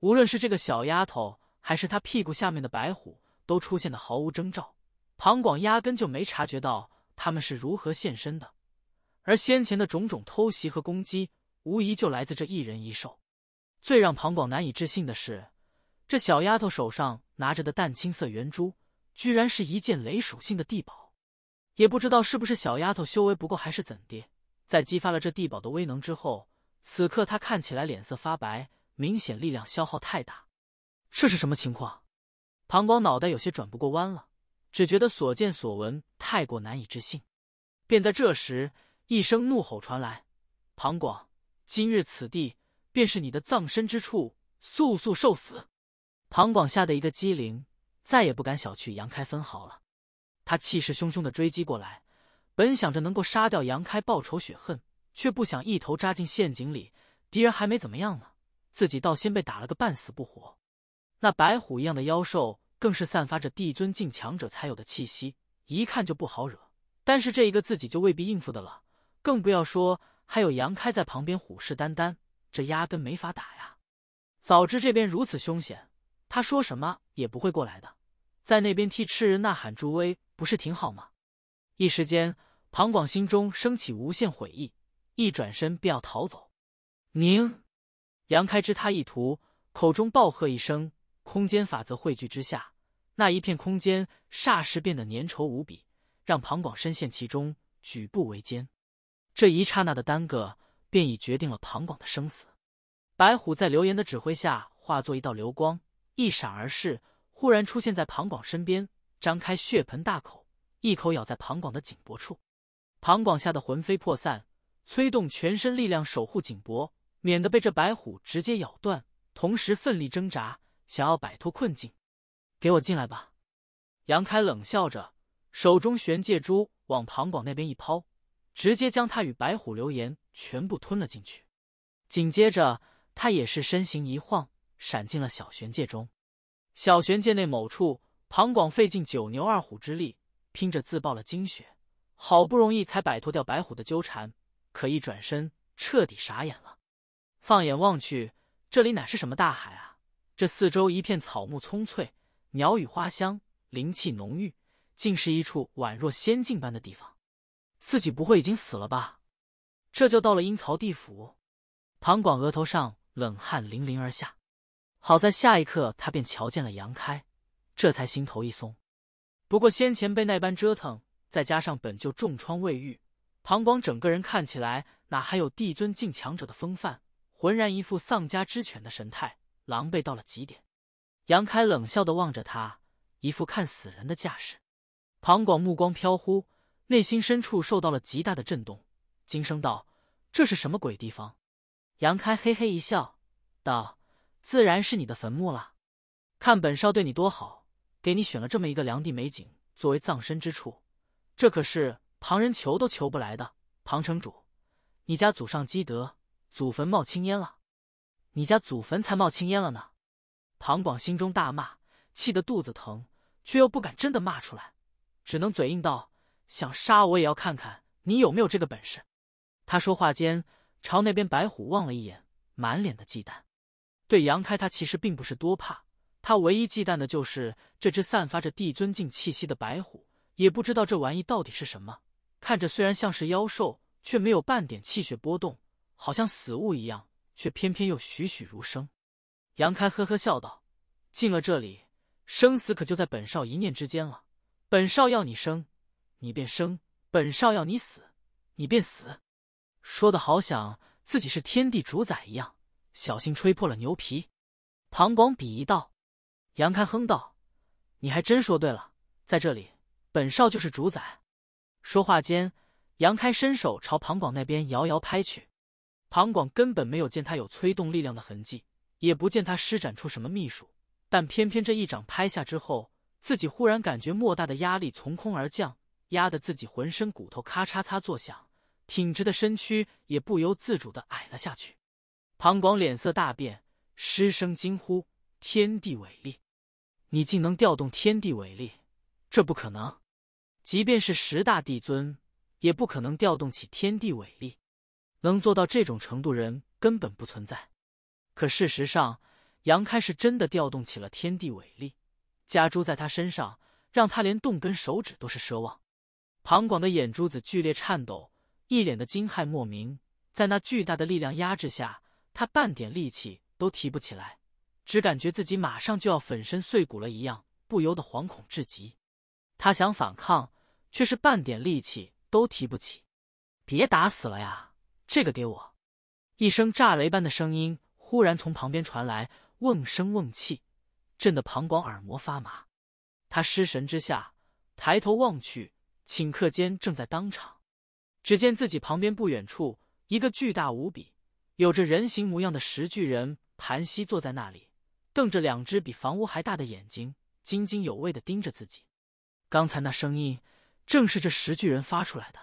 无论是这个小丫头，还是她屁股下面的白虎，都出现的毫无征兆。庞广压根就没察觉到他们是如何现身的，而先前的种种偷袭和攻击，无疑就来自这一人一兽。最让庞广难以置信的是，这小丫头手上。拿着的淡青色圆珠，居然是一件雷属性的地宝。也不知道是不是小丫头修为不够，还是怎的，在激发了这地宝的威能之后，此刻她看起来脸色发白，明显力量消耗太大。这是什么情况？庞广脑袋有些转不过弯了，只觉得所见所闻太过难以置信。便在这时，一声怒吼传来：“庞广，今日此地便是你的葬身之处，速速受死！”唐广吓得一个机灵，再也不敢小觑杨开分毫了。他气势汹汹的追击过来，本想着能够杀掉杨开报仇雪恨，却不想一头扎进陷阱里。敌人还没怎么样呢，自己倒先被打了个半死不活。那白虎一样的妖兽更是散发着帝尊境强者才有的气息，一看就不好惹。但是这一个自己就未必应付的了，更不要说还有杨开在旁边虎视眈眈，这压根没法打呀！早知这边如此凶险。他说什么也不会过来的，在那边替赤人呐喊助威，不是挺好吗？一时间，庞广心中升起无限悔意，一转身便要逃走。宁杨开知他意图，口中暴喝一声，空间法则汇聚之下，那一片空间霎时变得粘稠无比，让庞广深陷其中，举步维艰。这一刹那的耽搁，便已决定了庞广的生死。白虎在刘岩的指挥下，化作一道流光。一闪而逝，忽然出现在庞广身边，张开血盆大口，一口咬在庞广的颈脖处。庞广吓得魂飞魄散，催动全身力量守护颈脖，免得被这白虎直接咬断，同时奋力挣扎，想要摆脱困境。给我进来吧！杨开冷笑着，手中玄界珠往庞广那边一抛，直接将他与白虎流言全部吞了进去。紧接着，他也是身形一晃。闪进了小玄界中，小玄界内某处，庞广费尽九牛二虎之力，拼着自爆了精血，好不容易才摆脱掉白虎的纠缠，可一转身，彻底傻眼了。放眼望去，这里哪是什么大海啊？这四周一片草木葱翠，鸟语花香，灵气浓郁，竟是一处宛若仙境般的地方。自己不会已经死了吧？这就到了阴曹地府？庞广额头上冷汗淋淋而下。好在下一刻，他便瞧见了杨开，这才心头一松。不过先前被那般折腾，再加上本就重创未愈，庞广整个人看起来哪还有帝尊境强者的风范，浑然一副丧家之犬的神态，狼狈到了极点。杨开冷笑的望着他，一副看死人的架势。庞广目光飘忽，内心深处受到了极大的震动，惊声道：“这是什么鬼地方？”杨开嘿嘿一笑，道。自然是你的坟墓了，看本少对你多好，给你选了这么一个良地美景作为葬身之处，这可是旁人求都求不来的。庞城主，你家祖上积德，祖坟冒青烟了，你家祖坟才冒青烟了呢。庞广心中大骂，气得肚子疼，却又不敢真的骂出来，只能嘴硬道：“想杀我也要看看你有没有这个本事。”他说话间朝那边白虎望了一眼，满脸的忌惮。对杨开，他其实并不是多怕，他唯一忌惮的就是这只散发着帝尊境气息的白虎。也不知道这玩意到底是什么，看着虽然像是妖兽，却没有半点气血波动，好像死物一样，却偏偏又栩栩如生。杨开呵呵笑道：“进了这里，生死可就在本少一念之间了。本少要你生，你便生；本少要你死，你便死。”说的好像自己是天地主宰一样。小心吹破了牛皮，庞广鄙夷道。杨开哼道：“你还真说对了，在这里，本少就是主宰。”说话间，杨开伸手朝庞广那边摇摇拍去。庞广根本没有见他有催动力量的痕迹，也不见他施展出什么秘术，但偏偏这一掌拍下之后，自己忽然感觉莫大的压力从空而降，压得自己浑身骨头咔嚓嚓作响，挺直的身躯也不由自主的矮了下去。庞广脸色大变，失声惊呼：“天地伟力！你竟能调动天地伟力？这不可能！即便是十大帝尊，也不可能调动起天地伟力。能做到这种程度，人根本不存在。”可事实上，杨开是真的调动起了天地伟力，加诸在他身上，让他连动根手指都是奢望。庞广的眼珠子剧烈颤抖，一脸的惊骇莫名，在那巨大的力量压制下。他半点力气都提不起来，只感觉自己马上就要粉身碎骨了一样，不由得惶恐至极。他想反抗，却是半点力气都提不起。别打死了呀！这个给我！一声炸雷般的声音忽然从旁边传来，瓮声瓮气，震得庞广耳膜发麻。他失神之下抬头望去，顷刻间正在当场，只见自己旁边不远处，一个巨大无比。有着人形模样的石巨人盘膝坐在那里，瞪着两只比房屋还大的眼睛，津津有味的盯着自己。刚才那声音正是这石巨人发出来的。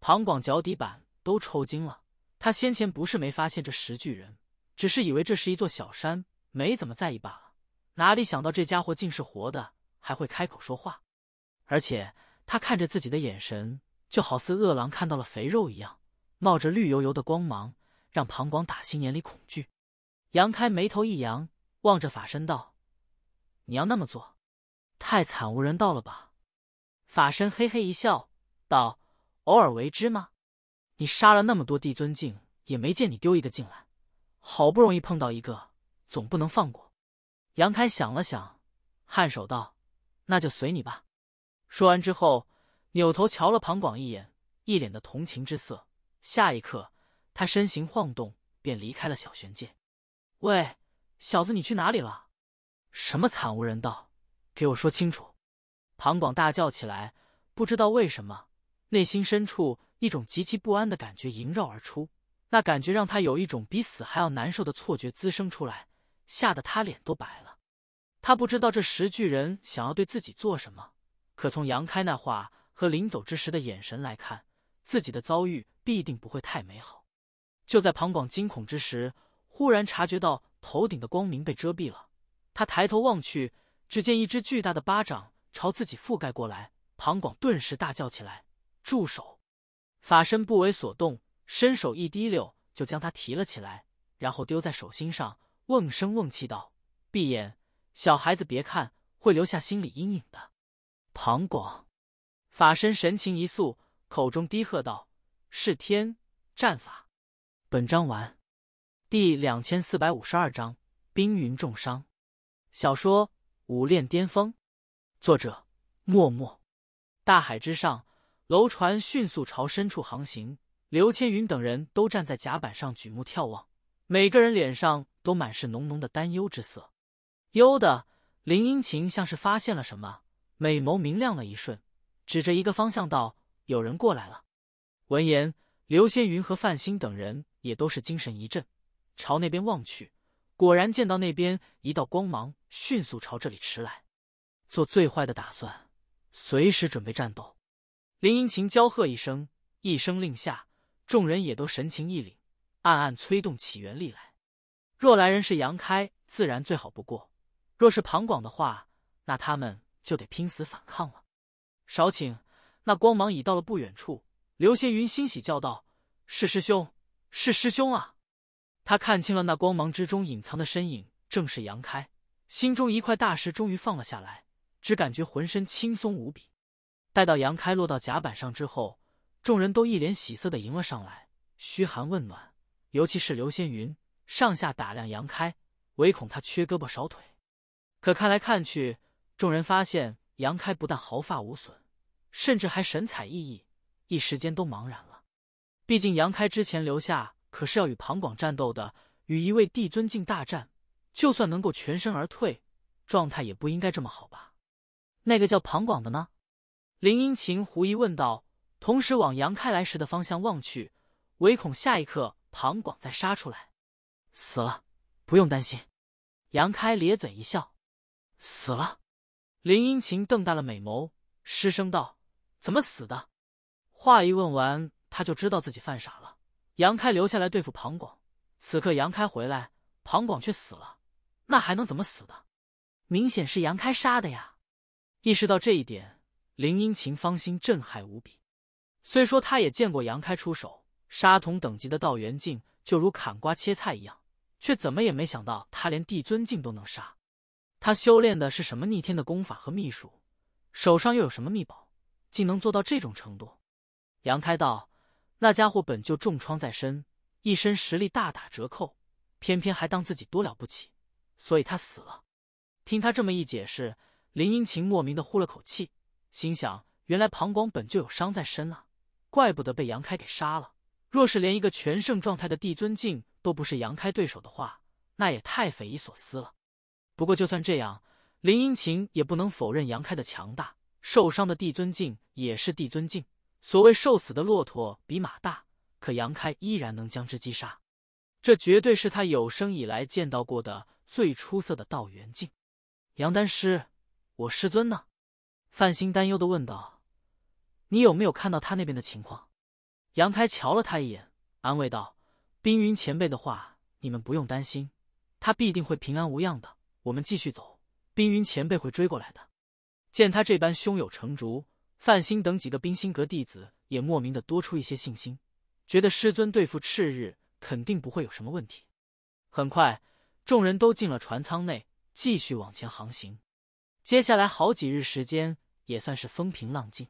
庞广脚底板都抽筋了。他先前不是没发现这石巨人，只是以为这是一座小山，没怎么在意罢了。哪里想到这家伙竟是活的，还会开口说话，而且他看着自己的眼神，就好似饿狼看到了肥肉一样，冒着绿油油的光芒。让庞广打心眼里恐惧。杨开眉头一扬，望着法身道：“你要那么做，太惨无人道了吧？”法身嘿嘿一笑，道：“偶尔为之吗？你杀了那么多帝尊境，也没见你丢一个进来。好不容易碰到一个，总不能放过。”杨开想了想，颔首道：“那就随你吧。”说完之后，扭头瞧了庞广一眼，一脸的同情之色。下一刻。他身形晃动，便离开了小玄界。喂，小子，你去哪里了？什么惨无人道，给我说清楚！庞广大叫起来，不知道为什么，内心深处一种极其不安的感觉萦绕而出，那感觉让他有一种比死还要难受的错觉滋生出来，吓得他脸都白了。他不知道这石巨人想要对自己做什么，可从杨开那话和临走之时的眼神来看，自己的遭遇必定不会太美好。就在庞广惊恐之时，忽然察觉到头顶的光明被遮蔽了。他抬头望去，只见一只巨大的巴掌朝自己覆盖过来。庞广顿时大叫起来：“住手！”法身不为所动，伸手一滴溜，就将他提了起来，然后丢在手心上，瓮声瓮气道：“闭眼，小孩子别看，会留下心理阴影的。”庞广，法身神情一肃，口中低喝道：“是天战法。”本章完，第两千四百五十二章冰云重伤。小说《武炼巅峰》，作者：默默。大海之上，楼船迅速朝深处航行。刘千云等人都站在甲板上，举目眺望，每个人脸上都满是浓浓的担忧之色。忧的林英琴像是发现了什么，美眸明亮了一瞬，指着一个方向道：“有人过来了。”闻言，刘仙云和范鑫等人。也都是精神一振，朝那边望去，果然见到那边一道光芒迅速朝这里驰来。做最坏的打算，随时准备战斗。林英琴娇喝一声，一声令下，众人也都神情一凛，暗暗催动起元力来。若来人是杨开，自然最好不过；若是庞广的话，那他们就得拼死反抗了。少顷，那光芒已到了不远处，刘仙云欣喜叫道：“是师兄！”是师兄啊！他看清了那光芒之中隐藏的身影，正是杨开。心中一块大石终于放了下来，只感觉浑身轻松无比。待到杨开落到甲板上之后，众人都一脸喜色的迎了上来，嘘寒问暖。尤其是刘仙云，上下打量杨开，唯恐他缺胳膊少腿。可看来看去，众人发现杨开不但毫发无损，甚至还神采奕奕，一时间都茫然了。毕竟杨开之前留下可是要与庞广战斗的，与一位帝尊境大战，就算能够全身而退，状态也不应该这么好吧？那个叫庞广的呢？林英琴狐疑问道，同时往杨开来时的方向望去，唯恐下一刻庞广再杀出来。死了，不用担心。杨开咧嘴一笑。死了。林英琴瞪大了美眸，失声道：“怎么死的？”话一问完。他就知道自己犯傻了。杨开留下来对付庞广，此刻杨开回来，庞广却死了，那还能怎么死的？明显是杨开杀的呀！意识到这一点，林英琴芳心震撼无比。虽说他也见过杨开出手杀同等级的道元境，就如砍瓜切菜一样，却怎么也没想到他连帝尊境都能杀。他修炼的是什么逆天的功法和秘术？手上又有什么秘宝，竟能做到这种程度？杨开道。那家伙本就重创在身，一身实力大打折扣，偏偏还当自己多了不起，所以他死了。听他这么一解释，林英琴莫名的呼了口气，心想：原来庞广本就有伤在身啊，怪不得被杨开给杀了。若是连一个全盛状态的帝尊境都不是杨开对手的话，那也太匪夷所思了。不过就算这样，林英琴也不能否认杨开的强大。受伤的帝尊境也是帝尊境。所谓瘦死的骆驼比马大，可杨开依然能将之击杀，这绝对是他有生以来见到过的最出色的道元境。杨丹师，我师尊呢？范兴担忧的问道：“你有没有看到他那边的情况？”杨开瞧了他一眼，安慰道：“冰云前辈的话，你们不用担心，他必定会平安无恙的。我们继续走，冰云前辈会追过来的。”见他这般胸有成竹。范兴等几个冰心阁弟子也莫名的多出一些信心，觉得师尊对付赤日肯定不会有什么问题。很快，众人都进了船舱内，继续往前航行。接下来好几日时间也算是风平浪静，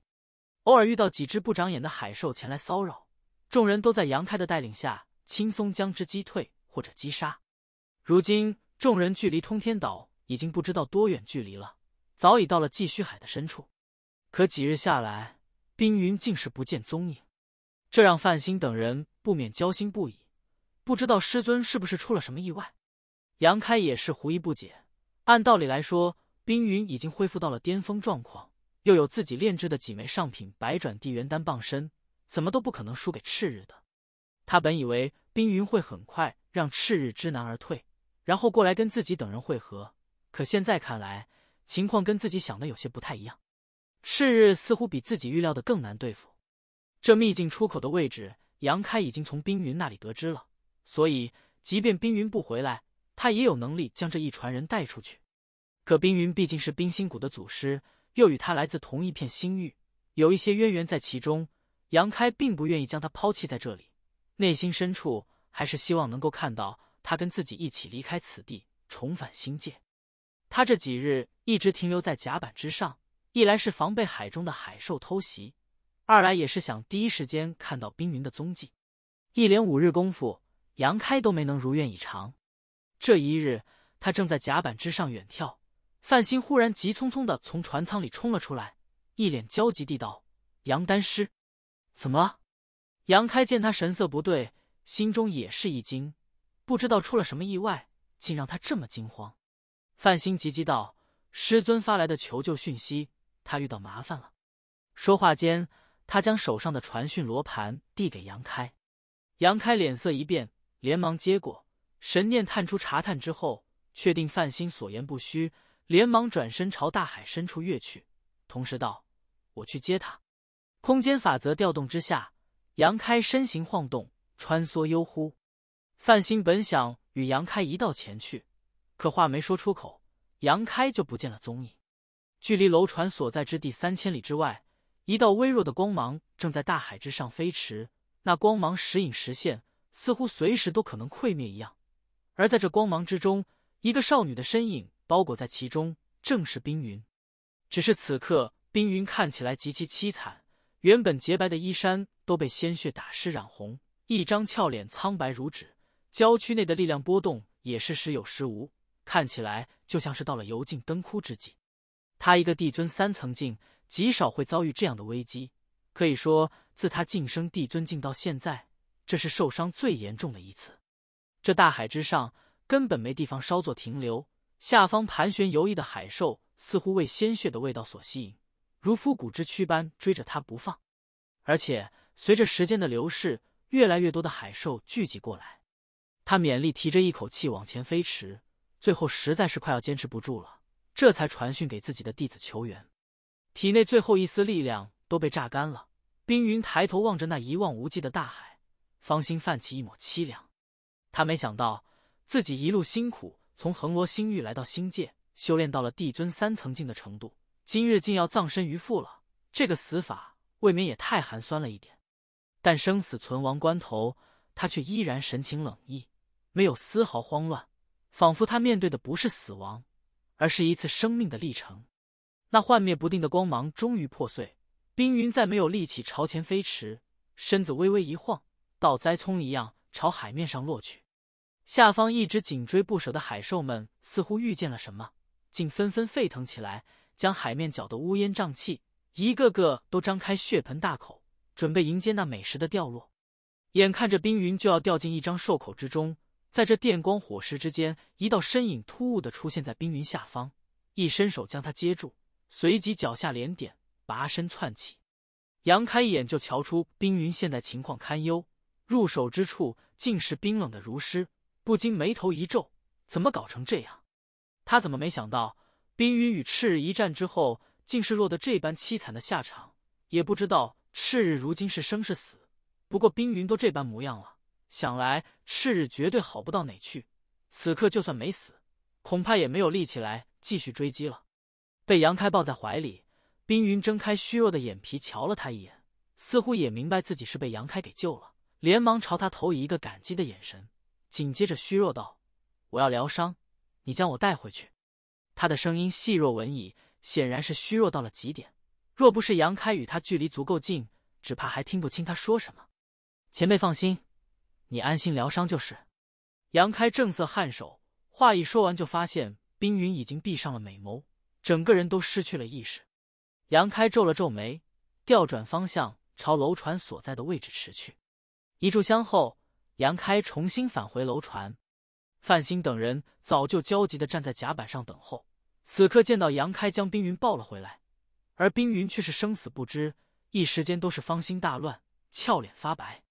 偶尔遇到几只不长眼的海兽前来骚扰，众人都在杨开的带领下轻松将之击退或者击杀。如今，众人距离通天岛已经不知道多远距离了，早已到了继续海的深处。可几日下来，冰云竟是不见踪影，这让范兴等人不免焦心不已，不知道师尊是不是出了什么意外。杨开也是狐疑不解，按道理来说，冰云已经恢复到了巅峰状况，又有自己炼制的几枚上品百转地元丹傍身，怎么都不可能输给赤日的。他本以为冰云会很快让赤日知难而退，然后过来跟自己等人会合，可现在看来，情况跟自己想的有些不太一样。赤日似乎比自己预料的更难对付。这秘境出口的位置，杨开已经从冰云那里得知了，所以即便冰云不回来，他也有能力将这一船人带出去。可冰云毕竟是冰心谷的祖师，又与他来自同一片星域，有一些渊源在其中。杨开并不愿意将他抛弃在这里，内心深处还是希望能够看到他跟自己一起离开此地，重返星界。他这几日一直停留在甲板之上。一来是防备海中的海兽偷袭，二来也是想第一时间看到冰云的踪迹。一连五日功夫，杨开都没能如愿以偿。这一日，他正在甲板之上远眺，范兴忽然急匆匆地从船舱里冲了出来，一脸焦急地道：“杨丹师，怎么了？”杨开见他神色不对，心中也是一惊，不知道出了什么意外，竟让他这么惊慌。范兴急急道：“师尊发来的求救讯息。”他遇到麻烦了。说话间，他将手上的传讯罗盘递给杨开，杨开脸色一变，连忙接过，神念探出查探之后，确定范心所言不虚，连忙转身朝大海深处跃去，同时道：“我去接他。”空间法则调动之下，杨开身形晃动，穿梭悠忽。范心本想与杨开一道前去，可话没说出口，杨开就不见了踪影。距离楼船所在之地三千里之外，一道微弱的光芒正在大海之上飞驰。那光芒时隐时现，似乎随时都可能溃灭一样。而在这光芒之中，一个少女的身影包裹在其中，正是冰云。只是此刻，冰云看起来极其凄惨，原本洁白的衣衫都被鲜血打湿染红，一张俏脸苍白如纸，郊区内的力量波动也是时有时无，看起来就像是到了油尽灯枯之际。他一个帝尊三层境，极少会遭遇这样的危机。可以说，自他晋升帝尊境到现在，这是受伤最严重的一次。这大海之上根本没地方稍作停留，下方盘旋游弋的海兽似乎为鲜血的味道所吸引，如夫骨之躯般追着他不放。而且，随着时间的流逝，越来越多的海兽聚集过来，他勉力提着一口气往前飞驰，最后实在是快要坚持不住了。这才传讯给自己的弟子求援，体内最后一丝力量都被榨干了。冰云抬头望着那一望无际的大海，芳心泛起一抹凄凉。他没想到自己一路辛苦从恒罗星域来到星界，修炼到了帝尊三层境的程度，今日竟要葬身鱼腹了。这个死法未免也太寒酸了一点。但生死存亡关头，他却依然神情冷意，没有丝毫慌乱，仿佛他面对的不是死亡。而是一次生命的历程，那幻灭不定的光芒终于破碎，冰云再没有力气朝前飞驰，身子微微一晃，倒栽葱一样朝海面上落去。下方一直紧追不舍的海兽们似乎遇见了什么，竟纷纷沸腾起来，将海面搅得乌烟瘴气，一个个都张开血盆大口，准备迎接那美食的掉落。眼看着冰云就要掉进一张兽口之中。在这电光火石之间，一道身影突兀的出现在冰云下方，一伸手将他接住，随即脚下连点，拔身窜起。杨开一眼就瞧出冰云现在情况堪忧，入手之处竟是冰冷的如丝，不禁眉头一皱：怎么搞成这样？他怎么没想到冰云与赤日一战之后，竟是落得这般凄惨的下场？也不知道赤日如今是生是死。不过冰云都这般模样了。想来赤日绝对好不到哪去，此刻就算没死，恐怕也没有力气来继续追击了。被杨开抱在怀里，冰云睁开虚弱的眼皮，瞧了他一眼，似乎也明白自己是被杨开给救了，连忙朝他投以一个感激的眼神，紧接着虚弱道：“我要疗伤，你将我带回去。”他的声音细若蚊蚁，显然是虚弱到了极点，若不是杨开与他距离足够近，只怕还听不清他说什么。前辈放心。你安心疗伤就是。杨开正色颔首，话一说完，就发现冰云已经闭上了美眸，整个人都失去了意识。杨开皱了皱眉，调转方向朝楼船所在的位置驰去。一炷香后，杨开重新返回楼船，范兴等人早就焦急的站在甲板上等候，此刻见到杨开将冰云抱了回来，而冰云却是生死不知，一时间都是芳心大乱，俏脸发白。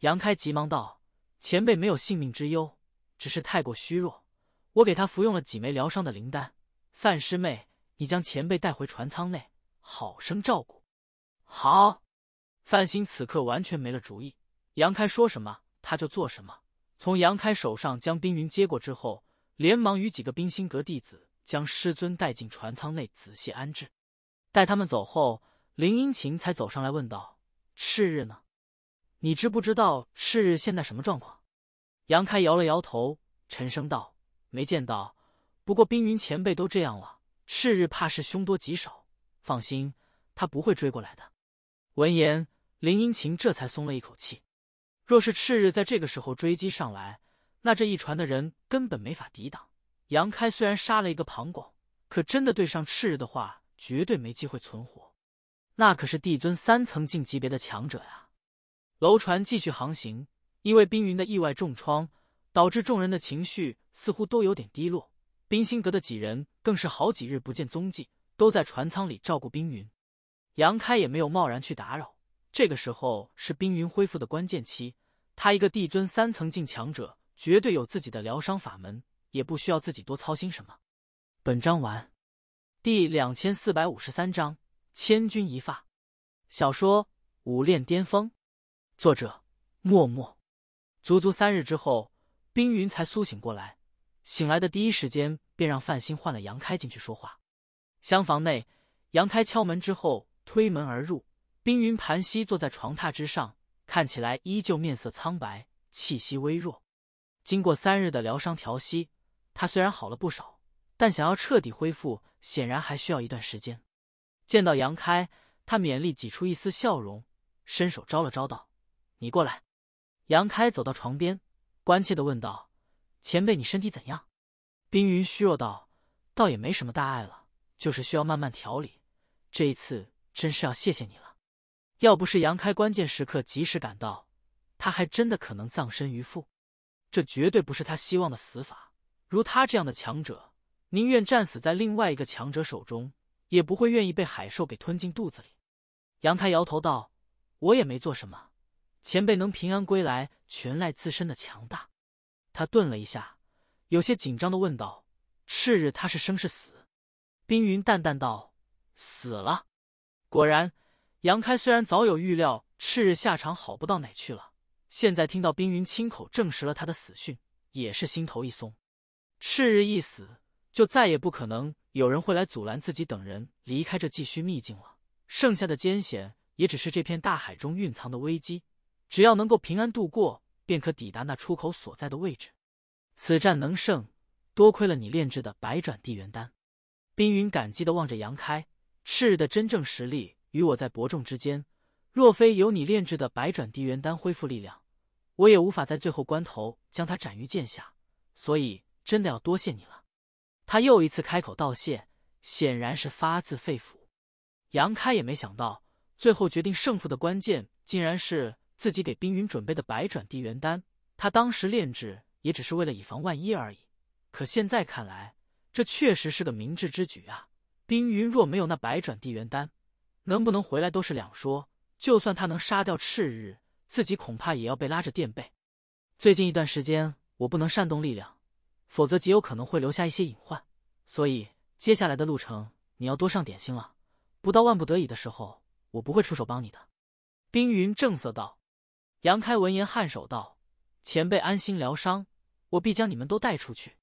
杨开急忙道：“前辈没有性命之忧，只是太过虚弱，我给他服用了几枚疗伤的灵丹。范师妹，你将前辈带回船舱内，好生照顾。”“好。”范兴此刻完全没了主意，杨开说什么他就做什么。从杨开手上将冰云接过之后，连忙与几个冰心阁弟子将师尊带进船舱内，仔细安置。待他们走后，林英晴才走上来问道：“赤日呢？”你知不知道赤日现在什么状况？杨开摇了摇头，沉声道：“没见到。不过冰云前辈都这样了，赤日怕是凶多吉少。放心，他不会追过来的。”闻言，林英琴这才松了一口气。若是赤日在这个时候追击上来，那这一船的人根本没法抵挡。杨开虽然杀了一个庞广，可真的对上赤日的话，绝对没机会存活。那可是帝尊三层境级别的强者呀！楼船继续航行，因为冰云的意外重创，导致众人的情绪似乎都有点低落。冰心阁的几人更是好几日不见踪迹，都在船舱里照顾冰云。杨开也没有贸然去打扰。这个时候是冰云恢复的关键期，他一个帝尊三层境强者，绝对有自己的疗伤法门，也不需要自己多操心什么。本章完。第两千四百五十三章千钧一发。小说《武炼巅峰》。作者默默，足足三日之后，冰云才苏醒过来。醒来的第一时间，便让范兴换了杨开进去说话。厢房内，杨开敲门之后，推门而入。冰云盘膝坐在床榻之上，看起来依旧面色苍白，气息微弱。经过三日的疗伤调息，他虽然好了不少，但想要彻底恢复，显然还需要一段时间。见到杨开，他勉力挤出一丝笑容，伸手招了招道。你过来，杨开走到床边，关切的问道：“前辈，你身体怎样？”冰云虚弱道：“倒也没什么大碍了，就是需要慢慢调理。这一次真是要谢谢你了，要不是杨开关键时刻及时赶到，他还真的可能葬身于腹。这绝对不是他希望的死法。如他这样的强者，宁愿战死在另外一个强者手中，也不会愿意被海兽给吞进肚子里。”杨开摇头道：“我也没做什么。”前辈能平安归来，全赖自身的强大。他顿了一下，有些紧张的问道：“赤日他是生是死？”冰云淡淡道：“死了。”果然，杨开虽然早有预料，赤日下场好不到哪去了。现在听到冰云亲口证实了他的死讯，也是心头一松。赤日一死，就再也不可能有人会来阻拦自己等人离开这继续秘境了。剩下的艰险，也只是这片大海中蕴藏的危机。只要能够平安度过，便可抵达那出口所在的位置。此战能胜，多亏了你炼制的百转地元丹。冰云感激的望着杨开，赤日的真正实力与我在伯仲之间，若非有你炼制的百转地元丹恢复力量，我也无法在最后关头将他斩于剑下。所以，真的要多谢你了。他又一次开口道谢，显然是发自肺腑。杨开也没想到，最后决定胜负的关键，竟然是。自己给冰云准备的百转地元丹，他当时炼制也只是为了以防万一而已。可现在看来，这确实是个明智之举啊！冰云若没有那百转地元丹，能不能回来都是两说。就算他能杀掉赤日，自己恐怕也要被拉着垫背。最近一段时间我不能擅动力量，否则极有可能会留下一些隐患。所以接下来的路程你要多上点心了。不到万不得已的时候，我不会出手帮你的。冰云正色道。杨开闻言颔首道：“前辈安心疗伤，我必将你们都带出去。”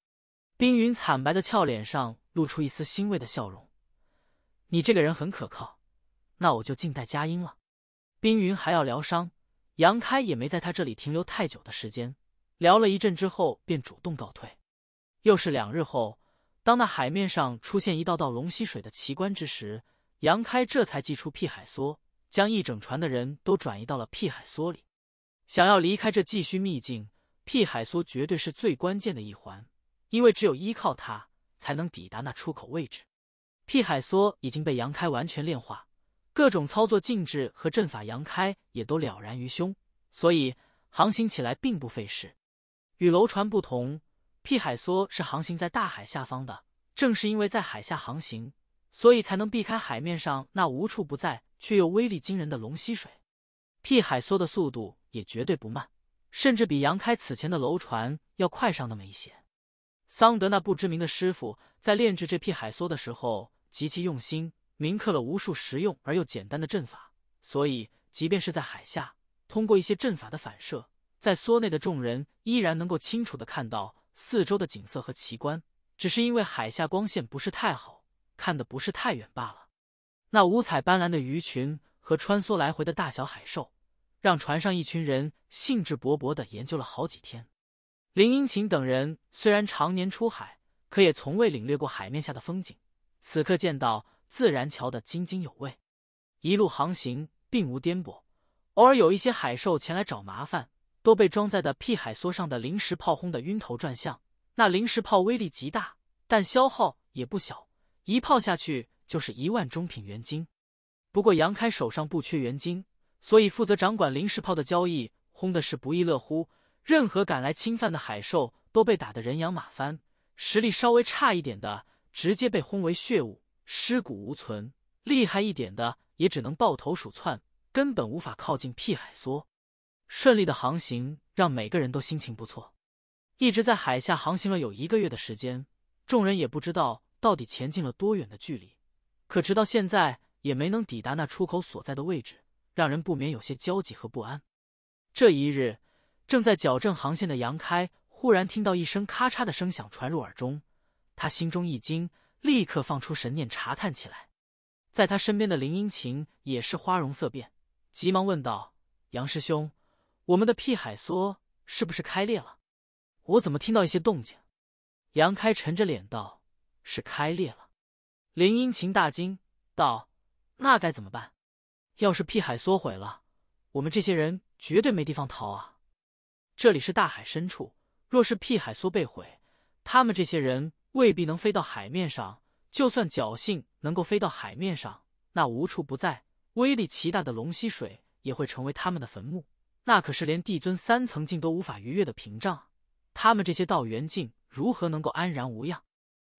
冰云惨白的俏脸上露出一丝欣慰的笑容：“你这个人很可靠，那我就静待佳音了。”冰云还要疗伤，杨开也没在他这里停留太久的时间，聊了一阵之后便主动告退。又是两日后，当那海面上出现一道道龙吸水的奇观之时，杨开这才祭出屁海梭，将一整船的人都转移到了屁海梭里。想要离开这继续秘境，屁海梭绝对是最关键的一环，因为只有依靠它，才能抵达那出口位置。屁海梭已经被杨开完全炼化，各种操作、禁制和阵法，杨开也都了然于胸，所以航行起来并不费事。与楼船不同，屁海梭是航行在大海下方的。正是因为在海下航行，所以才能避开海面上那无处不在却又威力惊人的龙吸水。屁海梭的速度。也绝对不慢，甚至比杨开此前的楼船要快上那么一些。桑德那不知名的师傅在炼制这批海梭的时候极其用心，铭刻了无数实用而又简单的阵法，所以即便是在海下，通过一些阵法的反射，在梭内的众人依然能够清楚的看到四周的景色和奇观。只是因为海下光线不是太好，看的不是太远罢了。那五彩斑斓的鱼群和穿梭来回的大小海兽。让船上一群人兴致勃勃地研究了好几天。林英琴等人虽然常年出海，可也从未领略过海面下的风景，此刻见到自然瞧得津津有味。一路航行并无颠簸，偶尔有一些海兽前来找麻烦，都被装载的屁海梭上的临时炮轰得晕头转向。那临时炮威力极大，但消耗也不小，一炮下去就是一万中品元晶。不过杨开手上不缺元晶。所以，负责掌管临时炮的交易轰的是不亦乐乎。任何赶来侵犯的海兽都被打得人仰马翻，实力稍微差一点的直接被轰为血雾，尸骨无存；厉害一点的也只能抱头鼠窜，根本无法靠近屁海梭。顺利的航行让每个人都心情不错。一直在海下航行了有一个月的时间，众人也不知道到底前进了多远的距离，可直到现在也没能抵达那出口所在的位置。让人不免有些焦急和不安。这一日，正在矫正航线的杨开忽然听到一声“咔嚓”的声响传入耳中，他心中一惊，立刻放出神念查探起来。在他身边的林英琴也是花容色变，急忙问道：“杨师兄，我们的屁海梭是不是开裂了？我怎么听到一些动静？”杨开沉着脸道：“是开裂了。”林英琴大惊道：“那该怎么办？”要是屁海缩毁了，我们这些人绝对没地方逃啊！这里是大海深处，若是屁海缩被毁，他们这些人未必能飞到海面上。就算侥幸能够飞到海面上，那无处不在、威力奇大的龙吸水也会成为他们的坟墓。那可是连帝尊三层境都无法逾越的屏障，他们这些道元境如何能够安然无恙？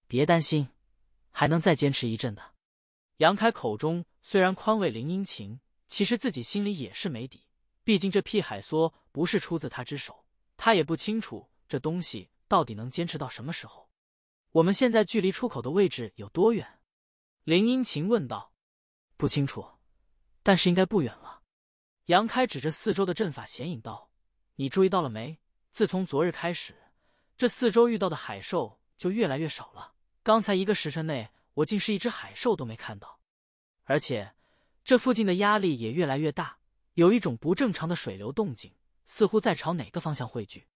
别担心，还能再坚持一阵的。杨开口中。虽然宽慰林英晴，其实自己心里也是没底。毕竟这屁海梭不是出自他之手，他也不清楚这东西到底能坚持到什么时候。我们现在距离出口的位置有多远？林英晴问道。不清楚，但是应该不远了。杨开指着四周的阵法，显影道：“你注意到了没？自从昨日开始，这四周遇到的海兽就越来越少了。刚才一个时辰内，我竟是一只海兽都没看到。”而且，这附近的压力也越来越大，有一种不正常的水流动静，似乎在朝哪个方向汇聚。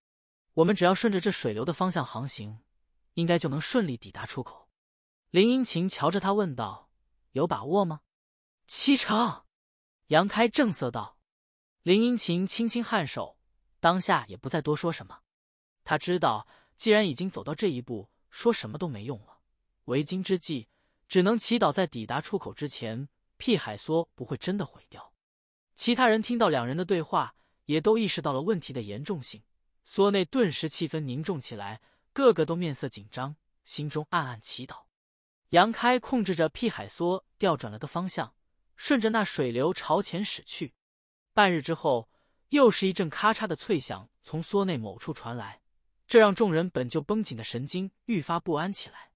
我们只要顺着这水流的方向航行，应该就能顺利抵达出口。林英琴瞧着他问道：“有把握吗？”七成。杨开正色道。林英琴轻轻颔首，当下也不再多说什么。他知道，既然已经走到这一步，说什么都没用了。为今之计。只能祈祷在抵达出口之前，屁海梭不会真的毁掉。其他人听到两人的对话，也都意识到了问题的严重性。梭内顿时气氛凝重起来，个个都面色紧张，心中暗暗祈祷。杨开控制着屁海梭调转了个方向，顺着那水流朝前驶去。半日之后，又是一阵咔嚓的脆响从梭内某处传来，这让众人本就绷紧的神经愈发不安起来。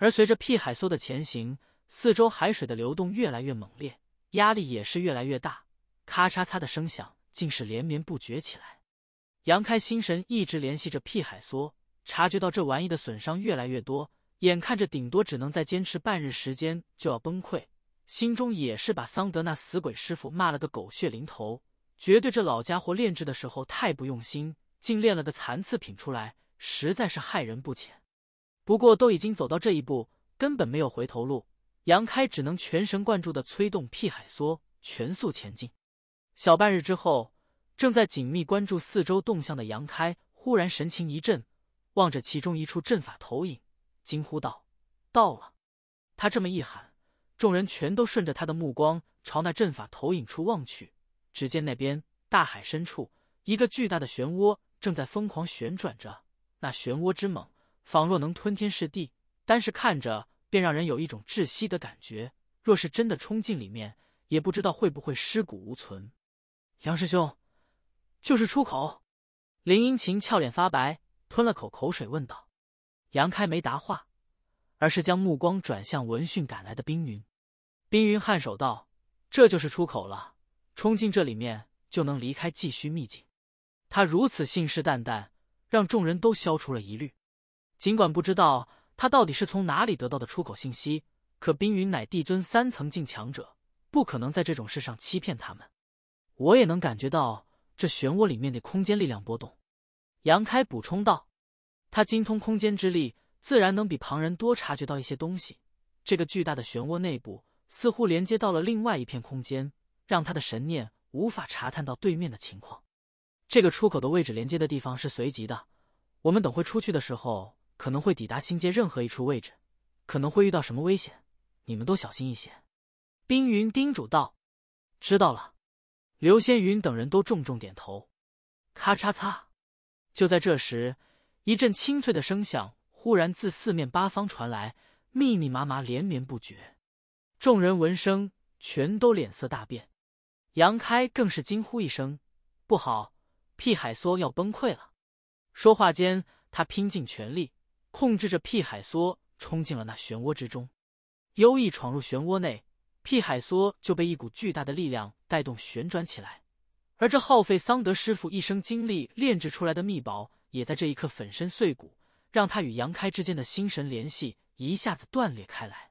而随着屁海梭的前行，四周海水的流动越来越猛烈，压力也是越来越大，咔嚓嚓的声响竟是连绵不绝起来。杨开心神一直联系着屁海梭，察觉到这玩意的损伤越来越多，眼看着顶多只能再坚持半日时间就要崩溃，心中也是把桑德那死鬼师傅骂了个狗血淋头，绝对这老家伙炼制的时候太不用心，竟炼了个残次品出来，实在是害人不浅。不过都已经走到这一步，根本没有回头路。杨开只能全神贯注地催动屁海梭，全速前进。小半日之后，正在紧密关注四周动向的杨开忽然神情一震，望着其中一处阵法投影，惊呼道：“到了！”他这么一喊，众人全都顺着他的目光朝那阵法投影处望去。只见那边大海深处，一个巨大的漩涡正在疯狂旋转着，那漩涡之猛。仿若能吞天噬地，单是看着便让人有一种窒息的感觉。若是真的冲进里面，也不知道会不会尸骨无存。杨师兄，就是出口。林英琴俏脸发白，吞了口口水问道：“杨开没答话，而是将目光转向闻讯赶来的冰云。”冰云颔首道：“这就是出口了，冲进这里面就能离开继续秘境。”他如此信誓旦旦，让众人都消除了疑虑。尽管不知道他到底是从哪里得到的出口信息，可冰云乃帝尊三层境强者，不可能在这种事上欺骗他们。我也能感觉到这漩涡里面的空间力量波动，杨开补充道：“他精通空间之力，自然能比旁人多察觉到一些东西。这个巨大的漩涡内部似乎连接到了另外一片空间，让他的神念无法查探到对面的情况。这个出口的位置连接的地方是随机的，我们等会出去的时候。”可能会抵达新界任何一处位置，可能会遇到什么危险，你们都小心一些。”冰云叮嘱道。“知道了。”刘仙云等人都重重点头。咔嚓嚓！就在这时，一阵清脆的声响忽然自四面八方传来，密密麻麻，连绵不绝。众人闻声，全都脸色大变。杨开更是惊呼一声：“不好！屁海梭要崩溃了！”说话间，他拼尽全力。控制着屁海梭冲进了那漩涡之中，优异闯入漩涡内，屁海梭就被一股巨大的力量带动旋转起来，而这耗费桑德师傅一生精力炼制出来的秘宝也在这一刻粉身碎骨，让他与杨开之间的心神联系一下子断裂开来。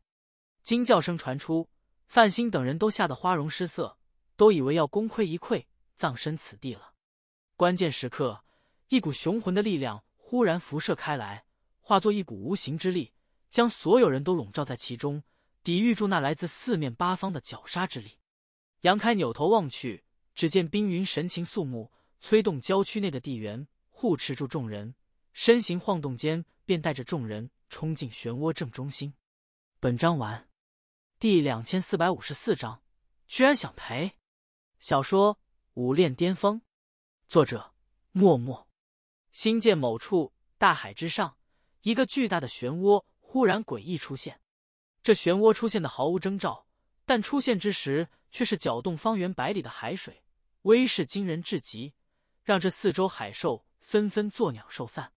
惊叫声传出，范兴等人都吓得花容失色，都以为要功亏一篑，葬身此地了。关键时刻，一股雄浑的力量忽然辐射开来。化作一股无形之力，将所有人都笼罩在其中，抵御住那来自四面八方的绞杀之力。杨开扭头望去，只见冰云神情肃穆，催动郊区内的地缘护持住众人，身形晃动间便带着众人冲进漩涡正中心。本章完。第两千四百五十四章，居然想赔？小说《武炼巅峰》，作者：默默。星界某处大海之上。一个巨大的漩涡忽然诡异出现，这漩涡出现的毫无征兆，但出现之时却是搅动方圆百里的海水，威势惊人至极，让这四周海兽纷纷作鸟兽散。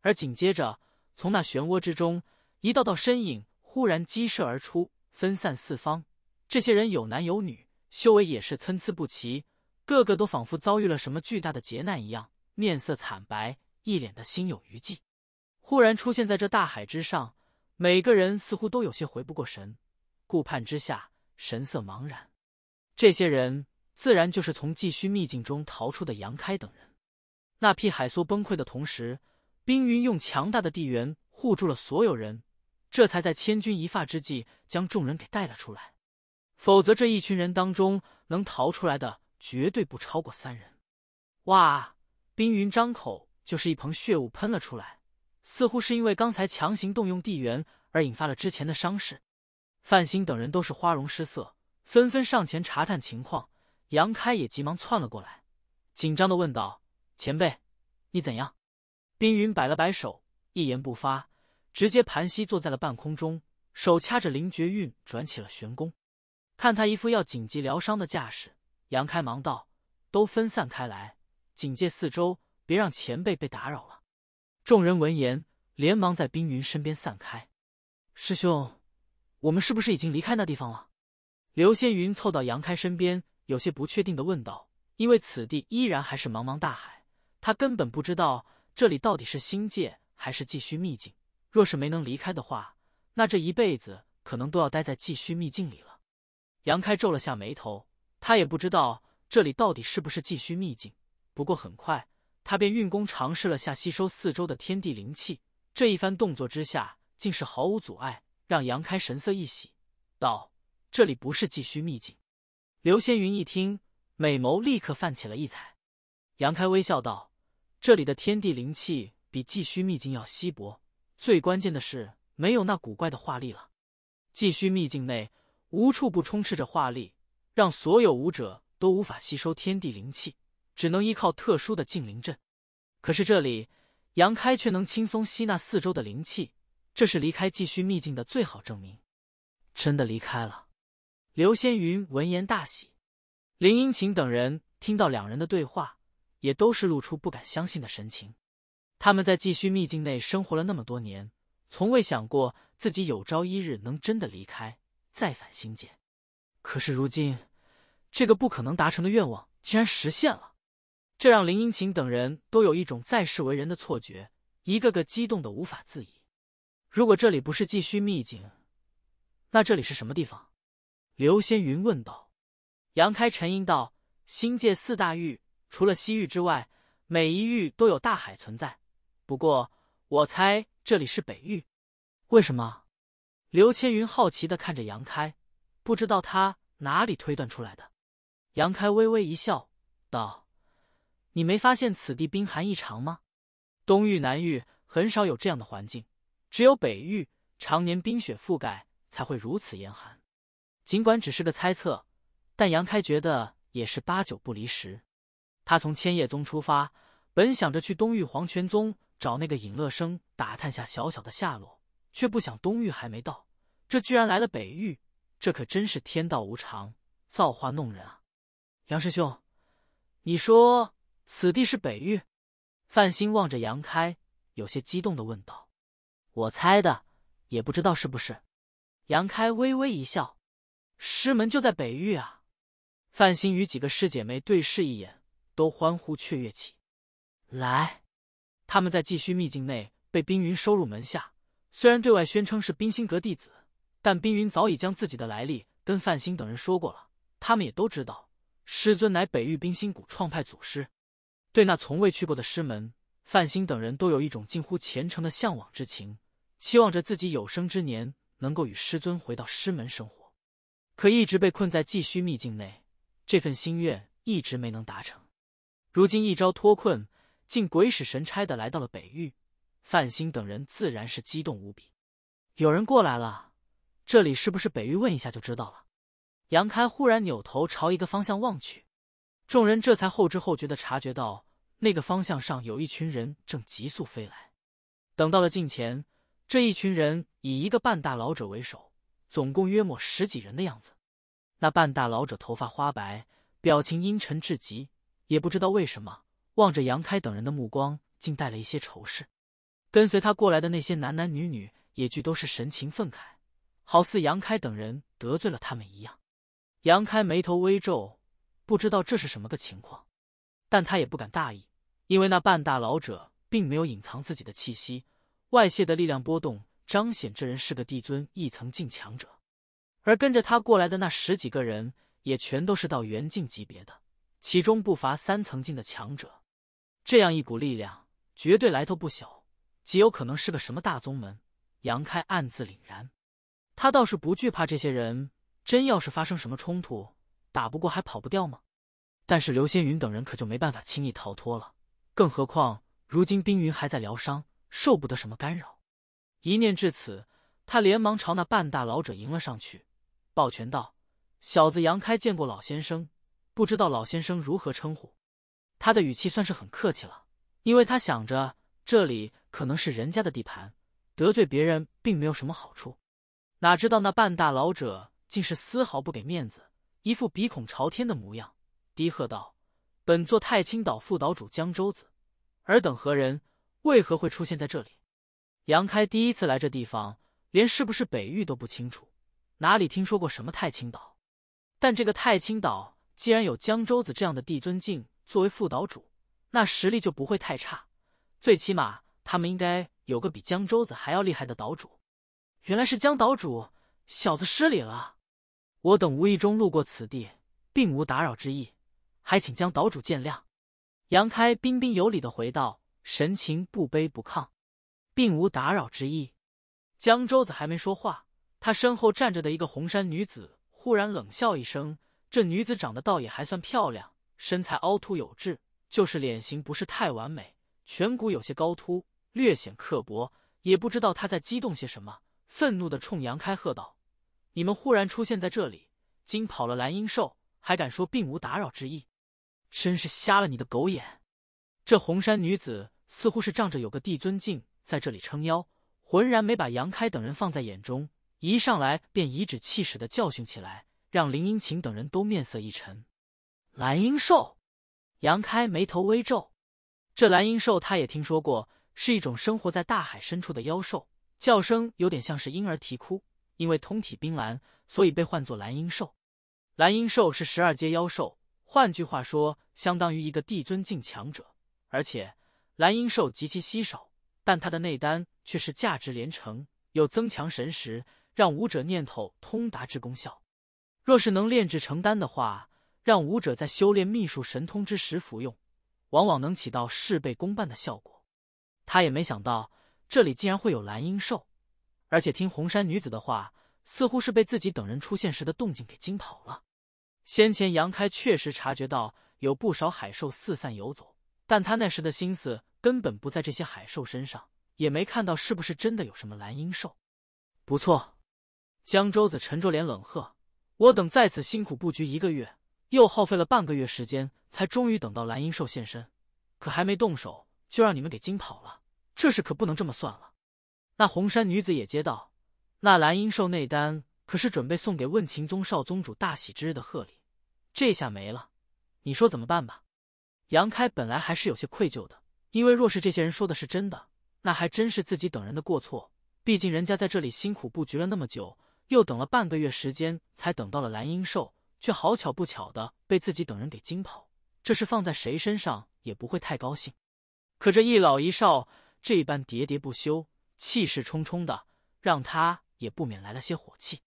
而紧接着，从那漩涡之中，一道道身影忽然激射而出，分散四方。这些人有男有女，修为也是参差不齐，个个都仿佛遭遇了什么巨大的劫难一样，面色惨白，一脸的心有余悸。忽然出现在这大海之上，每个人似乎都有些回不过神，顾盼之下神色茫然。这些人自然就是从继续秘境中逃出的杨开等人。那批海苏崩溃的同时，冰云用强大的地缘护住了所有人，这才在千钧一发之际将众人给带了出来。否则这一群人当中能逃出来的绝对不超过三人。哇！冰云张口就是一捧血雾喷了出来。似乎是因为刚才强行动用地缘而引发了之前的伤势，范兴等人都是花容失色，纷纷上前查探情况。杨开也急忙窜了过来，紧张的问道：“前辈，你怎样？”冰云摆了摆手，一言不发，直接盘膝坐在了半空中，手掐着灵绝运转起了玄功。看他一副要紧急疗伤的架势，杨开忙道：“都分散开来，警戒四周，别让前辈被打扰了。”众人闻言，连忙在冰云身边散开。师兄，我们是不是已经离开那地方了？刘仙云凑到杨开身边，有些不确定的问道。因为此地依然还是茫茫大海，他根本不知道这里到底是星界还是继续秘境。若是没能离开的话，那这一辈子可能都要待在继续秘境里了。杨开皱了下眉头，他也不知道这里到底是不是继续秘境。不过很快。他便运功尝试了下吸收四周的天地灵气，这一番动作之下，竟是毫无阻碍，让杨开神色一喜，道：“这里不是寄虚秘境。”刘仙云一听，美眸立刻泛起了异彩。杨开微笑道：“这里的天地灵气比寄虚秘境要稀薄，最关键的是没有那古怪的画力了。寄虚秘境内无处不充斥着画力，让所有武者都无法吸收天地灵气。”只能依靠特殊的禁灵阵，可是这里杨开却能轻松吸纳四周的灵气，这是离开继续秘境的最好证明。真的离开了？刘仙云闻言大喜，林英琴等人听到两人的对话，也都是露出不敢相信的神情。他们在继续秘境内生活了那么多年，从未想过自己有朝一日能真的离开，再返星界。可是如今，这个不可能达成的愿望竟然实现了。这让林英晴等人都有一种在世为人的错觉，一个个激动的无法自已。如果这里不是继续秘境，那这里是什么地方？刘仙云问道。杨开沉吟道：“星界四大域，除了西域之外，每一域都有大海存在。不过，我猜这里是北域。为什么？”刘千云好奇的看着杨开，不知道他哪里推断出来的。杨开微微一笑，道。你没发现此地冰寒异常吗？东域、南域很少有这样的环境，只有北域常年冰雪覆盖才会如此严寒。尽管只是个猜测，但杨开觉得也是八九不离十。他从千叶宗出发，本想着去东域黄泉宗找那个尹乐生打探下小小的下落，却不想东域还没到，这居然来了北域。这可真是天道无常，造化弄人啊！杨师兄，你说？此地是北域，范兴望着杨开，有些激动的问道：“我猜的，也不知道是不是。”杨开微微一笑：“师门就在北域啊！”范兴与几个师姐妹对视一眼，都欢呼雀跃起。来，他们在继续秘境内被冰云收入门下，虽然对外宣称是冰心阁弟子，但冰云早已将自己的来历跟范兴等人说过了，他们也都知道，师尊乃北域冰心谷创派祖师。对那从未去过的师门，范兴等人都有一种近乎虔诚的向往之情，期望着自己有生之年能够与师尊回到师门生活。可一直被困在寄虚秘境内，这份心愿一直没能达成。如今一朝脱困，竟鬼使神差的来到了北域，范兴等人自然是激动无比。有人过来了，这里是不是北域？问一下就知道了。杨开忽然扭头朝一个方向望去。众人这才后知后觉的察觉到，那个方向上有一群人正急速飞来。等到了近前，这一群人以一个半大老者为首，总共约莫十几人的样子。那半大老者头发花白，表情阴沉至极，也不知道为什么，望着杨开等人的目光竟带了一些仇视。跟随他过来的那些男男女女，也俱都是神情愤慨，好似杨开等人得罪了他们一样。杨开眉头微皱。不知道这是什么个情况，但他也不敢大意，因为那半大老者并没有隐藏自己的气息，外泄的力量波动彰显这人是个帝尊一层境强者，而跟着他过来的那十几个人也全都是到元境级别的，其中不乏三层境的强者。这样一股力量绝对来头不小，极有可能是个什么大宗门。杨开暗自凛然，他倒是不惧怕这些人，真要是发生什么冲突。打不过还跑不掉吗？但是刘仙云等人可就没办法轻易逃脱了。更何况如今冰云还在疗伤，受不得什么干扰。一念至此，他连忙朝那半大老者迎了上去，抱拳道：“小子杨开见过老先生，不知道老先生如何称呼？”他的语气算是很客气了，因为他想着这里可能是人家的地盘，得罪别人并没有什么好处。哪知道那半大老者竟是丝毫不给面子。一副鼻孔朝天的模样，低喝道：“本座太清岛副岛主江州子，尔等何人？为何会出现在这里？”杨开第一次来这地方，连是不是北域都不清楚，哪里听说过什么太清岛？但这个太清岛既然有江州子这样的帝尊境作为副岛主，那实力就不会太差。最起码他们应该有个比江州子还要厉害的岛主。原来是江岛主，小子失礼了。我等无意中路过此地，并无打扰之意，还请江岛主见谅。”杨开彬彬有礼的回道，神情不卑不亢，并无打扰之意。江周子还没说话，他身后站着的一个红衫女子忽然冷笑一声。这女子长得倒也还算漂亮，身材凹凸有致，就是脸型不是太完美，颧骨有些高凸，略显刻薄。也不知道她在激动些什么，愤怒的冲杨开喝道。你们忽然出现在这里，惊跑了蓝鹰兽，还敢说并无打扰之意，真是瞎了你的狗眼！这红衫女子似乎是仗着有个帝尊境在这里撑腰，浑然没把杨开等人放在眼中，一上来便颐指气使的教训起来，让林英晴等人都面色一沉。蓝鹰兽，杨开眉头微皱，这蓝鹰兽他也听说过，是一种生活在大海深处的妖兽，叫声有点像是婴儿啼哭。因为通体冰蓝，所以被唤作蓝鹰兽。蓝鹰兽是十二阶妖兽，换句话说，相当于一个帝尊境强者。而且蓝鹰兽极其稀少，但它的内丹却是价值连城，有增强神识、让武者念头通达之功效。若是能炼制成丹的话，让武者在修炼秘术、神通之时服用，往往能起到事倍功半的效果。他也没想到这里竟然会有蓝鹰兽。而且听红衫女子的话，似乎是被自己等人出现时的动静给惊跑了。先前杨开确实察觉到有不少海兽四散游走，但他那时的心思根本不在这些海兽身上，也没看到是不是真的有什么蓝鹰兽。不错，江州子沉着脸冷喝：“我等在此辛苦布局一个月，又耗费了半个月时间，才终于等到蓝鹰兽现身，可还没动手就让你们给惊跑了，这事可不能这么算了。”那红衫女子也接到，那蓝鹰兽内丹可是准备送给问情宗少宗主大喜之日的贺礼，这下没了，你说怎么办吧？”杨开本来还是有些愧疚的，因为若是这些人说的是真的，那还真是自己等人的过错。毕竟人家在这里辛苦布局了那么久，又等了半个月时间才等到了蓝鹰兽，却好巧不巧的被自己等人给惊跑，这是放在谁身上也不会太高兴。可这一老一少这般喋喋不休。气势冲冲的，让他也不免来了些火气。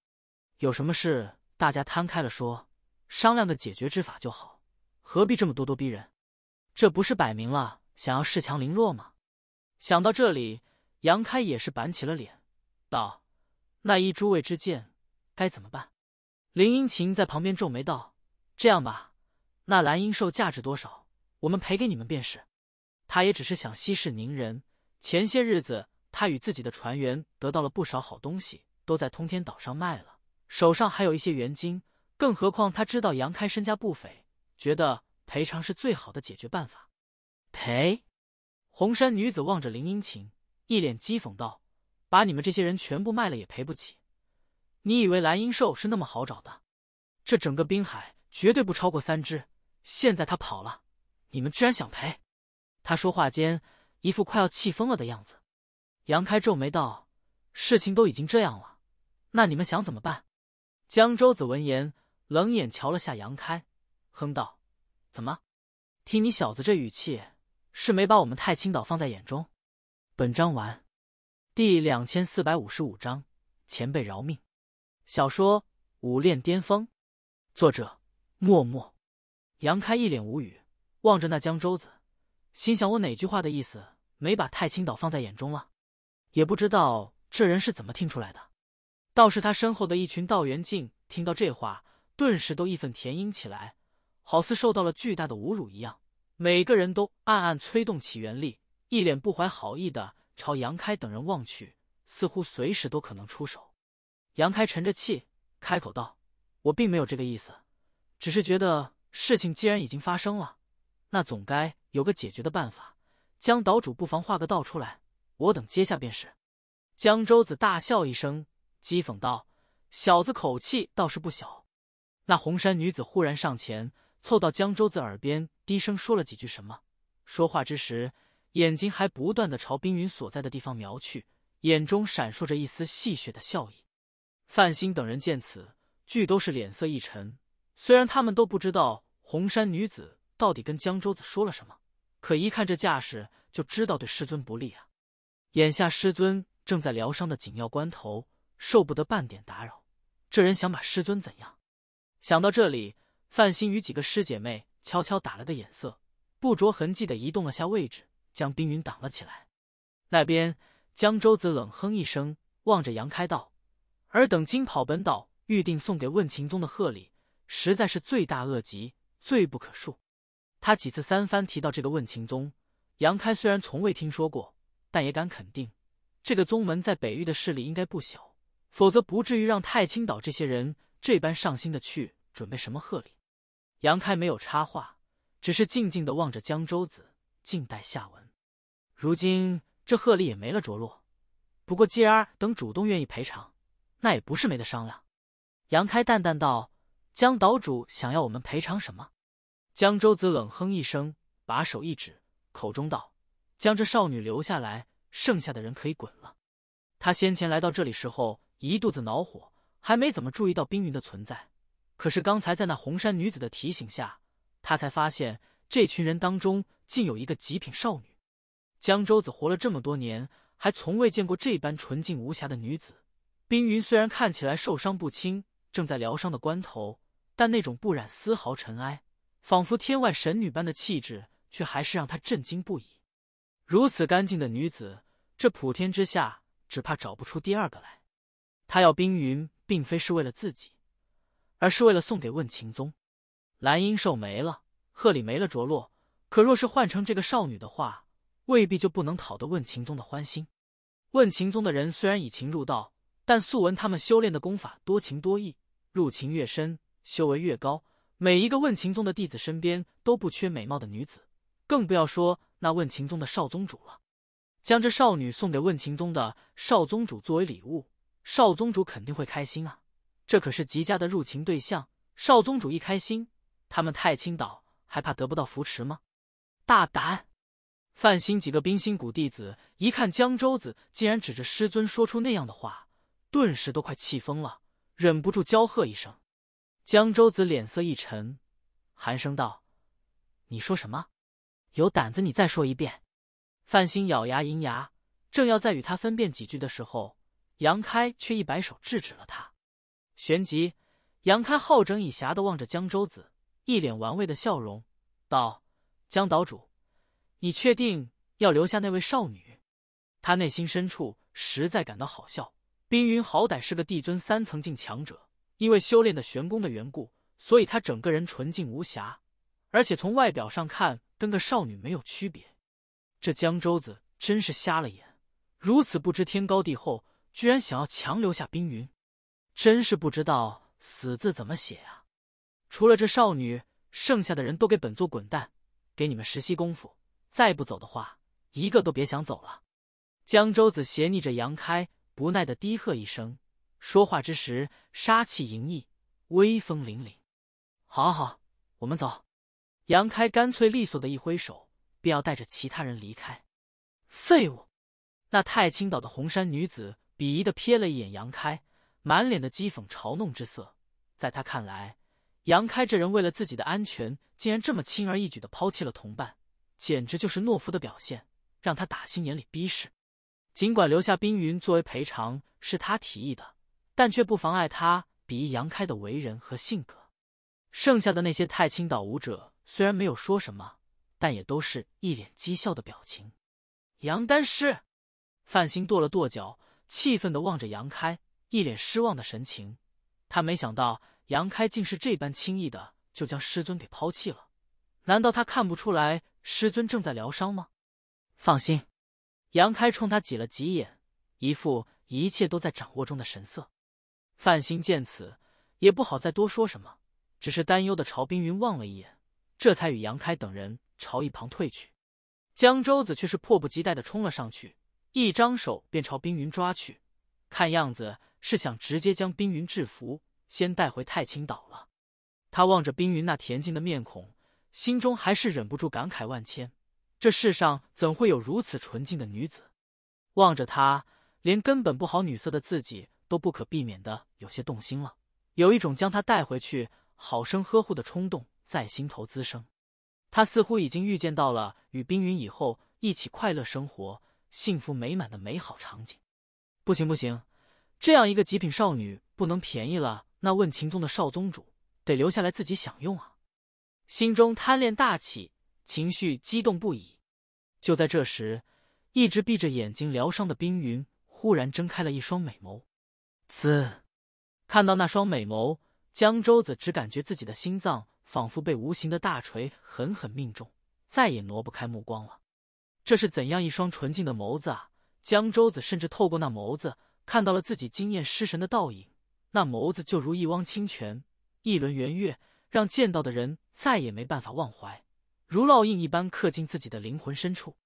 有什么事，大家摊开了说，商量个解决之法就好，何必这么咄咄逼人？这不是摆明了想要恃强凌弱吗？想到这里，杨开也是板起了脸，道：“那依诸位之见，该怎么办？”林英琴在旁边皱眉道：“这样吧，那蓝鹰兽价值多少，我们赔给你们便是。”他也只是想息事宁人。前些日子。他与自己的船员得到了不少好东西，都在通天岛上卖了，手上还有一些元金。更何况他知道杨开身家不菲，觉得赔偿是最好的解决办法。赔！红衫女子望着林英晴，一脸讥讽道：“把你们这些人全部卖了也赔不起。你以为蓝鹰兽是那么好找的？这整个滨海绝对不超过三只。现在他跑了，你们居然想赔？”他说话间，一副快要气疯了的样子。杨开皱眉道：“事情都已经这样了，那你们想怎么办？”江州子闻言，冷眼瞧了下杨开，哼道：“怎么？听你小子这语气，是没把我们太清岛放在眼中？”本章完，第两千四百五十五章，前辈饶命。小说《武练巅峰》，作者：默默。杨开一脸无语，望着那江州子，心想：我哪句话的意思没把太清岛放在眼中了？也不知道这人是怎么听出来的，倒是他身后的一群道元竟听到这话，顿时都义愤填膺起来，好似受到了巨大的侮辱一样。每个人都暗暗催动起元力，一脸不怀好意的朝杨开等人望去，似乎随时都可能出手。杨开沉着气，开口道：“我并没有这个意思，只是觉得事情既然已经发生了，那总该有个解决的办法。江岛主，不妨画个道出来。”我等接下便是。江州子大笑一声，讥讽道：“小子口气倒是不小。”那红衫女子忽然上前，凑到江州子耳边，低声说了几句什么。说话之时，眼睛还不断的朝冰云所在的地方瞄去，眼中闪烁着一丝戏谑的笑意。范兴等人见此，俱都是脸色一沉。虽然他们都不知道红衫女子到底跟江州子说了什么，可一看这架势，就知道对师尊不利啊。眼下师尊正在疗伤的紧要关头，受不得半点打扰。这人想把师尊怎样？想到这里，范星与几个师姐妹悄悄打了个眼色，不着痕迹的移动了下位置，将冰云挡了起来。那边江州子冷哼一声，望着杨开道：“尔等今跑本岛预定送给问情宗的贺礼，实在是罪大恶极，罪不可恕。”他几次三番提到这个问情宗，杨开虽然从未听说过。但也敢肯定，这个宗门在北域的势力应该不小，否则不至于让太清岛这些人这般上心的去准备什么贺礼。杨开没有插话，只是静静的望着江州子，静待下文。如今这贺礼也没了着落，不过既然等主动愿意赔偿，那也不是没得商量。杨开淡淡道：“江岛主想要我们赔偿什么？”江州子冷哼一声，把手一指，口中道。将这少女留下来，剩下的人可以滚了。他先前来到这里时候一肚子恼火，还没怎么注意到冰云的存在。可是刚才在那红衫女子的提醒下，他才发现这群人当中竟有一个极品少女。江州子活了这么多年，还从未见过这般纯净无瑕的女子。冰云虽然看起来受伤不轻，正在疗伤的关头，但那种不染丝毫尘埃，仿佛天外神女般的气质，却还是让他震惊不已。如此干净的女子，这普天之下只怕找不出第二个来。他要冰云，并非是为了自己，而是为了送给问情宗。蓝鹰兽没了，贺礼没了着落。可若是换成这个少女的话，未必就不能讨得问情宗的欢心。问情宗的人虽然以情入道，但素闻他们修炼的功法多情多义，入情越深，修为越高。每一个问情宗的弟子身边都不缺美貌的女子，更不要说。那问情宗的少宗主了，将这少女送给问情宗的少宗主作为礼物，少宗主肯定会开心啊！这可是极佳的入情对象，少宗主一开心，他们太清岛还怕得不到扶持吗？大胆！范兴几个冰心谷弟子一看江州子竟然指着师尊说出那样的话，顿时都快气疯了，忍不住娇喝一声。江州子脸色一沉，寒声道：“你说什么？”有胆子，你再说一遍！范兴咬牙银牙，正要再与他分辨几句的时候，杨开却一摆手制止了他。旋即，杨开好整以暇的望着江州子，一脸玩味的笑容，道：“江岛主，你确定要留下那位少女？”他内心深处实在感到好笑。冰云好歹是个帝尊三层境强者，因为修炼的玄功的缘故，所以他整个人纯净无瑕，而且从外表上看。跟个少女没有区别，这江州子真是瞎了眼，如此不知天高地厚，居然想要强留下冰云，真是不知道死字怎么写啊！除了这少女，剩下的人都给本座滚蛋，给你们实习功夫，再不走的话，一个都别想走了。江州子斜睨着杨开，不耐的低喝一声，说话之时杀气盈溢，威风凛凛。好，好，我们走。杨开干脆利索的一挥手，便要带着其他人离开。废物！那太清岛的红衫女子鄙夷的瞥了一眼杨开，满脸的讥讽嘲弄之色。在他看来，杨开这人为了自己的安全，竟然这么轻而易举的抛弃了同伴，简直就是懦夫的表现，让他打心眼里鄙视。尽管留下冰云作为赔偿是他提议的，但却不妨碍他鄙夷杨开的为人和性格。剩下的那些太清岛武者。虽然没有说什么，但也都是一脸讥笑的表情。杨丹师，范兴跺了跺脚，气愤的望着杨开，一脸失望的神情。他没想到杨开竟是这般轻易的就将师尊给抛弃了。难道他看不出来师尊正在疗伤吗？放心，杨开冲他挤了挤眼，一副一切都在掌握中的神色。范兴见此，也不好再多说什么，只是担忧的朝冰云望了一眼。这才与杨开等人朝一旁退去，江州子却是迫不及待的冲了上去，一张手便朝冰云抓去，看样子是想直接将冰云制服，先带回太清岛了。他望着冰云那恬静的面孔，心中还是忍不住感慨万千：这世上怎会有如此纯净的女子？望着她，连根本不好女色的自己都不可避免的有些动心了，有一种将她带回去好生呵护的冲动。在心头滋生，他似乎已经预见到了与冰云以后一起快乐生活、幸福美满的美好场景。不行不行，这样一个极品少女不能便宜了那问情宗的少宗主，得留下来自己享用啊！心中贪恋大起，情绪激动不已。就在这时，一直闭着眼睛疗伤的冰云忽然睁开了一双美眸。滋，看到那双美眸，江周子只感觉自己的心脏。仿佛被无形的大锤狠狠命中，再也挪不开目光了。这是怎样一双纯净的眸子？啊！江周子甚至透过那眸子看到了自己惊艳失神的倒影。那眸子就如一汪清泉，一轮圆月，让见到的人再也没办法忘怀，如烙印一般刻进自己的灵魂深处。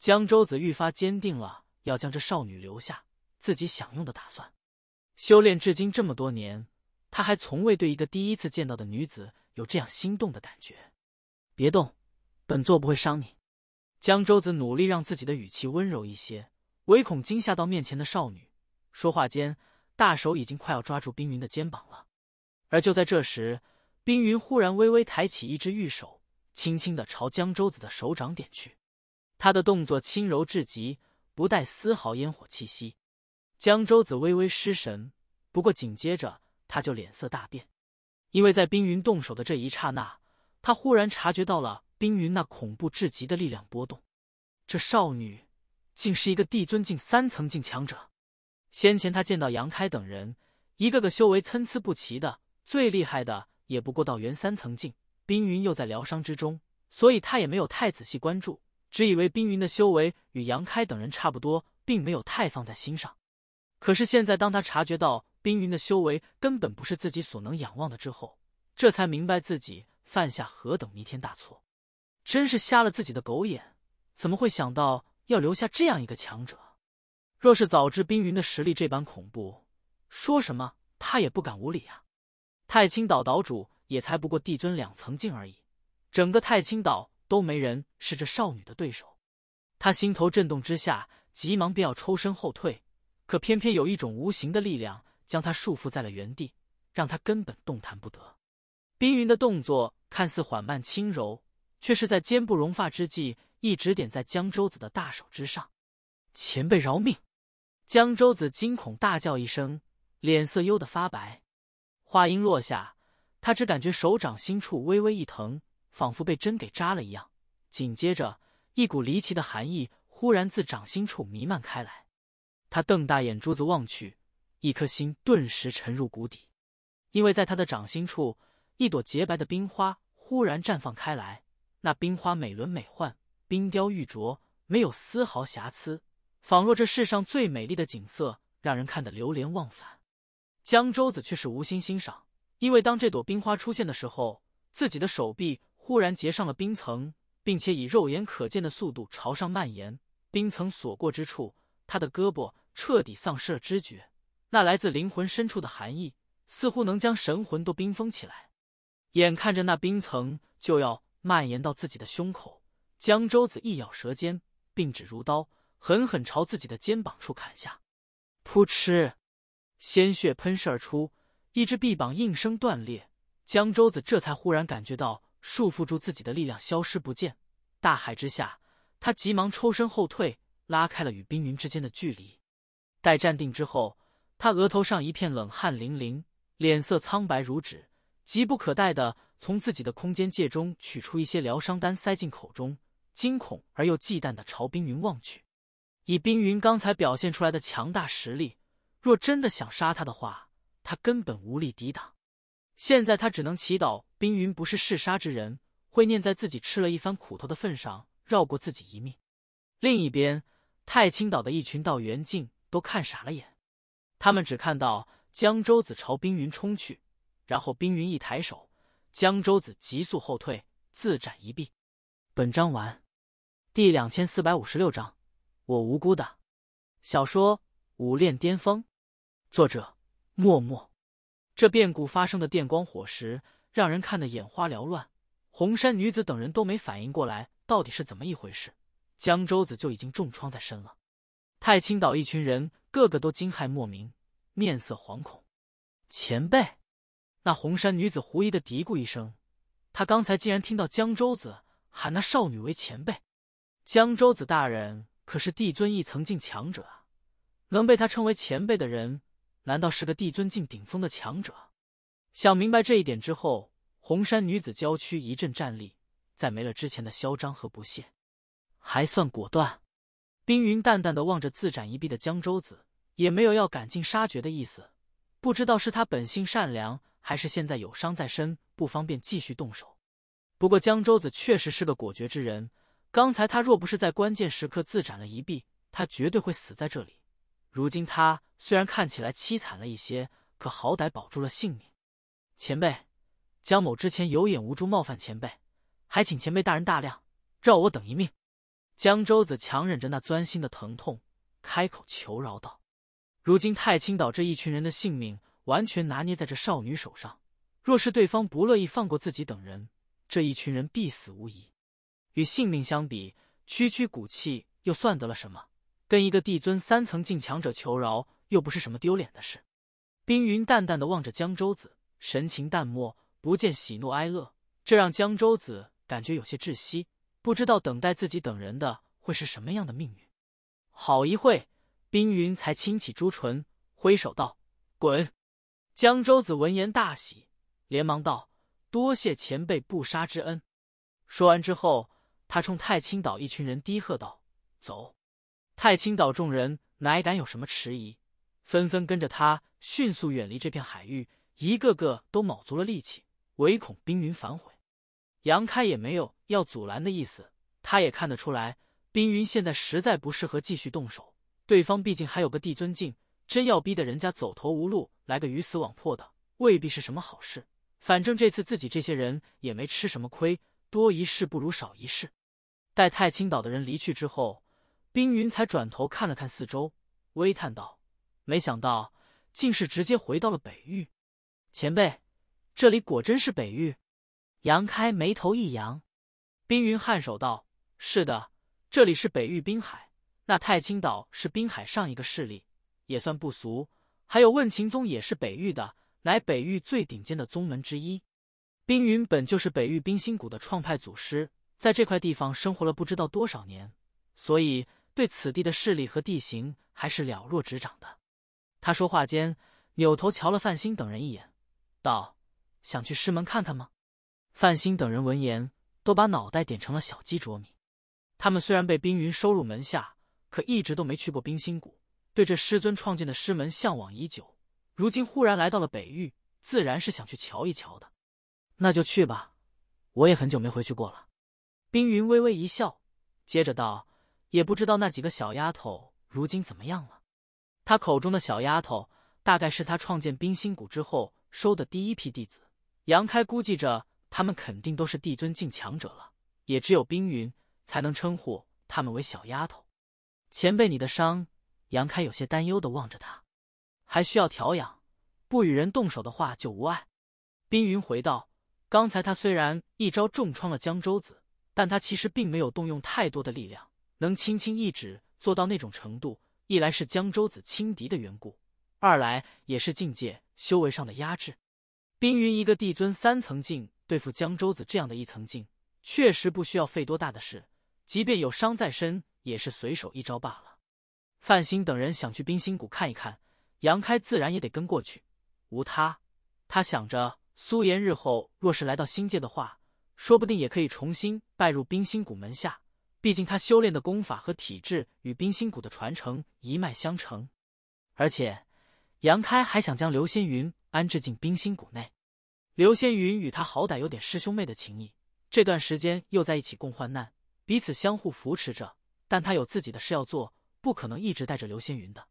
江周子愈发坚定了要将这少女留下，自己享用的打算。修炼至今这么多年，他还从未对一个第一次见到的女子。有这样心动的感觉，别动，本座不会伤你。江舟子努力让自己的语气温柔一些，唯恐惊吓到面前的少女。说话间，大手已经快要抓住冰云的肩膀了。而就在这时，冰云忽然微微抬起一只玉手，轻轻的朝江舟子的手掌点去。他的动作轻柔至极，不带丝毫烟火气息。江舟子微微失神，不过紧接着他就脸色大变。因为在冰云动手的这一刹那，他忽然察觉到了冰云那恐怖至极的力量波动。这少女竟是一个帝尊境三层境强者。先前他见到杨开等人，一个个修为参差不齐的，最厉害的也不过道元三层境。冰云又在疗伤之中，所以他也没有太仔细关注，只以为冰云的修为与杨开等人差不多，并没有太放在心上。可是现在，当他察觉到……冰云的修为根本不是自己所能仰望的，之后这才明白自己犯下何等弥天大错，真是瞎了自己的狗眼，怎么会想到要留下这样一个强者？若是早知冰云的实力这般恐怖，说什么他也不敢无礼啊！太清岛岛主也才不过帝尊两层境而已，整个太清岛都没人是这少女的对手。他心头震动之下，急忙便要抽身后退，可偏偏有一种无形的力量。将他束缚在了原地，让他根本动弹不得。冰云的动作看似缓慢轻柔，却是在肩部融发之际，一直点在江州子的大手之上。“前辈饶命！”江州子惊恐大叫一声，脸色忧得发白。话音落下，他只感觉手掌心处微微一疼，仿佛被针给扎了一样。紧接着，一股离奇的寒意忽然自掌心处弥漫开来。他瞪大眼珠子望去。一颗心顿时沉入谷底，因为在他的掌心处，一朵洁白的冰花忽然绽放开来。那冰花美轮美奂，冰雕玉琢，没有丝毫瑕疵，仿若这世上最美丽的景色，让人看得流连忘返。江州子却是无心欣赏，因为当这朵冰花出现的时候，自己的手臂忽然结上了冰层，并且以肉眼可见的速度朝上蔓延。冰层所过之处，他的胳膊彻底丧失了知觉。那来自灵魂深处的寒意，似乎能将神魂都冰封起来。眼看着那冰层就要蔓延到自己的胸口，江周子一咬舌尖，并指如刀，狠狠朝自己的肩膀处砍下。噗嗤，鲜血喷射而出，一只臂膀应声断裂。江周子这才忽然感觉到束缚住自己的力量消失不见。大海之下，他急忙抽身后退，拉开了与冰云之间的距离。待站定之后。他额头上一片冷汗淋淋，脸色苍白如纸，急不可待的从自己的空间戒中取出一些疗伤丹，塞进口中，惊恐而又忌惮的朝冰云望去。以冰云刚才表现出来的强大实力，若真的想杀他的话，他根本无力抵挡。现在他只能祈祷冰云不是嗜杀之人，会念在自己吃了一番苦头的份上，饶过自己一命。另一边，太清岛的一群道元境都看傻了眼。他们只看到江州子朝冰云冲去，然后冰云一抬手，江州子急速后退，自斩一臂。本章完，第两千四百五十六章，我无辜的。小说《武炼巅峰》，作者：默默。这变故发生的电光火石，让人看得眼花缭乱。红衫女子等人都没反应过来，到底是怎么一回事？江州子就已经重创在身了。太清岛一群人。个个都惊骇莫名，面色惶恐。前辈，那红衫女子狐疑的嘀咕一声：“她刚才竟然听到江州子喊那少女为前辈。江州子大人可是帝尊一层境强者啊，能被他称为前辈的人，难道是个帝尊境顶峰的强者？”想明白这一点之后，红衫女子娇躯一阵战栗，再没了之前的嚣张和不屑，还算果断。冰云淡淡的望着自斩一臂的江州子。也没有要赶尽杀绝的意思，不知道是他本性善良，还是现在有伤在身，不方便继续动手。不过江州子确实是个果决之人，刚才他若不是在关键时刻自斩了一臂，他绝对会死在这里。如今他虽然看起来凄惨了一些，可好歹保住了性命。前辈，江某之前有眼无珠，冒犯前辈，还请前辈大人大量，饶我等一命。江州子强忍着那钻心的疼痛，开口求饶道。如今太清岛这一群人的性命完全拿捏在这少女手上，若是对方不乐意放过自己等人，这一群人必死无疑。与性命相比，区区骨气又算得了什么？跟一个帝尊三层境强者求饶又不是什么丢脸的事。冰云淡淡的望着江州子，神情淡漠，不见喜怒哀乐，这让江州子感觉有些窒息，不知道等待自己等人的会是什么样的命运。好一会。冰云才轻启朱唇，挥手道：“滚！”江州子闻言大喜，连忙道：“多谢前辈不杀之恩。”说完之后，他冲太清岛一群人低喝道：“走！”太清岛众人哪敢有什么迟疑，纷纷跟着他迅速远离这片海域，一个个都卯足了力气，唯恐冰云反悔。杨开也没有要阻拦的意思，他也看得出来，冰云现在实在不适合继续动手。对方毕竟还有个帝尊境，真要逼得人家走投无路，来个鱼死网破的，未必是什么好事。反正这次自己这些人也没吃什么亏，多一事不如少一事。待太清岛的人离去之后，冰云才转头看了看四周，微叹道：“没想到，竟是直接回到了北域。前辈，这里果真是北域？”杨开眉头一扬，冰云颔首道：“是的，这里是北域滨海。”那太清岛是冰海上一个势力，也算不俗。还有问情宗也是北域的，乃北域最顶尖的宗门之一。冰云本就是北域冰心谷的创派祖师，在这块地方生活了不知道多少年，所以对此地的势力和地形还是了若指掌的。他说话间扭头瞧了范兴等人一眼，道：“想去师门看看吗？”范兴等人闻言，都把脑袋点成了小鸡啄米。他们虽然被冰云收入门下，可一直都没去过冰心谷，对这师尊创建的师门向往已久。如今忽然来到了北域，自然是想去瞧一瞧的。那就去吧，我也很久没回去过了。冰云微微一笑，接着道：“也不知道那几个小丫头如今怎么样了。”他口中的小丫头，大概是他创建冰心谷之后收的第一批弟子。杨开估计着，他们肯定都是帝尊境强者了。也只有冰云才能称呼他们为小丫头。前辈，你的伤，杨开有些担忧的望着他，还需要调养。不与人动手的话，就无碍。冰云回道：“刚才他虽然一招重创了江州子，但他其实并没有动用太多的力量，能轻轻一指做到那种程度。一来是江州子轻敌的缘故，二来也是境界修为上的压制。冰云一个帝尊三层境对付江州子这样的一层境，确实不需要费多大的事，即便有伤在身。”也是随手一招罢了。范兴等人想去冰心谷看一看，杨开自然也得跟过去。无他，他想着苏颜日后若是来到新界的话，说不定也可以重新拜入冰心谷门下。毕竟他修炼的功法和体质与冰心谷的传承一脉相承。而且，杨开还想将刘仙云安置进冰心谷内。刘仙云与他好歹有点师兄妹的情谊，这段时间又在一起共患难，彼此相互扶持着。但他有自己的事要做，不可能一直带着刘仙云的。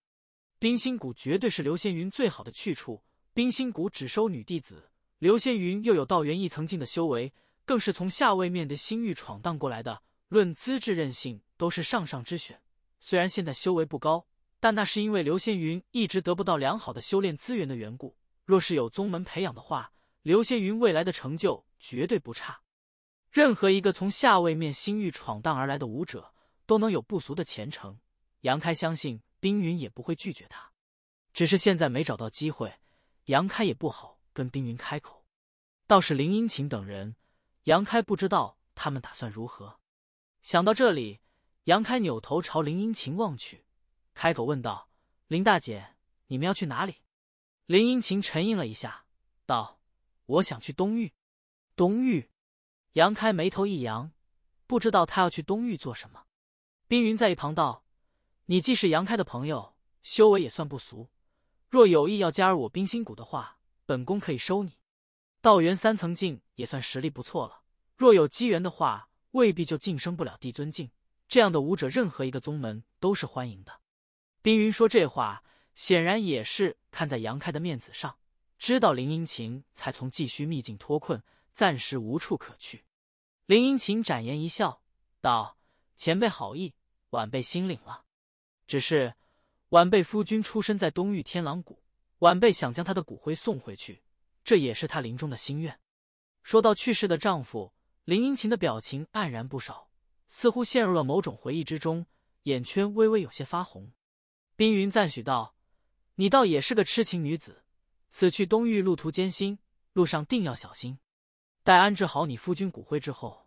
冰心谷绝对是刘仙云最好的去处。冰心谷只收女弟子，刘仙云又有道元一层境的修为，更是从下位面的星域闯荡过来的，论资质韧性都是上上之选。虽然现在修为不高，但那是因为刘仙云一直得不到良好的修炼资源的缘故。若是有宗门培养的话，刘仙云未来的成就绝对不差。任何一个从下位面星域闯荡而来的武者。都能有不俗的前程，杨开相信冰云也不会拒绝他，只是现在没找到机会，杨开也不好跟冰云开口。倒是林英琴等人，杨开不知道他们打算如何。想到这里，杨开扭头朝林英琴望去，开口问道：“林大姐，你们要去哪里？”林英琴沉吟了一下，道：“我想去东域。”东域，杨开眉头一扬，不知道他要去东域做什么。冰云在一旁道：“你既是杨开的朋友，修为也算不俗。若有意要加入我冰心谷的话，本宫可以收你。道元三层境也算实力不错了，若有机缘的话，未必就晋升不了帝尊境。这样的武者，任何一个宗门都是欢迎的。”冰云说这话，显然也是看在杨开的面子上，知道林英琴才从继续秘境脱困，暂时无处可去。林英琴展颜一笑，道：前辈好意，晚辈心领了。只是晚辈夫君出身在东域天狼谷，晚辈想将他的骨灰送回去，这也是他临终的心愿。说到去世的丈夫，林英琴的表情黯然不少，似乎陷入了某种回忆之中，眼圈微微有些发红。冰云赞许道：“你倒也是个痴情女子。此去东域路途艰辛，路上定要小心。待安置好你夫君骨灰之后。”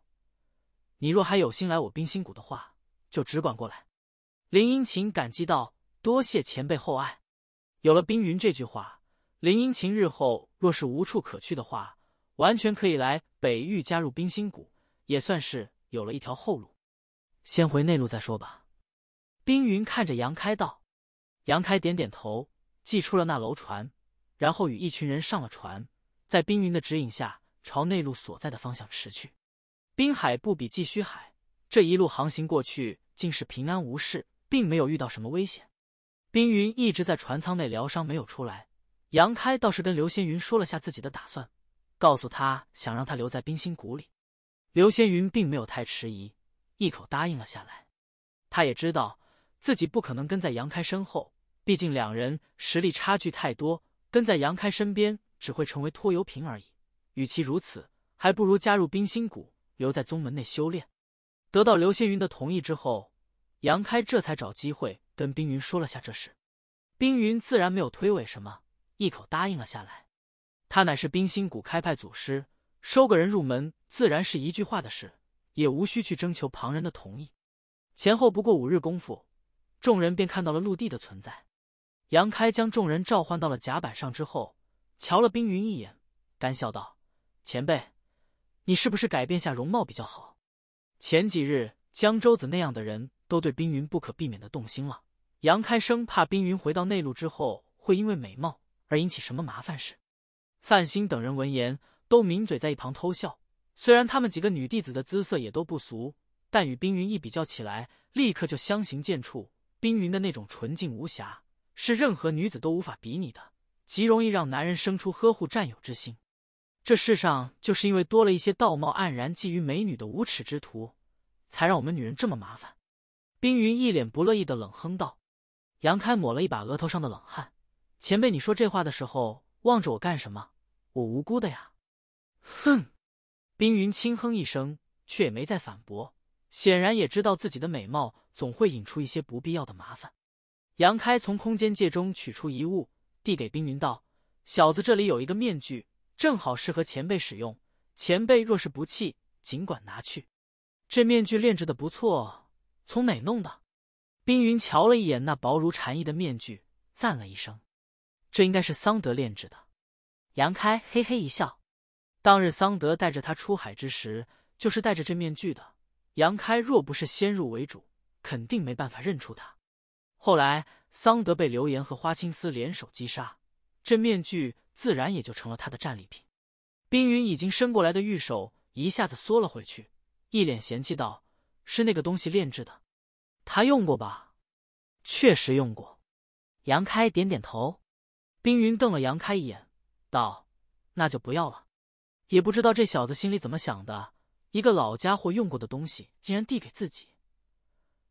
你若还有心来我冰心谷的话，就只管过来。林英琴感激道：“多谢前辈厚爱。”有了冰云这句话，林英琴日后若是无处可去的话，完全可以来北域加入冰心谷，也算是有了一条后路。先回内陆再说吧。冰云看着杨开道，杨开点点头，祭出了那楼船，然后与一群人上了船，在冰云的指引下朝内陆所在的方向驰去。滨海不比继续海，这一路航行过去，竟是平安无事，并没有遇到什么危险。冰云一直在船舱内疗伤，没有出来。杨开倒是跟刘仙云说了下自己的打算，告诉他想让他留在冰心谷里。刘仙云并没有太迟疑，一口答应了下来。他也知道自己不可能跟在杨开身后，毕竟两人实力差距太多，跟在杨开身边只会成为拖油瓶而已。与其如此，还不如加入冰心谷。留在宗门内修炼，得到刘仙云的同意之后，杨开这才找机会跟冰云说了下这事。冰云自然没有推诿什么，一口答应了下来。他乃是冰心谷开派祖师，收个人入门自然是一句话的事，也无需去征求旁人的同意。前后不过五日功夫，众人便看到了陆地的存在。杨开将众人召唤到了甲板上之后，瞧了冰云一眼，干笑道：“前辈。”你是不是改变下容貌比较好？前几日江州子那样的人都对冰云不可避免的动心了。杨开生怕冰云回到内陆之后会因为美貌而引起什么麻烦事。范兴等人闻言都抿嘴在一旁偷笑。虽然他们几个女弟子的姿色也都不俗，但与冰云一比较起来，立刻就相形见绌。冰云的那种纯净无瑕，是任何女子都无法比拟的，极容易让男人生出呵护战友之心。这世上就是因为多了一些道貌岸然、觊觎美女的无耻之徒，才让我们女人这么麻烦。冰云一脸不乐意的冷哼道：“杨开，抹了一把额头上的冷汗，前辈，你说这话的时候望着我干什么？我无辜的呀！”哼，冰云轻哼一声，却也没再反驳，显然也知道自己的美貌总会引出一些不必要的麻烦。杨开从空间戒中取出一物，递给冰云道：“小子，这里有一个面具。”正好适合前辈使用，前辈若是不弃，尽管拿去。这面具炼制的不错，从哪弄的？冰云瞧了一眼那薄如蝉翼的面具，赞了一声：“这应该是桑德炼制的。”杨开嘿嘿一笑：“当日桑德带着他出海之时，就是戴着这面具的。杨开若不是先入为主，肯定没办法认出他。后来桑德被流言和花青丝联手击杀，这面具……”自然也就成了他的战利品。冰云已经伸过来的玉手一下子缩了回去，一脸嫌弃道：“是那个东西炼制的，他用过吧？”“确实用过。”杨开点点头。冰云瞪了杨开一眼，道：“那就不要了。”也不知道这小子心里怎么想的，一个老家伙用过的东西竟然递给自己，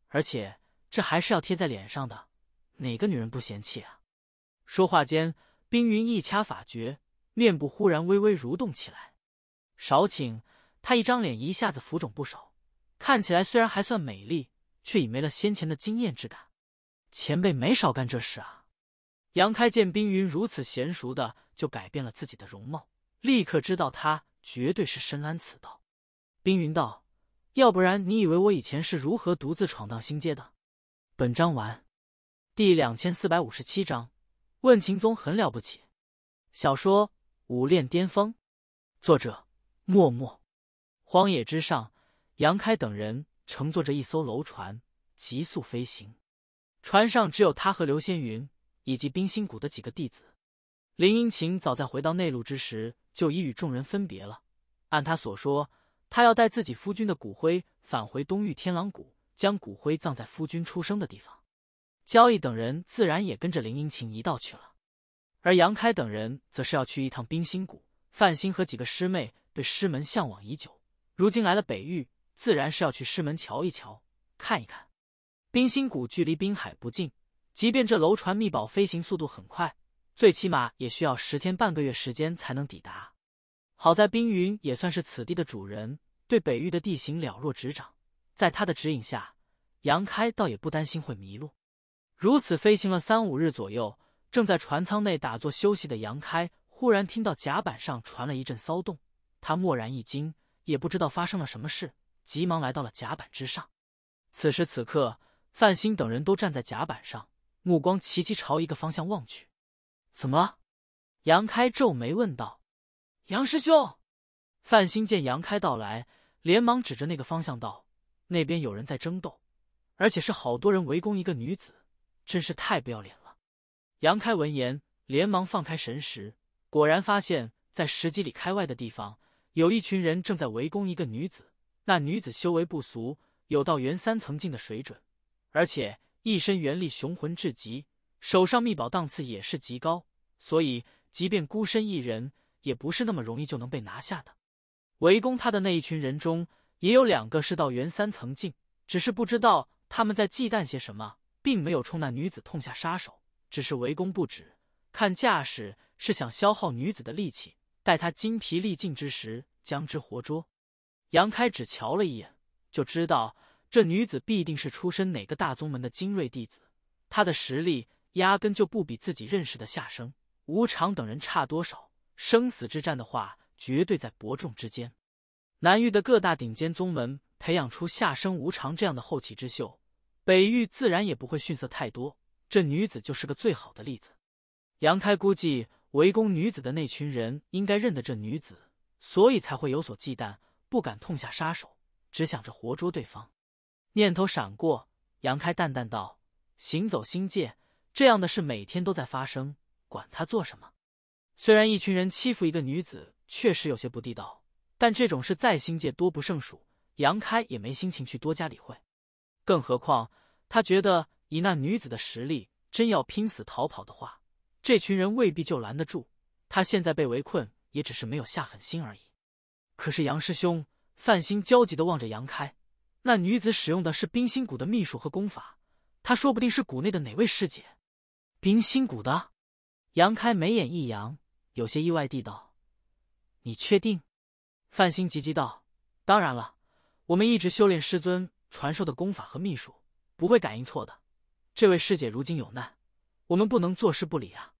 而且这还是要贴在脸上的，哪个女人不嫌弃啊？说话间。冰云一掐法诀，面部忽然微微蠕动起来。少顷，她一张脸一下子浮肿不少，看起来虽然还算美丽，却已没了先前的惊艳之感。前辈没少干这事啊！杨开见冰云如此娴熟的就改变了自己的容貌，立刻知道他绝对是深谙此道。冰云道：“要不然你以为我以前是如何独自闯荡星界的？”本章完，第两千四百五十七章。问情宗很了不起。小说《武炼巅峰》，作者：默默。荒野之上，杨开等人乘坐着一艘楼船，急速飞行。船上只有他和刘仙云，以及冰心谷的几个弟子。林英晴早在回到内陆之时，就已与众人分别了。按他所说，他要带自己夫君的骨灰返回东域天狼谷，将骨灰葬在夫君出生的地方。交易等人自然也跟着林英琴一道去了，而杨开等人则是要去一趟冰心谷。范心和几个师妹对师门向往已久，如今来了北域，自然是要去师门瞧一瞧、看一看。冰心谷距离滨海不近，即便这楼船秘宝飞行速度很快，最起码也需要十天半个月时间才能抵达。好在冰云也算是此地的主人，对北域的地形了若指掌，在他的指引下，杨开倒也不担心会迷路。如此飞行了三五日左右，正在船舱内打坐休息的杨开忽然听到甲板上传了一阵骚动，他蓦然一惊，也不知道发生了什么事，急忙来到了甲板之上。此时此刻，范兴等人都站在甲板上，目光齐齐朝一个方向望去。怎么？杨开皱眉问道。杨师兄，范兴见杨开到来，连忙指着那个方向道：“那边有人在争斗，而且是好多人围攻一个女子。”真是太不要脸了！杨开闻言，连忙放开神识，果然发现，在十几里开外的地方，有一群人正在围攻一个女子。那女子修为不俗，有道元三层境的水准，而且一身元力雄浑至极，手上秘宝档次也是极高，所以即便孤身一人，也不是那么容易就能被拿下的。围攻他的那一群人中，也有两个是道元三层境，只是不知道他们在忌惮些什么。并没有冲那女子痛下杀手，只是围攻不止。看架势是想消耗女子的力气，待她精疲力尽之时将之活捉。杨开只瞧了一眼，就知道这女子必定是出身哪个大宗门的精锐弟子。她的实力压根就不比自己认识的夏生、无常等人差多少。生死之战的话，绝对在伯仲之间。南域的各大顶尖宗门培养出夏生、无常这样的后起之秀。北域自然也不会逊色太多，这女子就是个最好的例子。杨开估计围攻女子的那群人应该认得这女子，所以才会有所忌惮，不敢痛下杀手，只想着活捉对方。念头闪过，杨开淡淡道：“行走星界，这样的事每天都在发生，管他做什么。虽然一群人欺负一个女子确实有些不地道，但这种事在星界多不胜数，杨开也没心情去多加理会。”更何况，他觉得以那女子的实力，真要拼死逃跑的话，这群人未必就拦得住。他现在被围困，也只是没有下狠心而已。可是杨师兄，范兴焦急地望着杨开，那女子使用的是冰心谷的秘术和功法，她说不定是谷内的哪位师姐。冰心谷的，杨开眉眼一扬，有些意外地道：“你确定？”范兴急急道：“当然了，我们一直修炼师尊。”传授的功法和秘术不会感应错的。这位师姐如今有难，我们不能坐视不理啊！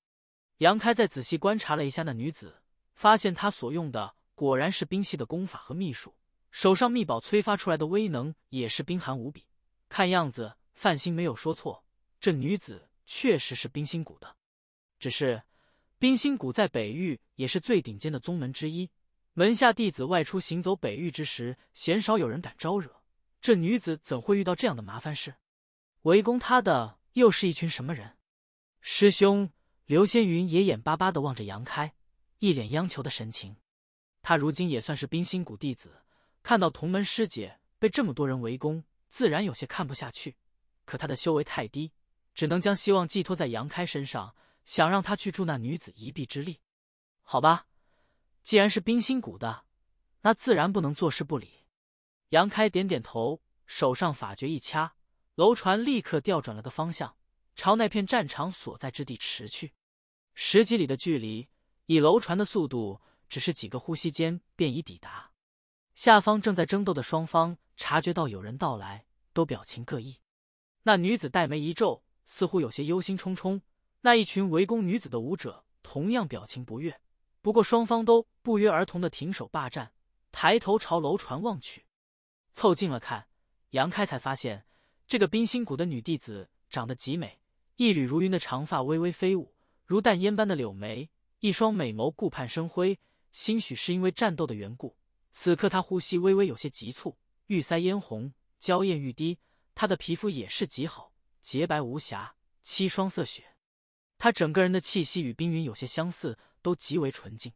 杨开再仔细观察了一下那女子，发现她所用的果然是冰系的功法和秘术，手上秘宝催发出来的威能也是冰寒无比。看样子范心没有说错，这女子确实是冰心谷的。只是冰心谷在北域也是最顶尖的宗门之一，门下弟子外出行走北域之时，鲜少有人敢招惹。这女子怎会遇到这样的麻烦事？围攻她的又是一群什么人？师兄刘仙云也眼巴巴的望着杨开，一脸央求的神情。他如今也算是冰心谷弟子，看到同门师姐被这么多人围攻，自然有些看不下去。可他的修为太低，只能将希望寄托在杨开身上，想让他去助那女子一臂之力。好吧，既然是冰心谷的，那自然不能坐视不理。杨开点点头，手上法诀一掐，楼船立刻调转了个方向，朝那片战场所在之地驰去。十几里的距离，以楼船的速度，只是几个呼吸间便已抵达。下方正在争斗的双方察觉到有人到来，都表情各异。那女子黛眉一皱，似乎有些忧心忡忡。那一群围攻女子的舞者同样表情不悦，不过双方都不约而同的停手罢战，抬头朝楼船望去。凑近了看，杨开才发现这个冰心谷的女弟子长得极美，一缕如云的长发微微飞舞，如淡烟般的柳眉，一双美眸顾盼生辉。兴许是因为战斗的缘故，此刻她呼吸微微有些急促，玉腮嫣红，娇艳欲滴。她的皮肤也是极好，洁白无瑕，七霜色雪。她整个人的气息与冰云有些相似，都极为纯净。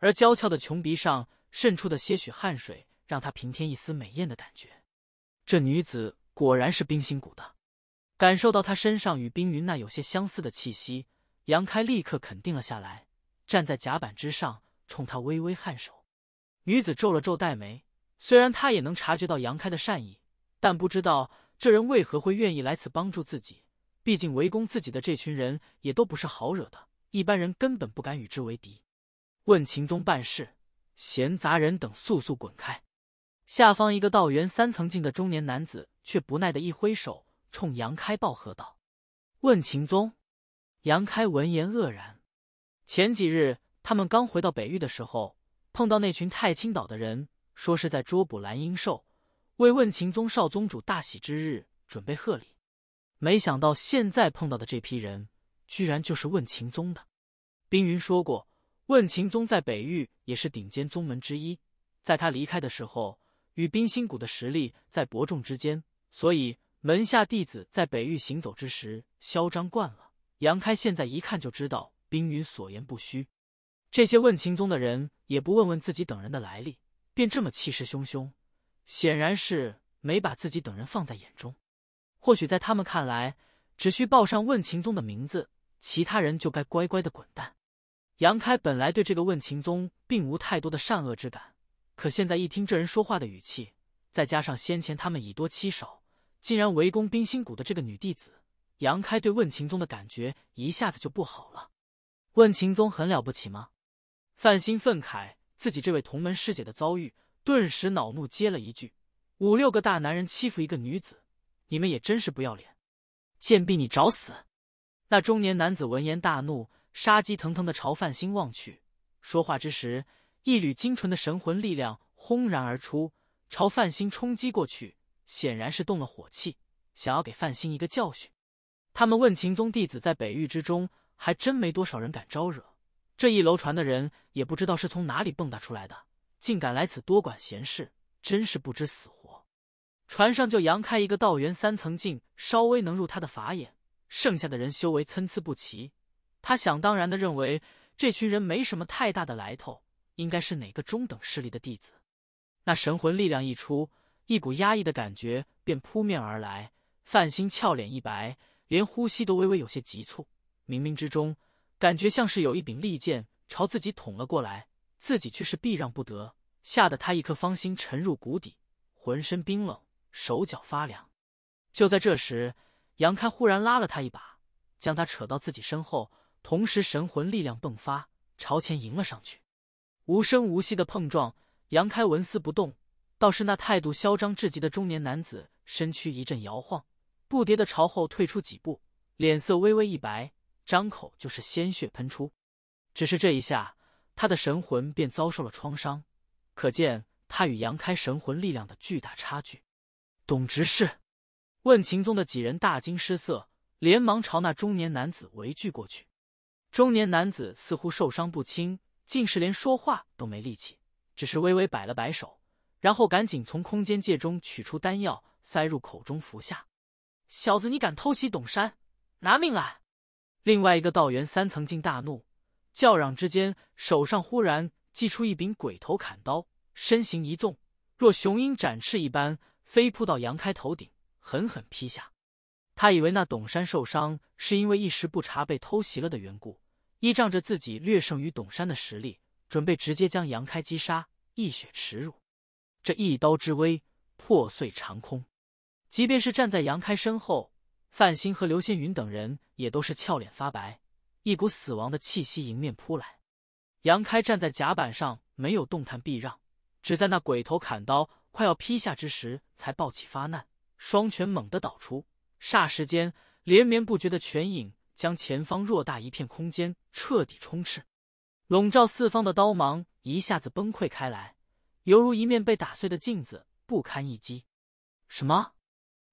而娇俏的穹鼻上渗出的些许汗水。让他平添一丝美艳的感觉，这女子果然是冰心谷的。感受到她身上与冰云那有些相似的气息，杨开立刻肯定了下来。站在甲板之上，冲她微微颔首。女子皱了皱黛眉，虽然她也能察觉到杨开的善意，但不知道这人为何会愿意来此帮助自己。毕竟围攻自己的这群人也都不是好惹的，一般人根本不敢与之为敌。问秦宗办事，闲杂人等速速滚开！下方一个道元三层境的中年男子却不耐的一挥手，冲杨开暴喝道：“问秦宗！”杨开闻言愕然。前几日他们刚回到北域的时候，碰到那群太清岛的人，说是在捉捕蓝鹰兽，为问秦宗少宗主大喜之日准备贺礼。没想到现在碰到的这批人，居然就是问秦宗的。冰云说过，问秦宗在北域也是顶尖宗门之一，在他离开的时候。与冰心谷的实力在伯仲之间，所以门下弟子在北域行走之时嚣张惯了。杨开现在一看就知道冰云所言不虚，这些问情宗的人也不问问自己等人的来历，便这么气势汹汹，显然是没把自己等人放在眼中。或许在他们看来，只需报上问情宗的名字，其他人就该乖乖的滚蛋。杨开本来对这个问情宗并无太多的善恶之感。可现在一听这人说话的语气，再加上先前他们以多欺少，竟然围攻冰心谷的这个女弟子杨开，对问情宗的感觉一下子就不好了。问情宗很了不起吗？范兴愤慨自己这位同门师姐的遭遇，顿时恼怒，接了一句：“五六个大男人欺负一个女子，你们也真是不要脸！贱婢，你找死！”那中年男子闻言大怒，杀机腾腾的朝范兴望去，说话之时。一缕精纯的神魂力量轰然而出，朝范星冲击过去，显然是动了火气，想要给范星一个教训。他们问秦宗弟子在北域之中，还真没多少人敢招惹。这一楼船的人也不知道是从哪里蹦跶出来的，竟敢来此多管闲事，真是不知死活。船上就扬开一个道元三层镜，稍微能入他的法眼，剩下的人修为参差不齐，他想当然的认为这群人没什么太大的来头。应该是哪个中等势力的弟子？那神魂力量一出，一股压抑的感觉便扑面而来。范心俏脸一白，连呼吸都微微有些急促。冥冥之中，感觉像是有一柄利剑朝自己捅了过来，自己却是避让不得，吓得他一颗芳心沉入谷底，浑身冰冷，手脚发凉。就在这时，杨开忽然拉了他一把，将他扯到自己身后，同时神魂力量迸发，朝前迎了上去。无声无息的碰撞，杨开纹丝不动，倒是那态度嚣张至极的中年男子身躯一阵摇晃，不迭的朝后退出几步，脸色微微一白，张口就是鲜血喷出。只是这一下，他的神魂便遭受了创伤，可见他与杨开神魂力量的巨大差距。董执事，问情宗的几人大惊失色，连忙朝那中年男子围聚过去。中年男子似乎受伤不轻。竟是连说话都没力气，只是微微摆了摆手，然后赶紧从空间戒中取出丹药，塞入口中服下。小子，你敢偷袭董山，拿命来！另外一个道元三层境大怒，叫嚷之间，手上忽然祭出一柄鬼头砍刀，身形一纵，若雄鹰展翅一般，飞扑到杨开头顶，狠狠劈下。他以为那董山受伤，是因为一时不察被偷袭了的缘故。依仗着自己略胜于董山的实力，准备直接将杨开击杀，一血耻辱。这一刀之威，破碎长空。即便是站在杨开身后，范兴和刘仙云等人也都是俏脸发白，一股死亡的气息迎面扑来。杨开站在甲板上，没有动弹避让，只在那鬼头砍刀快要劈下之时，才暴起发难，双拳猛地倒出，霎时间连绵不绝的拳影。将前方偌大一片空间彻底充斥，笼罩四方的刀芒一下子崩溃开来，犹如一面被打碎的镜子，不堪一击。什么？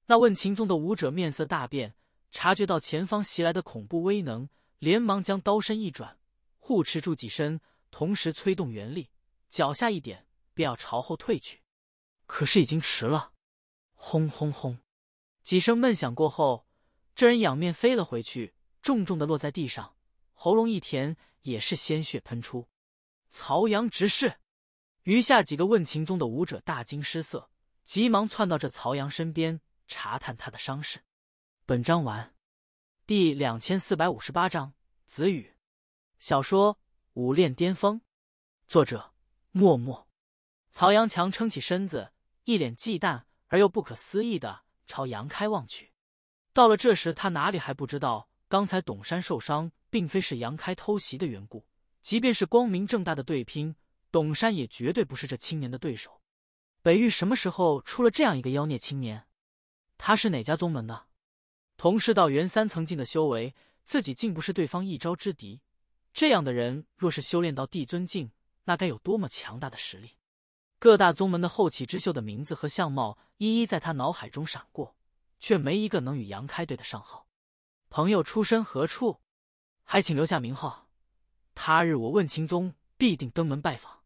那问情宗的武者面色大变，察觉到前方袭来的恐怖威能，连忙将刀身一转，护持住己身，同时催动元力，脚下一点，便要朝后退去。可是已经迟了。轰轰轰！几声闷响过后，这人仰面飞了回去。重重的落在地上，喉咙一甜，也是鲜血喷出。曹阳直视，余下几个问情宗的武者大惊失色，急忙窜到这曹阳身边查探他的伤势。本章完，第两千四百五十八章子羽，小说《武练巅峰》，作者：默默。曹阳强撑起身子，一脸忌惮而又不可思议的朝杨开望去。到了这时，他哪里还不知道？刚才董山受伤，并非是杨开偷袭的缘故。即便是光明正大的对拼，董山也绝对不是这青年的对手。北域什么时候出了这样一个妖孽青年？他是哪家宗门的？同是道元三层境的修为，自己竟不是对方一招之敌。这样的人，若是修炼到帝尊境，那该有多么强大的实力？各大宗门的后起之秀的名字和相貌一一在他脑海中闪过，却没一个能与杨开对得上号。朋友出身何处？还请留下名号，他日我问秦宗必定登门拜访。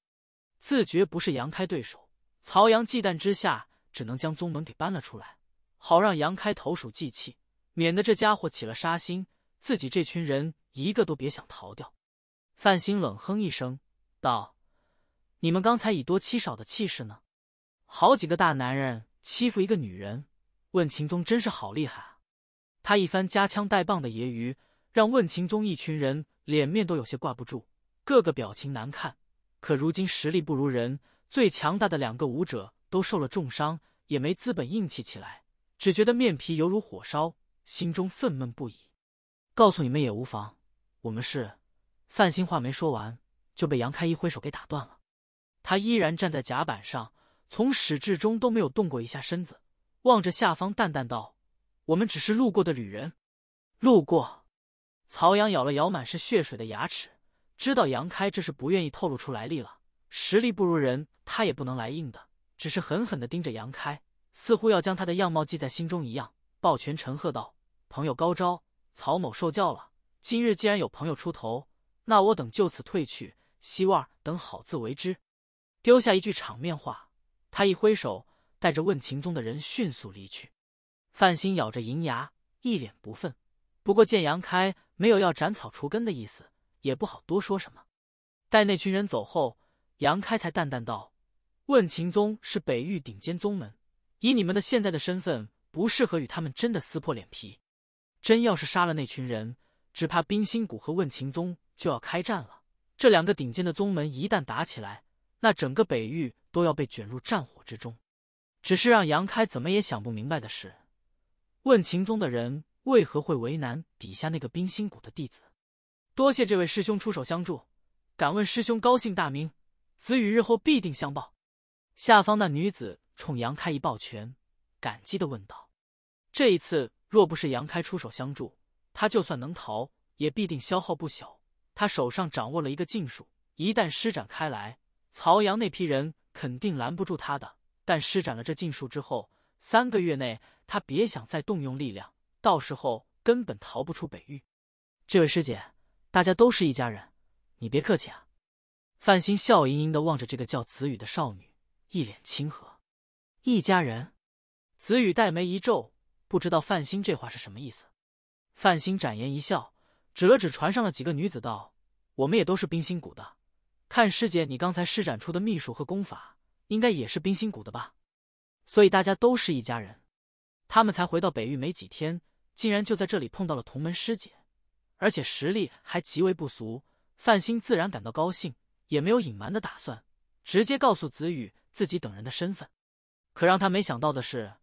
自觉不是杨开对手，曹阳忌惮之下，只能将宗门给搬了出来，好让杨开投鼠忌器，免得这家伙起了杀心，自己这群人一个都别想逃掉。范兴冷哼一声道：“你们刚才以多欺少的气势呢？好几个大男人欺负一个女人，问秦宗真是好厉害。”他一番夹枪带棒的揶揄，让问情宗一群人脸面都有些挂不住，个个表情难看。可如今实力不如人，最强大的两个武者都受了重伤，也没资本硬气起来，只觉得面皮犹如火烧，心中愤懑不已。告诉你们也无妨，我们是范兴。话没说完，就被杨开一挥手给打断了。他依然站在甲板上，从始至终都没有动过一下身子，望着下方淡淡道。我们只是路过的旅人，路过。曹阳咬了咬满是血水的牙齿，知道杨开这是不愿意透露出来历了。实力不如人，他也不能来硬的，只是狠狠的盯着杨开，似乎要将他的样貌记在心中一样。抱拳陈贺道：“朋友高招，曹某受教了。今日既然有朋友出头，那我等就此退去，希望等好自为之。”丢下一句场面话，他一挥手，带着问情宗的人迅速离去。范兴咬着银牙，一脸不忿。不过见杨开没有要斩草除根的意思，也不好多说什么。待那群人走后，杨开才淡淡道：“问情宗是北域顶尖宗门，以你们的现在的身份，不适合与他们真的撕破脸皮。真要是杀了那群人，只怕冰心谷和问情宗就要开战了。这两个顶尖的宗门一旦打起来，那整个北域都要被卷入战火之中。”只是让杨开怎么也想不明白的是。问秦宗的人为何会为难底下那个冰心谷的弟子？多谢这位师兄出手相助，敢问师兄高姓大名？子羽日后必定相报。下方那女子冲杨开一抱拳，感激的问道：“这一次若不是杨开出手相助，他就算能逃，也必定消耗不小。他手上掌握了一个禁术，一旦施展开来，曹阳那批人肯定拦不住他的。但施展了这禁术之后，三个月内……”他别想再动用力量，到时候根本逃不出北域。这位师姐，大家都是一家人，你别客气啊！范心笑盈盈的望着这个叫子雨的少女，一脸亲和。一家人？子雨黛眉一皱，不知道范心这话是什么意思。范心展颜一笑，指了指船上的几个女子，道：“我们也都是冰心谷的。看师姐你刚才施展出的秘术和功法，应该也是冰心谷的吧？所以大家都是一家人。”他们才回到北域没几天，竟然就在这里碰到了同门师姐，而且实力还极为不俗。范兴自然感到高兴，也没有隐瞒的打算，直接告诉子羽自己等人的身份。可让他没想到的是，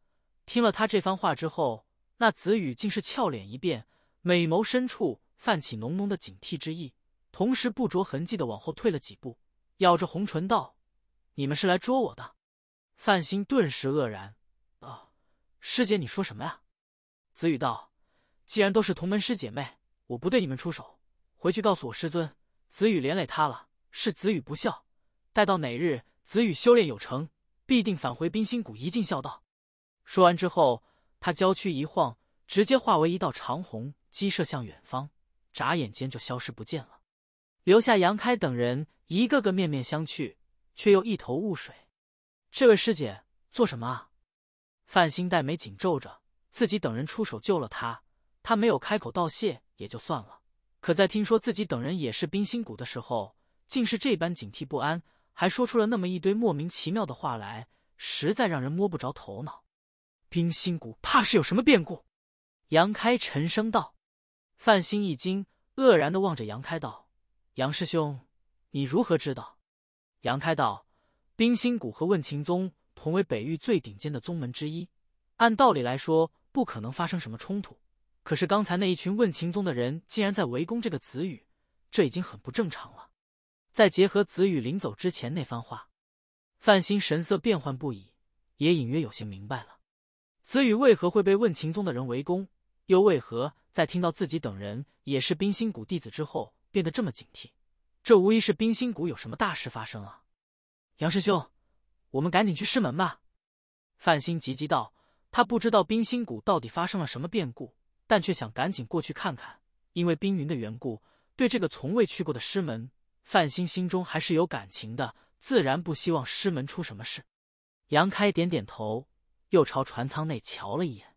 听了他这番话之后，那子羽竟是俏脸一变，美眸深处泛起浓浓的警惕之意，同时不着痕迹的往后退了几步，咬着红唇道：“你们是来捉我的？”范兴顿时愕然。师姐，你说什么呀？子雨道：“既然都是同门师姐妹，我不对你们出手。回去告诉我师尊，子雨连累他了，是子雨不孝。待到哪日子雨修炼有成，必定返回冰心谷一尽孝道。”说完之后，他娇躯一晃，直接化为一道长虹击射向远方，眨眼间就消失不见了，留下杨开等人一个个面面相觑，却又一头雾水。这位师姐做什么啊？范兴黛眉紧皱着，自己等人出手救了他，他没有开口道谢也就算了。可在听说自己等人也是冰心谷的时候，竟是这般警惕不安，还说出了那么一堆莫名其妙的话来，实在让人摸不着头脑。冰心谷怕是有什么变故，杨开沉声道。范兴一惊，愕然的望着杨开道：“杨师兄，你如何知道？”杨开道：“冰心谷和问情宗。”同为北域最顶尖的宗门之一，按道理来说不可能发生什么冲突。可是刚才那一群问情宗的人竟然在围攻这个子宇，这已经很不正常了。再结合子宇临走之前那番话，范兴神色变幻不已，也隐约有些明白了子宇为何会被问情宗的人围攻，又为何在听到自己等人也是冰心谷弟子之后变得这么警惕。这无疑是冰心谷有什么大事发生啊！杨师兄。我们赶紧去师门吧，范兴急急道。他不知道冰心谷到底发生了什么变故，但却想赶紧过去看看。因为冰云的缘故，对这个从未去过的师门，范兴心中还是有感情的，自然不希望师门出什么事。杨开点点头，又朝船舱内瞧了一眼。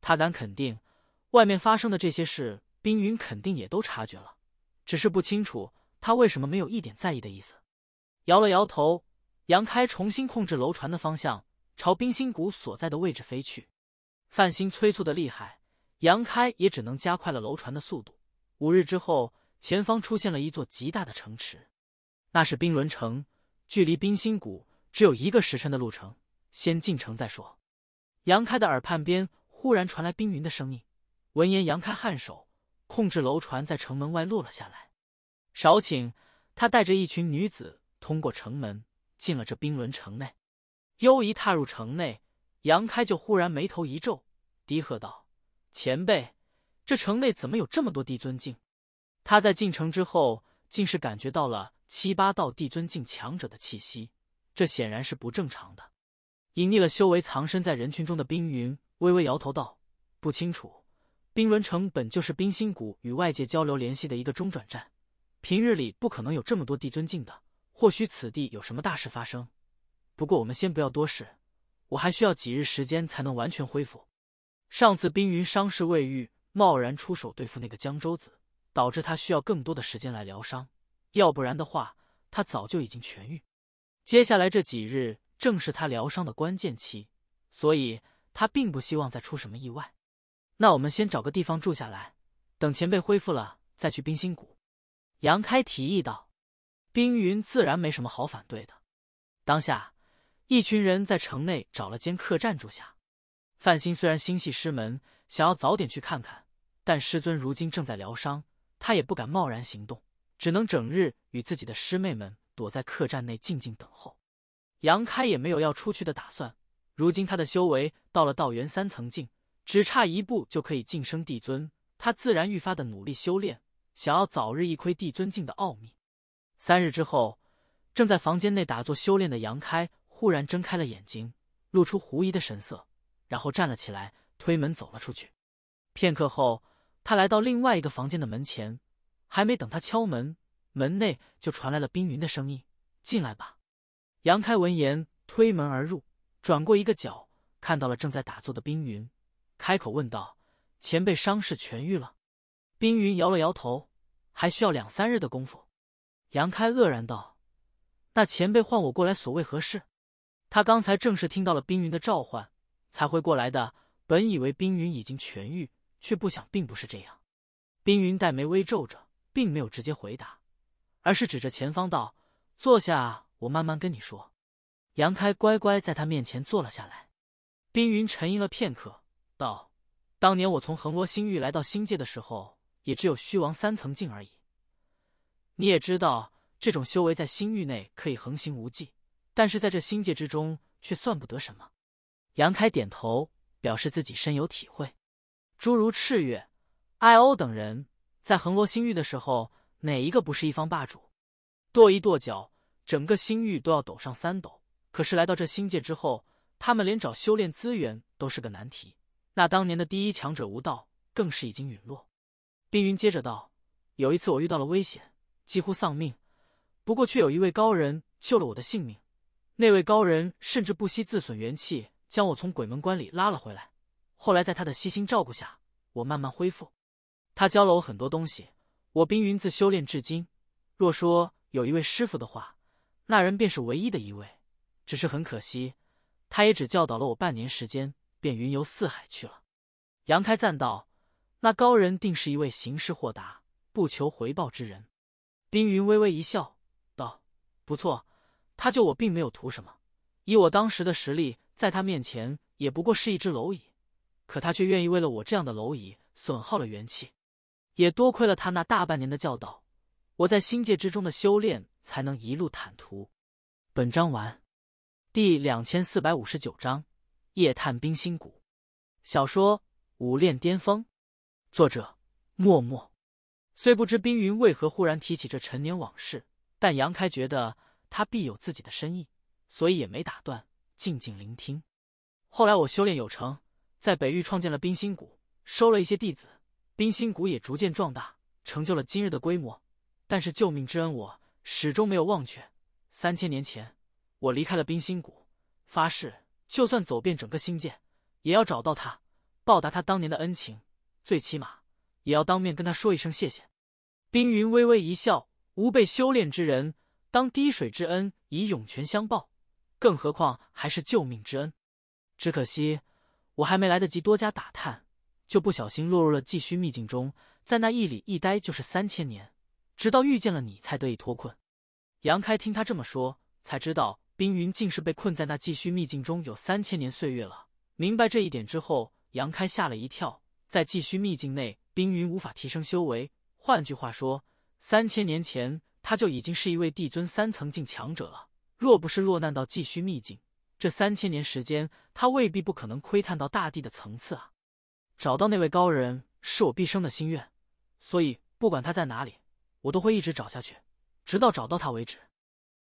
他敢肯定，外面发生的这些事，冰云肯定也都察觉了，只是不清楚他为什么没有一点在意的意思。摇了摇头。杨开重新控制楼船的方向，朝冰心谷所在的位置飞去。范心催促的厉害，杨开也只能加快了楼船的速度。五日之后，前方出现了一座极大的城池，那是冰轮城，距离冰心谷只有一个时辰的路程。先进城再说。杨开的耳畔边忽然传来冰云的声音。闻言，杨开颔首，控制楼船在城门外落了下来。少顷，他带着一群女子通过城门。进了这冰轮城内，优一踏入城内，杨开就忽然眉头一皱，低喝道：“前辈，这城内怎么有这么多帝尊境？”他在进城之后，竟是感觉到了七八道帝尊境强者的气息，这显然是不正常的。隐匿了修为，藏身在人群中的冰云微微摇头道：“不清楚，冰轮城本就是冰心谷与外界交流联系的一个中转站，平日里不可能有这么多帝尊境的。”或许此地有什么大事发生，不过我们先不要多事。我还需要几日时间才能完全恢复。上次冰云伤势未愈，贸然出手对付那个江州子，导致他需要更多的时间来疗伤。要不然的话，他早就已经痊愈。接下来这几日正是他疗伤的关键期，所以他并不希望再出什么意外。那我们先找个地方住下来，等前辈恢复了再去冰心谷。杨开提议道。冰云自然没什么好反对的。当下，一群人在城内找了间客栈住下。范兴虽然心系师门，想要早点去看看，但师尊如今正在疗伤，他也不敢贸然行动，只能整日与自己的师妹们躲在客栈内静静等候。杨开也没有要出去的打算。如今他的修为到了道元三层境，只差一步就可以晋升帝尊，他自然愈发的努力修炼，想要早日一窥帝尊境的奥秘。三日之后，正在房间内打坐修炼的杨开忽然睁开了眼睛，露出狐疑的神色，然后站了起来，推门走了出去。片刻后，他来到另外一个房间的门前，还没等他敲门，门内就传来了冰云的声音：“进来吧。”杨开闻言，推门而入，转过一个角，看到了正在打坐的冰云，开口问道：“前辈，伤势痊愈了？”冰云摇了摇头：“还需要两三日的功夫。”杨开愕然道：“那前辈唤我过来，所为何事？”他刚才正是听到了冰云的召唤，才会过来的。本以为冰云已经痊愈，却不想并不是这样。冰云黛眉微皱着，并没有直接回答，而是指着前方道：“坐下，我慢慢跟你说。”杨开乖乖在他面前坐了下来。冰云沉吟了片刻，道：“当年我从恒罗星域来到星界的时候，也只有虚王三层境而已。”你也知道，这种修为在星域内可以横行无忌，但是在这星界之中却算不得什么。杨开点头，表示自己深有体会。诸如赤月、艾欧等人，在横罗星域的时候，哪一个不是一方霸主？跺一跺脚，整个星域都要抖上三抖。可是来到这星界之后，他们连找修炼资源都是个难题。那当年的第一强者无道，更是已经陨落。冰云接着道：“有一次，我遇到了危险。”几乎丧命，不过却有一位高人救了我的性命。那位高人甚至不惜自损元气，将我从鬼门关里拉了回来。后来在他的悉心照顾下，我慢慢恢复。他教了我很多东西。我冰云自修炼至今，若说有一位师傅的话，那人便是唯一的一位。只是很可惜，他也只教导了我半年时间，便云游四海去了。杨开赞道：“那高人定是一位行事豁达、不求回报之人。”冰云微微一笑，道：“不错，他救我并没有图什么。以我当时的实力，在他面前也不过是一只蝼蚁，可他却愿意为了我这样的蝼蚁损耗了元气。也多亏了他那大半年的教导，我在星界之中的修炼才能一路坦途。”本章完。第两千四百五十九章：夜探冰心谷。小说《武炼巅峰》，作者：默默。虽不知冰云为何忽然提起这陈年往事，但杨开觉得他必有自己的深意，所以也没打断，静静聆听。后来我修炼有成，在北域创建了冰心谷，收了一些弟子，冰心谷也逐渐壮大，成就了今日的规模。但是救命之恩，我始终没有忘却。三千年前，我离开了冰心谷，发誓就算走遍整个星界，也要找到他，报答他当年的恩情，最起码。也要当面跟他说一声谢谢。冰云微微一笑：“吾辈修炼之人，当滴水之恩以涌泉相报，更何况还是救命之恩。只可惜我还没来得及多加打探，就不小心落入了继续秘境中，在那一里一待就是三千年，直到遇见了你才得以脱困。”杨开听他这么说，才知道冰云竟是被困在那继续秘境中有三千年岁月了。明白这一点之后，杨开吓了一跳，在继续秘境内。冰云无法提升修为，换句话说，三千年前他就已经是一位帝尊三层境强者了。若不是落难到寄续秘境，这三千年时间他未必不可能窥探到大地的层次啊！找到那位高人是我毕生的心愿，所以不管他在哪里，我都会一直找下去，直到找到他为止。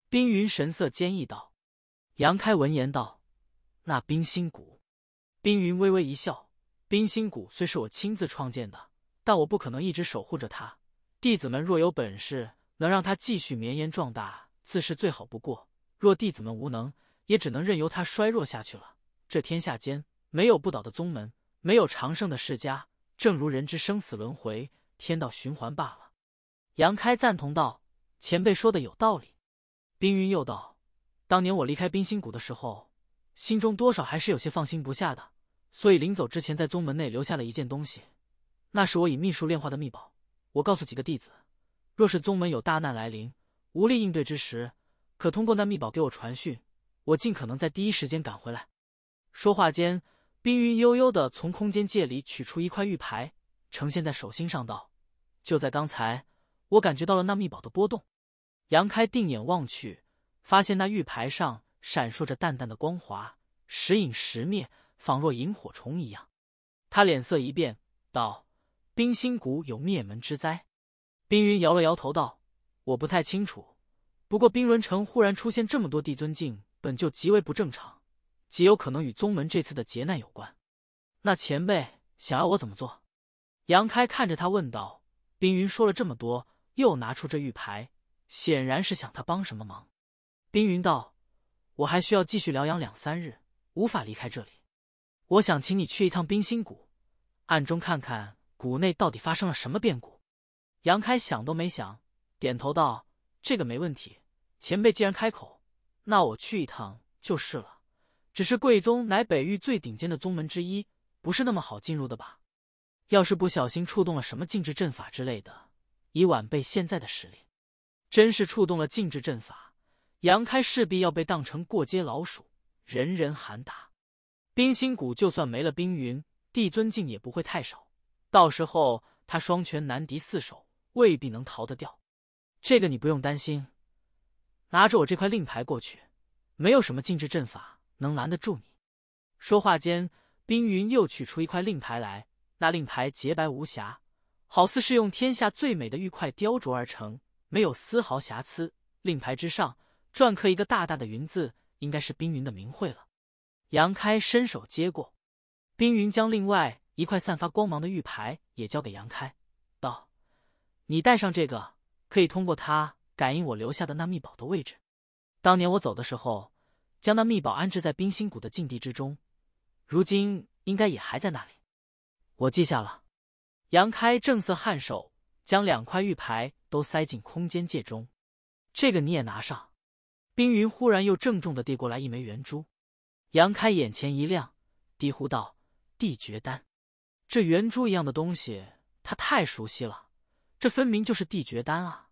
冰云神色坚毅道。杨开闻言道：“那冰心谷？”冰云微微一笑：“冰心谷虽是我亲自创建的。”但我不可能一直守护着他，弟子们若有本事，能让他继续绵延壮大，自是最好不过；若弟子们无能，也只能任由他衰弱下去了。这天下间没有不倒的宗门，没有长盛的世家，正如人之生死轮回，天道循环罢了。杨开赞同道：“前辈说的有道理。”冰云又道：“当年我离开冰心谷的时候，心中多少还是有些放心不下的，所以临走之前，在宗门内留下了一件东西。”那是我以秘术炼化的秘宝，我告诉几个弟子，若是宗门有大难来临，无力应对之时，可通过那秘宝给我传讯，我尽可能在第一时间赶回来。说话间，冰云悠悠的从空间界里取出一块玉牌，呈现在手心上道：“就在刚才，我感觉到了那秘宝的波动。”杨开定眼望去，发现那玉牌上闪烁着淡淡的光华，时隐时灭，仿若萤火虫一样。他脸色一变，道。冰心谷有灭门之灾，冰云摇了摇头道：“我不太清楚。不过冰轮城忽然出现这么多帝尊境，本就极为不正常，极有可能与宗门这次的劫难有关。那前辈想要我怎么做？”杨开看着他问道。冰云说了这么多，又拿出这玉牌，显然是想他帮什么忙。冰云道：“我还需要继续疗养两三日，无法离开这里。我想请你去一趟冰心谷，暗中看看。”谷内到底发生了什么变故？杨开想都没想，点头道：“这个没问题。前辈既然开口，那我去一趟就是了。只是贵宗乃北域最顶尖的宗门之一，不是那么好进入的吧？要是不小心触动了什么禁制阵法之类的，以晚辈现在的实力，真是触动了禁制阵法，杨开势必要被当成过街老鼠，人人喊打。冰心谷就算没了冰云，帝尊境也不会太少。”到时候他双拳难敌四手，未必能逃得掉。这个你不用担心，拿着我这块令牌过去，没有什么禁制阵法能拦得住你。说话间，冰云又取出一块令牌来，那令牌洁白无瑕，好似是用天下最美的玉块雕琢而成，没有丝毫瑕疵。令牌之上篆刻一个大大的“云”字，应该是冰云的名讳了。杨开伸手接过，冰云将另外。一块散发光芒的玉牌也交给杨开，道：“你带上这个，可以通过它感应我留下的那秘宝的位置。当年我走的时候，将那秘宝安置在冰心谷的禁地之中，如今应该也还在那里。”我记下了。杨开正色颔首，将两块玉牌都塞进空间戒中。这个你也拿上。冰云忽然又郑重的递过来一枚圆珠，杨开眼前一亮，低呼道：“地绝丹。”这圆珠一样的东西，他太熟悉了，这分明就是地绝丹啊！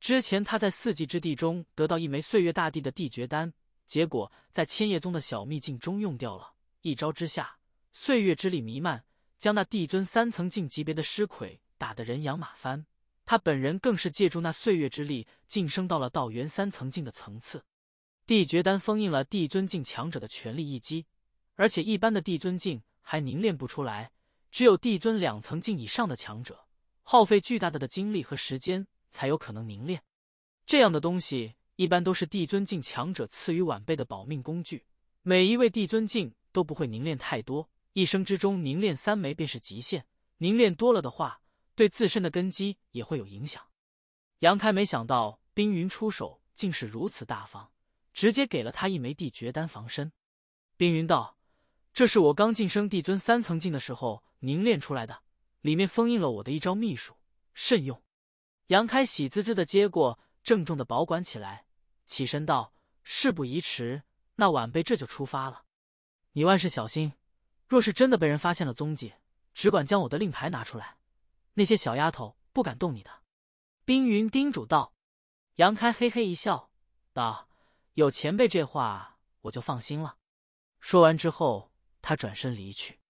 之前他在四季之地中得到一枚岁月大帝的地绝丹，结果在千叶宗的小秘境中用掉了。一招之下，岁月之力弥漫，将那帝尊三层境级别的尸魁打得人仰马翻。他本人更是借助那岁月之力晋升到了道元三层境的层次。地绝丹封印了帝尊境强者的全力一击，而且一般的帝尊境还凝练不出来。只有帝尊两层境以上的强者，耗费巨大的的精力和时间，才有可能凝练。这样的东西一般都是帝尊境强者赐予晚辈的保命工具。每一位帝尊境都不会凝练太多，一生之中凝练三枚便是极限。凝练多了的话，对自身的根基也会有影响。杨开没想到冰云出手竟是如此大方，直接给了他一枚地绝丹防身。冰云道。这是我刚晋升帝尊三层境的时候凝练出来的，里面封印了我的一招秘术，慎用。杨开喜滋滋的接过，郑重的保管起来，起身道：“事不宜迟，那晚辈这就出发了。你万事小心，若是真的被人发现了踪迹，只管将我的令牌拿出来，那些小丫头不敢动你的。”冰云叮嘱道。杨开嘿嘿一笑，道：“有前辈这话，我就放心了。”说完之后。他转身离去。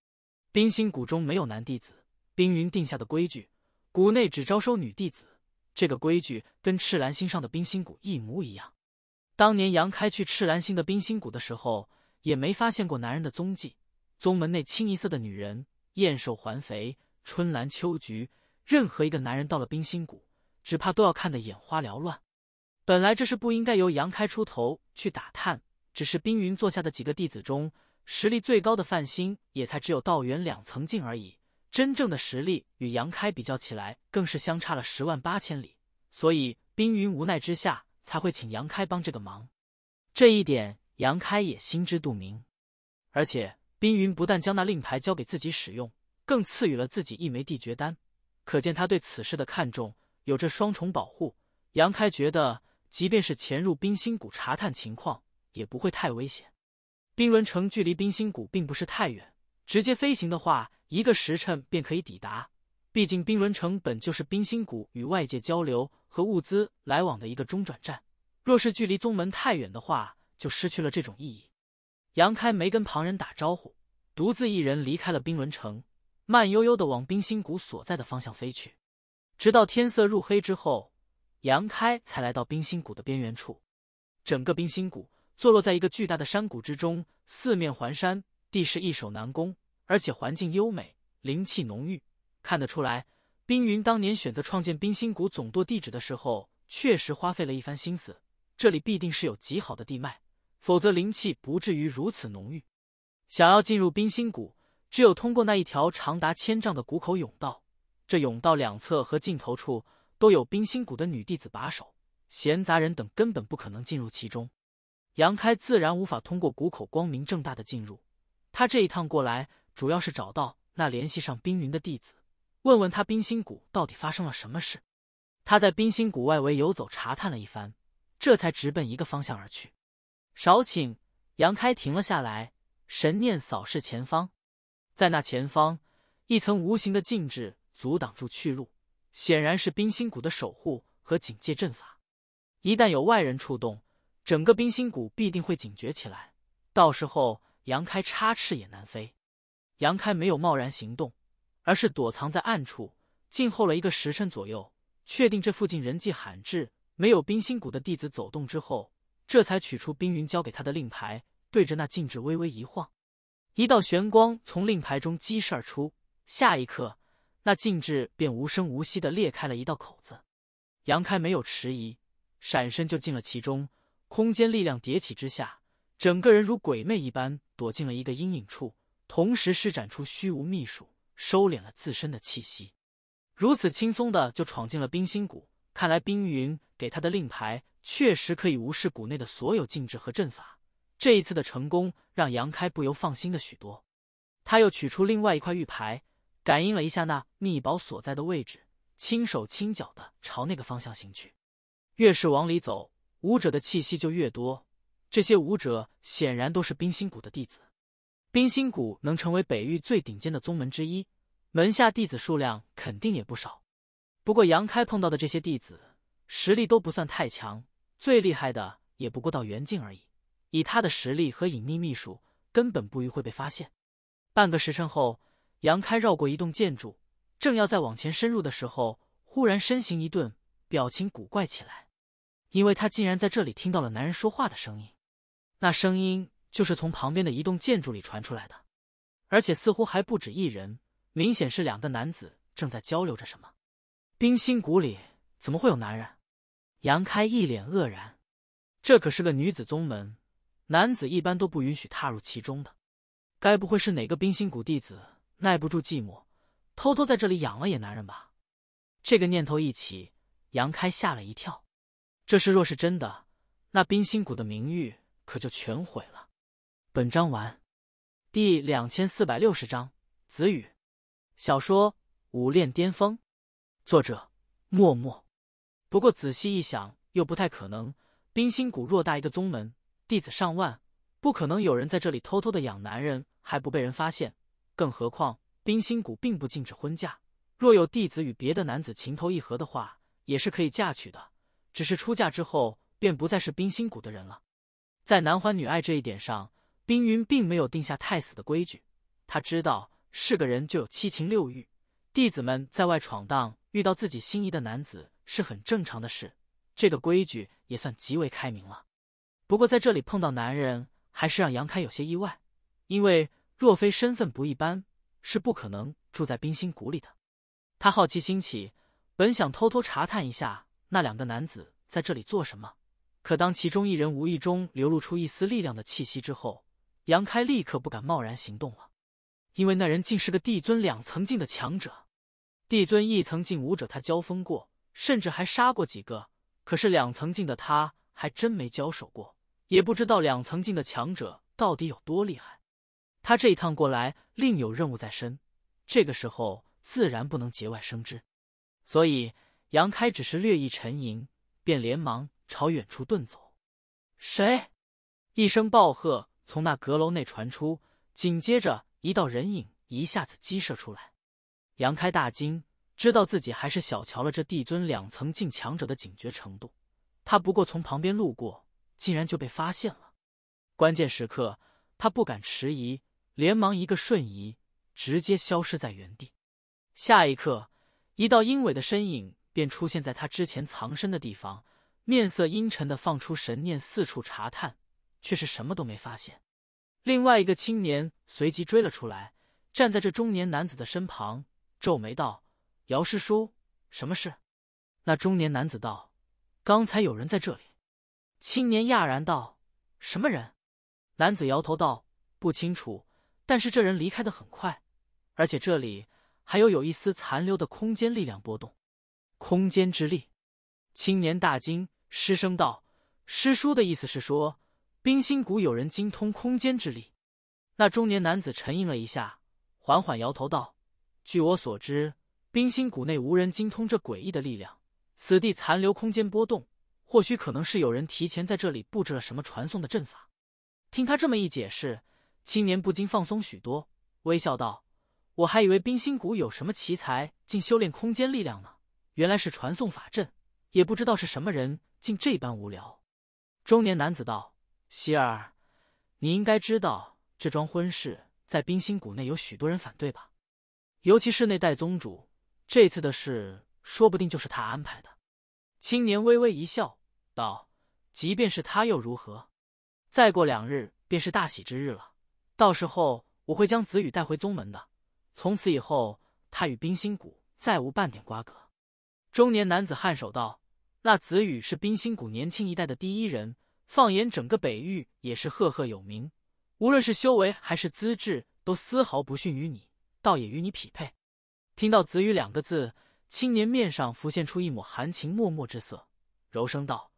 冰心谷中没有男弟子，冰云定下的规矩，谷内只招收女弟子。这个规矩跟赤蓝星上的冰心谷一模一样。当年杨开去赤蓝星的冰心谷的时候，也没发现过男人的踪迹。宗门内清一色的女人，燕瘦环肥，春兰秋菊，任何一个男人到了冰心谷，只怕都要看得眼花缭乱。本来这是不应该由杨开出头去打探，只是冰云坐下的几个弟子中。实力最高的范星也才只有道元两层境而已，真正的实力与杨开比较起来，更是相差了十万八千里。所以冰云无奈之下才会请杨开帮这个忙，这一点杨开也心知肚明。而且冰云不但将那令牌交给自己使用，更赐予了自己一枚地绝丹，可见他对此事的看重。有着双重保护，杨开觉得即便是潜入冰心谷查探情况，也不会太危险。冰轮城距离冰心谷并不是太远，直接飞行的话，一个时辰便可以抵达。毕竟冰轮城本就是冰心谷与外界交流和物资来往的一个中转站，若是距离宗门太远的话，就失去了这种意义。杨开没跟旁人打招呼，独自一人离开了冰轮城，慢悠悠的往冰心谷所在的方向飞去。直到天色入黑之后，杨开才来到冰心谷的边缘处，整个冰心谷。坐落在一个巨大的山谷之中，四面环山，地势易守难攻，而且环境优美，灵气浓郁。看得出来，冰云当年选择创建冰心谷总舵地址的时候，确实花费了一番心思。这里必定是有极好的地脉，否则灵气不至于如此浓郁。想要进入冰心谷，只有通过那一条长达千丈的谷口甬道。这甬道两侧和尽头处都有冰心谷的女弟子把守，闲杂人等根本不可能进入其中。杨开自然无法通过谷口光明正大的进入，他这一趟过来主要是找到那联系上冰云的弟子，问问他冰心谷到底发生了什么事。他在冰心谷外围游走查探了一番，这才直奔一个方向而去。少顷，杨开停了下来，神念扫视前方，在那前方一层无形的禁制阻挡住去路，显然是冰心谷的守护和警戒阵法，一旦有外人触动。整个冰心谷必定会警觉起来，到时候杨开插翅也难飞。杨开没有贸然行动，而是躲藏在暗处，静候了一个时辰左右，确定这附近人迹罕至，没有冰心谷的弟子走动之后，这才取出冰云交给他的令牌，对着那禁制微微一晃，一道玄光从令牌中激射而出，下一刻，那禁制便无声无息地裂开了一道口子。杨开没有迟疑，闪身就进了其中。空间力量叠起之下，整个人如鬼魅一般躲进了一个阴影处，同时施展出虚无秘术，收敛了自身的气息。如此轻松的就闯进了冰心谷，看来冰云给他的令牌确实可以无视谷内的所有禁制和阵法。这一次的成功让杨开不由放心了许多。他又取出另外一块玉牌，感应了一下那秘宝所在的位置，轻手轻脚的朝那个方向行去。越是往里走。武者的气息就越多，这些武者显然都是冰心谷的弟子。冰心谷能成为北域最顶尖的宗门之一，门下弟子数量肯定也不少。不过杨开碰到的这些弟子实力都不算太强，最厉害的也不过到元境而已。以他的实力和隐秘秘术，根本不于会被发现。半个时辰后，杨开绕过一栋建筑，正要再往前深入的时候，忽然身形一顿，表情古怪起来。因为他竟然在这里听到了男人说话的声音，那声音就是从旁边的一栋建筑里传出来的，而且似乎还不止一人，明显是两个男子正在交流着什么。冰心谷里怎么会有男人？杨开一脸愕然，这可是个女子宗门，男子一般都不允许踏入其中的，该不会是哪个冰心谷弟子耐不住寂寞，偷偷在这里养了野男人吧？这个念头一起，杨开吓了一跳。这事若是真的，那冰心谷的名誉可就全毁了。本章完，第两千四百六十章子羽，小说《武炼巅峰》，作者默默。不过仔细一想，又不太可能。冰心谷偌大一个宗门，弟子上万，不可能有人在这里偷偷的养男人还不被人发现。更何况冰心谷并不禁止婚嫁，若有弟子与别的男子情投意合的话，也是可以嫁娶的。只是出嫁之后便不再是冰心谷的人了，在男欢女爱这一点上，冰云并没有定下太死的规矩。他知道是个人就有七情六欲，弟子们在外闯荡遇到自己心仪的男子是很正常的事。这个规矩也算极为开明了。不过在这里碰到男人，还是让杨开有些意外，因为若非身份不一般，是不可能住在冰心谷里的。他好奇心起，本想偷偷查探一下。那两个男子在这里做什么？可当其中一人无意中流露出一丝力量的气息之后，杨开立刻不敢贸然行动了，因为那人竟是个帝尊两层境的强者。帝尊一层境武者他交锋过，甚至还杀过几个，可是两层境的他还真没交手过，也不知道两层境的强者到底有多厉害。他这一趟过来另有任务在身，这个时候自然不能节外生枝，所以。杨开只是略一沉吟，便连忙朝远处遁走。谁？一声暴喝从那阁楼内传出，紧接着一道人影一下子激射出来。杨开大惊，知道自己还是小瞧了这帝尊两层境强者的警觉程度。他不过从旁边路过，竟然就被发现了。关键时刻，他不敢迟疑，连忙一个瞬移，直接消失在原地。下一刻，一道英伟的身影。便出现在他之前藏身的地方，面色阴沉的放出神念四处查探，却是什么都没发现。另外一个青年随即追了出来，站在这中年男子的身旁，皱眉道：“姚师叔，什么事？”那中年男子道：“刚才有人在这里。”青年讶然道：“什么人？”男子摇头道：“不清楚，但是这人离开的很快，而且这里还有有一丝残留的空间力量波动。”空间之力，青年大惊，失声道：“师叔的意思是说，冰心谷有人精通空间之力？”那中年男子沉吟了一下，缓缓摇头道：“据我所知，冰心谷内无人精通这诡异的力量。此地残留空间波动，或许可能是有人提前在这里布置了什么传送的阵法。”听他这么一解释，青年不禁放松许多，微笑道：“我还以为冰心谷有什么奇才，竟修炼空间力量呢。”原来是传送法阵，也不知道是什么人，竟这般无聊。中年男子道：“希儿，你应该知道这桩婚事在冰心谷内有许多人反对吧？尤其是那代宗主，这次的事说不定就是他安排的。”青年微微一笑，道：“即便是他又如何？再过两日便是大喜之日了，到时候我会将子雨带回宗门的。从此以后，他与冰心谷再无半点瓜葛。”中年男子颔首道：“那子羽是冰心谷年轻一代的第一人，放眼整个北域也是赫赫有名。无论是修为还是资质，都丝毫不逊于你，倒也与你匹配。”听到“子羽”两个字，青年面上浮现出一抹含情脉脉之色，柔声道：“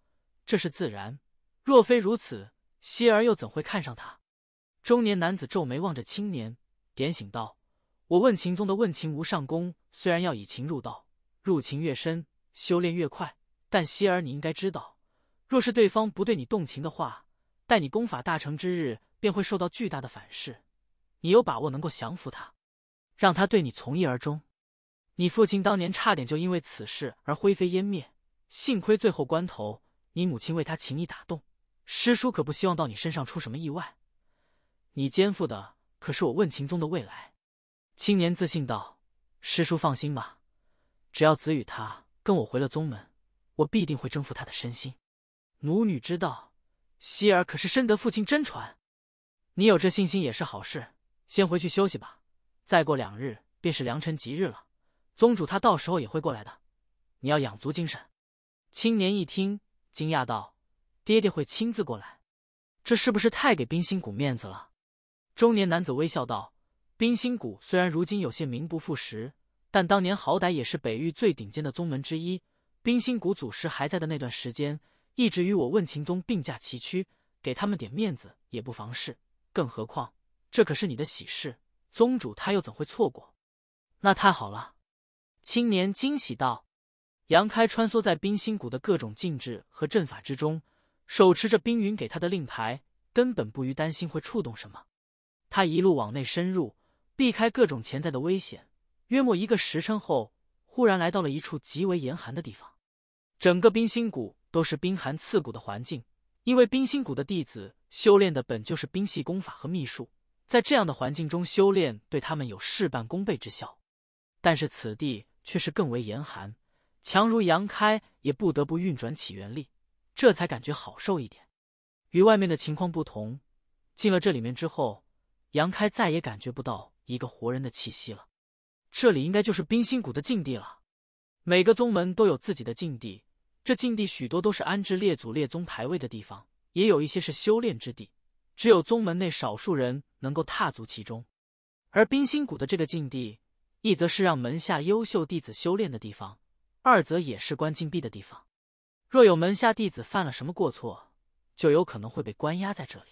这是自然。若非如此，希儿又怎会看上他？”中年男子皱眉望着青年，点醒道：“我问情宗的问情无上宫，虽然要以情入道。”入情越深，修炼越快。但希儿，你应该知道，若是对方不对你动情的话，待你功法大成之日，便会受到巨大的反噬。你有把握能够降服他，让他对你从一而终。你父亲当年差点就因为此事而灰飞烟灭，幸亏最后关头你母亲为他情意打动。师叔可不希望到你身上出什么意外。你肩负的可是我问情宗的未来。青年自信道：“师叔放心吧。”只要子羽他跟我回了宗门，我必定会征服他的身心。奴女知道，希儿可是深得父亲真传。你有这信心也是好事。先回去休息吧，再过两日便是良辰吉日了。宗主他到时候也会过来的，你要养足精神。青年一听，惊讶道：“爹爹会亲自过来，这是不是太给冰心谷面子了？”中年男子微笑道：“冰心谷虽然如今有些名不副实。”但当年好歹也是北域最顶尖的宗门之一，冰心谷祖师还在的那段时间，一直与我问情宗并驾齐驱，给他们点面子也不妨事。更何况这可是你的喜事，宗主他又怎会错过？那太好了！青年惊喜道。杨开穿梭在冰心谷的各种禁制和阵法之中，手持着冰云给他的令牌，根本不于担心会触动什么。他一路往内深入，避开各种潜在的危险。约莫一个时辰后，忽然来到了一处极为严寒的地方。整个冰心谷都是冰寒刺骨的环境，因为冰心谷的弟子修炼的本就是冰系功法和秘术，在这样的环境中修炼，对他们有事半功倍之效。但是此地却是更为严寒，强如杨开也不得不运转起元力，这才感觉好受一点。与外面的情况不同，进了这里面之后，杨开再也感觉不到一个活人的气息了。这里应该就是冰心谷的禁地了。每个宗门都有自己的禁地，这禁地许多都是安置列祖列宗牌位的地方，也有一些是修炼之地，只有宗门内少数人能够踏足其中。而冰心谷的这个禁地，一则是让门下优秀弟子修炼的地方，二则也是关禁闭的地方。若有门下弟子犯了什么过错，就有可能会被关押在这里。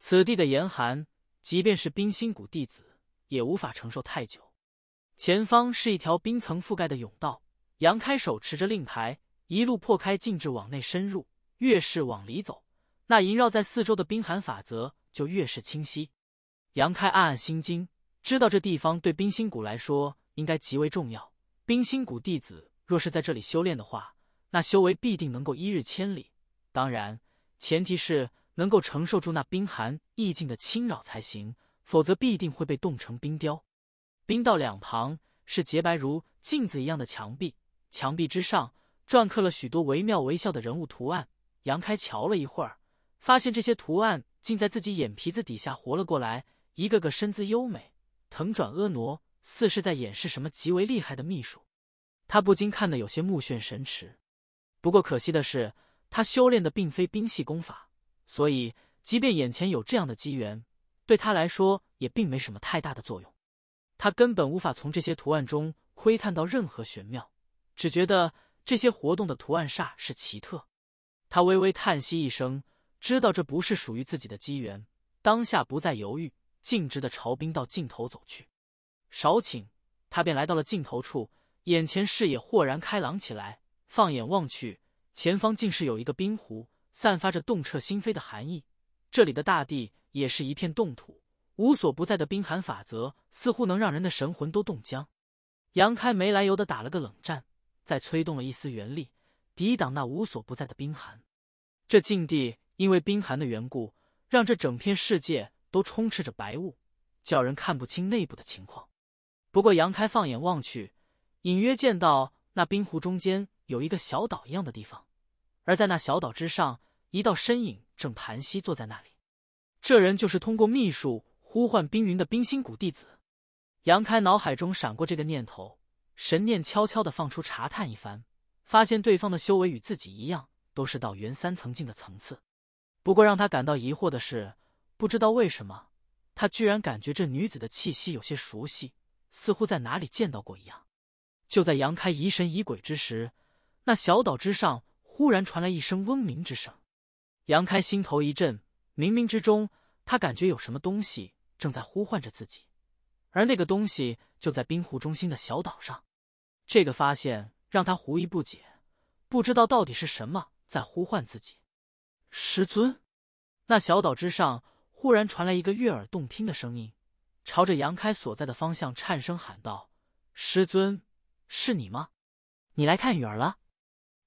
此地的严寒，即便是冰心谷弟子也无法承受太久。前方是一条冰层覆盖的甬道，杨开手持着令牌，一路破开禁制往内深入。越是往里走，那萦绕在四周的冰寒法则就越是清晰。杨开暗暗心惊，知道这地方对冰心谷来说应该极为重要。冰心谷弟子若是在这里修炼的话，那修为必定能够一日千里。当然，前提是能够承受住那冰寒意境的侵扰才行，否则必定会被冻成冰雕。冰道两旁是洁白如镜子一样的墙壁，墙壁之上篆刻了许多惟妙惟肖的人物图案。杨开瞧了一会儿，发现这些图案竟在自己眼皮子底下活了过来，一个个身姿优美，腾转婀娜，似是在掩饰什么极为厉害的秘术。他不禁看得有些目眩神驰。不过可惜的是，他修炼的并非冰系功法，所以即便眼前有这样的机缘，对他来说也并没什么太大的作用。他根本无法从这些图案中窥探到任何玄妙，只觉得这些活动的图案煞是奇特。他微微叹息一声，知道这不是属于自己的机缘，当下不再犹豫，径直的朝冰道尽头走去。少顷，他便来到了尽头处，眼前视野豁然开朗起来。放眼望去，前方竟是有一个冰湖，散发着动彻心扉的寒意。这里的大地也是一片冻土。无所不在的冰寒法则似乎能让人的神魂都冻僵，杨开没来由的打了个冷战，再催动了一丝元力抵挡那无所不在的冰寒。这禁地因为冰寒的缘故，让这整片世界都充斥着白雾，叫人看不清内部的情况。不过杨开放眼望去，隐约见到那冰湖中间有一个小岛一样的地方，而在那小岛之上，一道身影正盘膝坐在那里。这人就是通过秘术。呼唤冰云的冰心谷弟子，杨开脑海中闪过这个念头，神念悄悄的放出查探一番，发现对方的修为与自己一样，都是到元三层境的层次。不过让他感到疑惑的是，不知道为什么，他居然感觉这女子的气息有些熟悉，似乎在哪里见到过一样。就在杨开疑神疑鬼之时，那小岛之上忽然传来一声嗡鸣之声，杨开心头一震，冥冥之中，他感觉有什么东西。正在呼唤着自己，而那个东西就在冰湖中心的小岛上。这个发现让他狐疑不解，不知道到底是什么在呼唤自己。师尊，那小岛之上忽然传来一个悦耳动听的声音，朝着杨开所在的方向颤声喊道：“师尊，是你吗？你来看雨儿了。”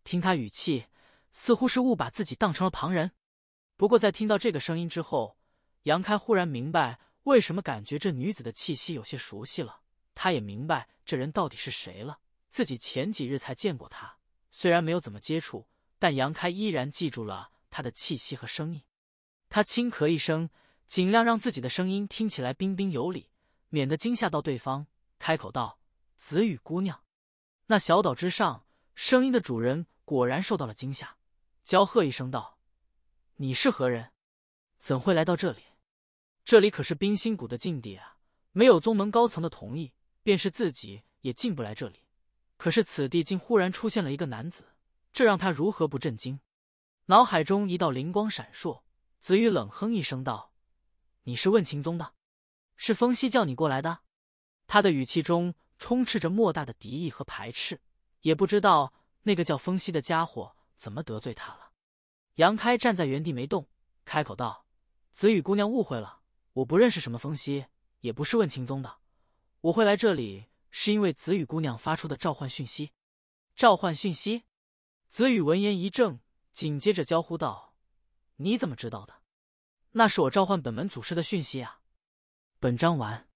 听他语气，似乎是误把自己当成了旁人。不过在听到这个声音之后，杨开忽然明白。为什么感觉这女子的气息有些熟悉了？他也明白这人到底是谁了。自己前几日才见过她，虽然没有怎么接触，但杨开依然记住了她的气息和声音。他轻咳一声，尽量让自己的声音听起来彬彬有礼，免得惊吓到对方。开口道：“紫雨姑娘。”那小岛之上，声音的主人果然受到了惊吓，娇喝一声道：“你是何人？怎会来到这里？”这里可是冰心谷的禁地啊！没有宗门高层的同意，便是自己也进不来这里。可是此地竟忽然出现了一个男子，这让他如何不震惊？脑海中一道灵光闪烁，子雨冷哼一声道：“你是问秦宗的？是风夕叫你过来的？”他的语气中充斥着莫大的敌意和排斥，也不知道那个叫风夕的家伙怎么得罪他了。杨开站在原地没动，开口道：“子雨姑娘误会了。”我不认识什么风息，也不是问秦宗的。我会来这里是因为紫雨姑娘发出的召唤讯息。召唤讯息？紫雨闻言一怔，紧接着娇呼道：“你怎么知道的？那是我召唤本门祖师的讯息啊！”本章完。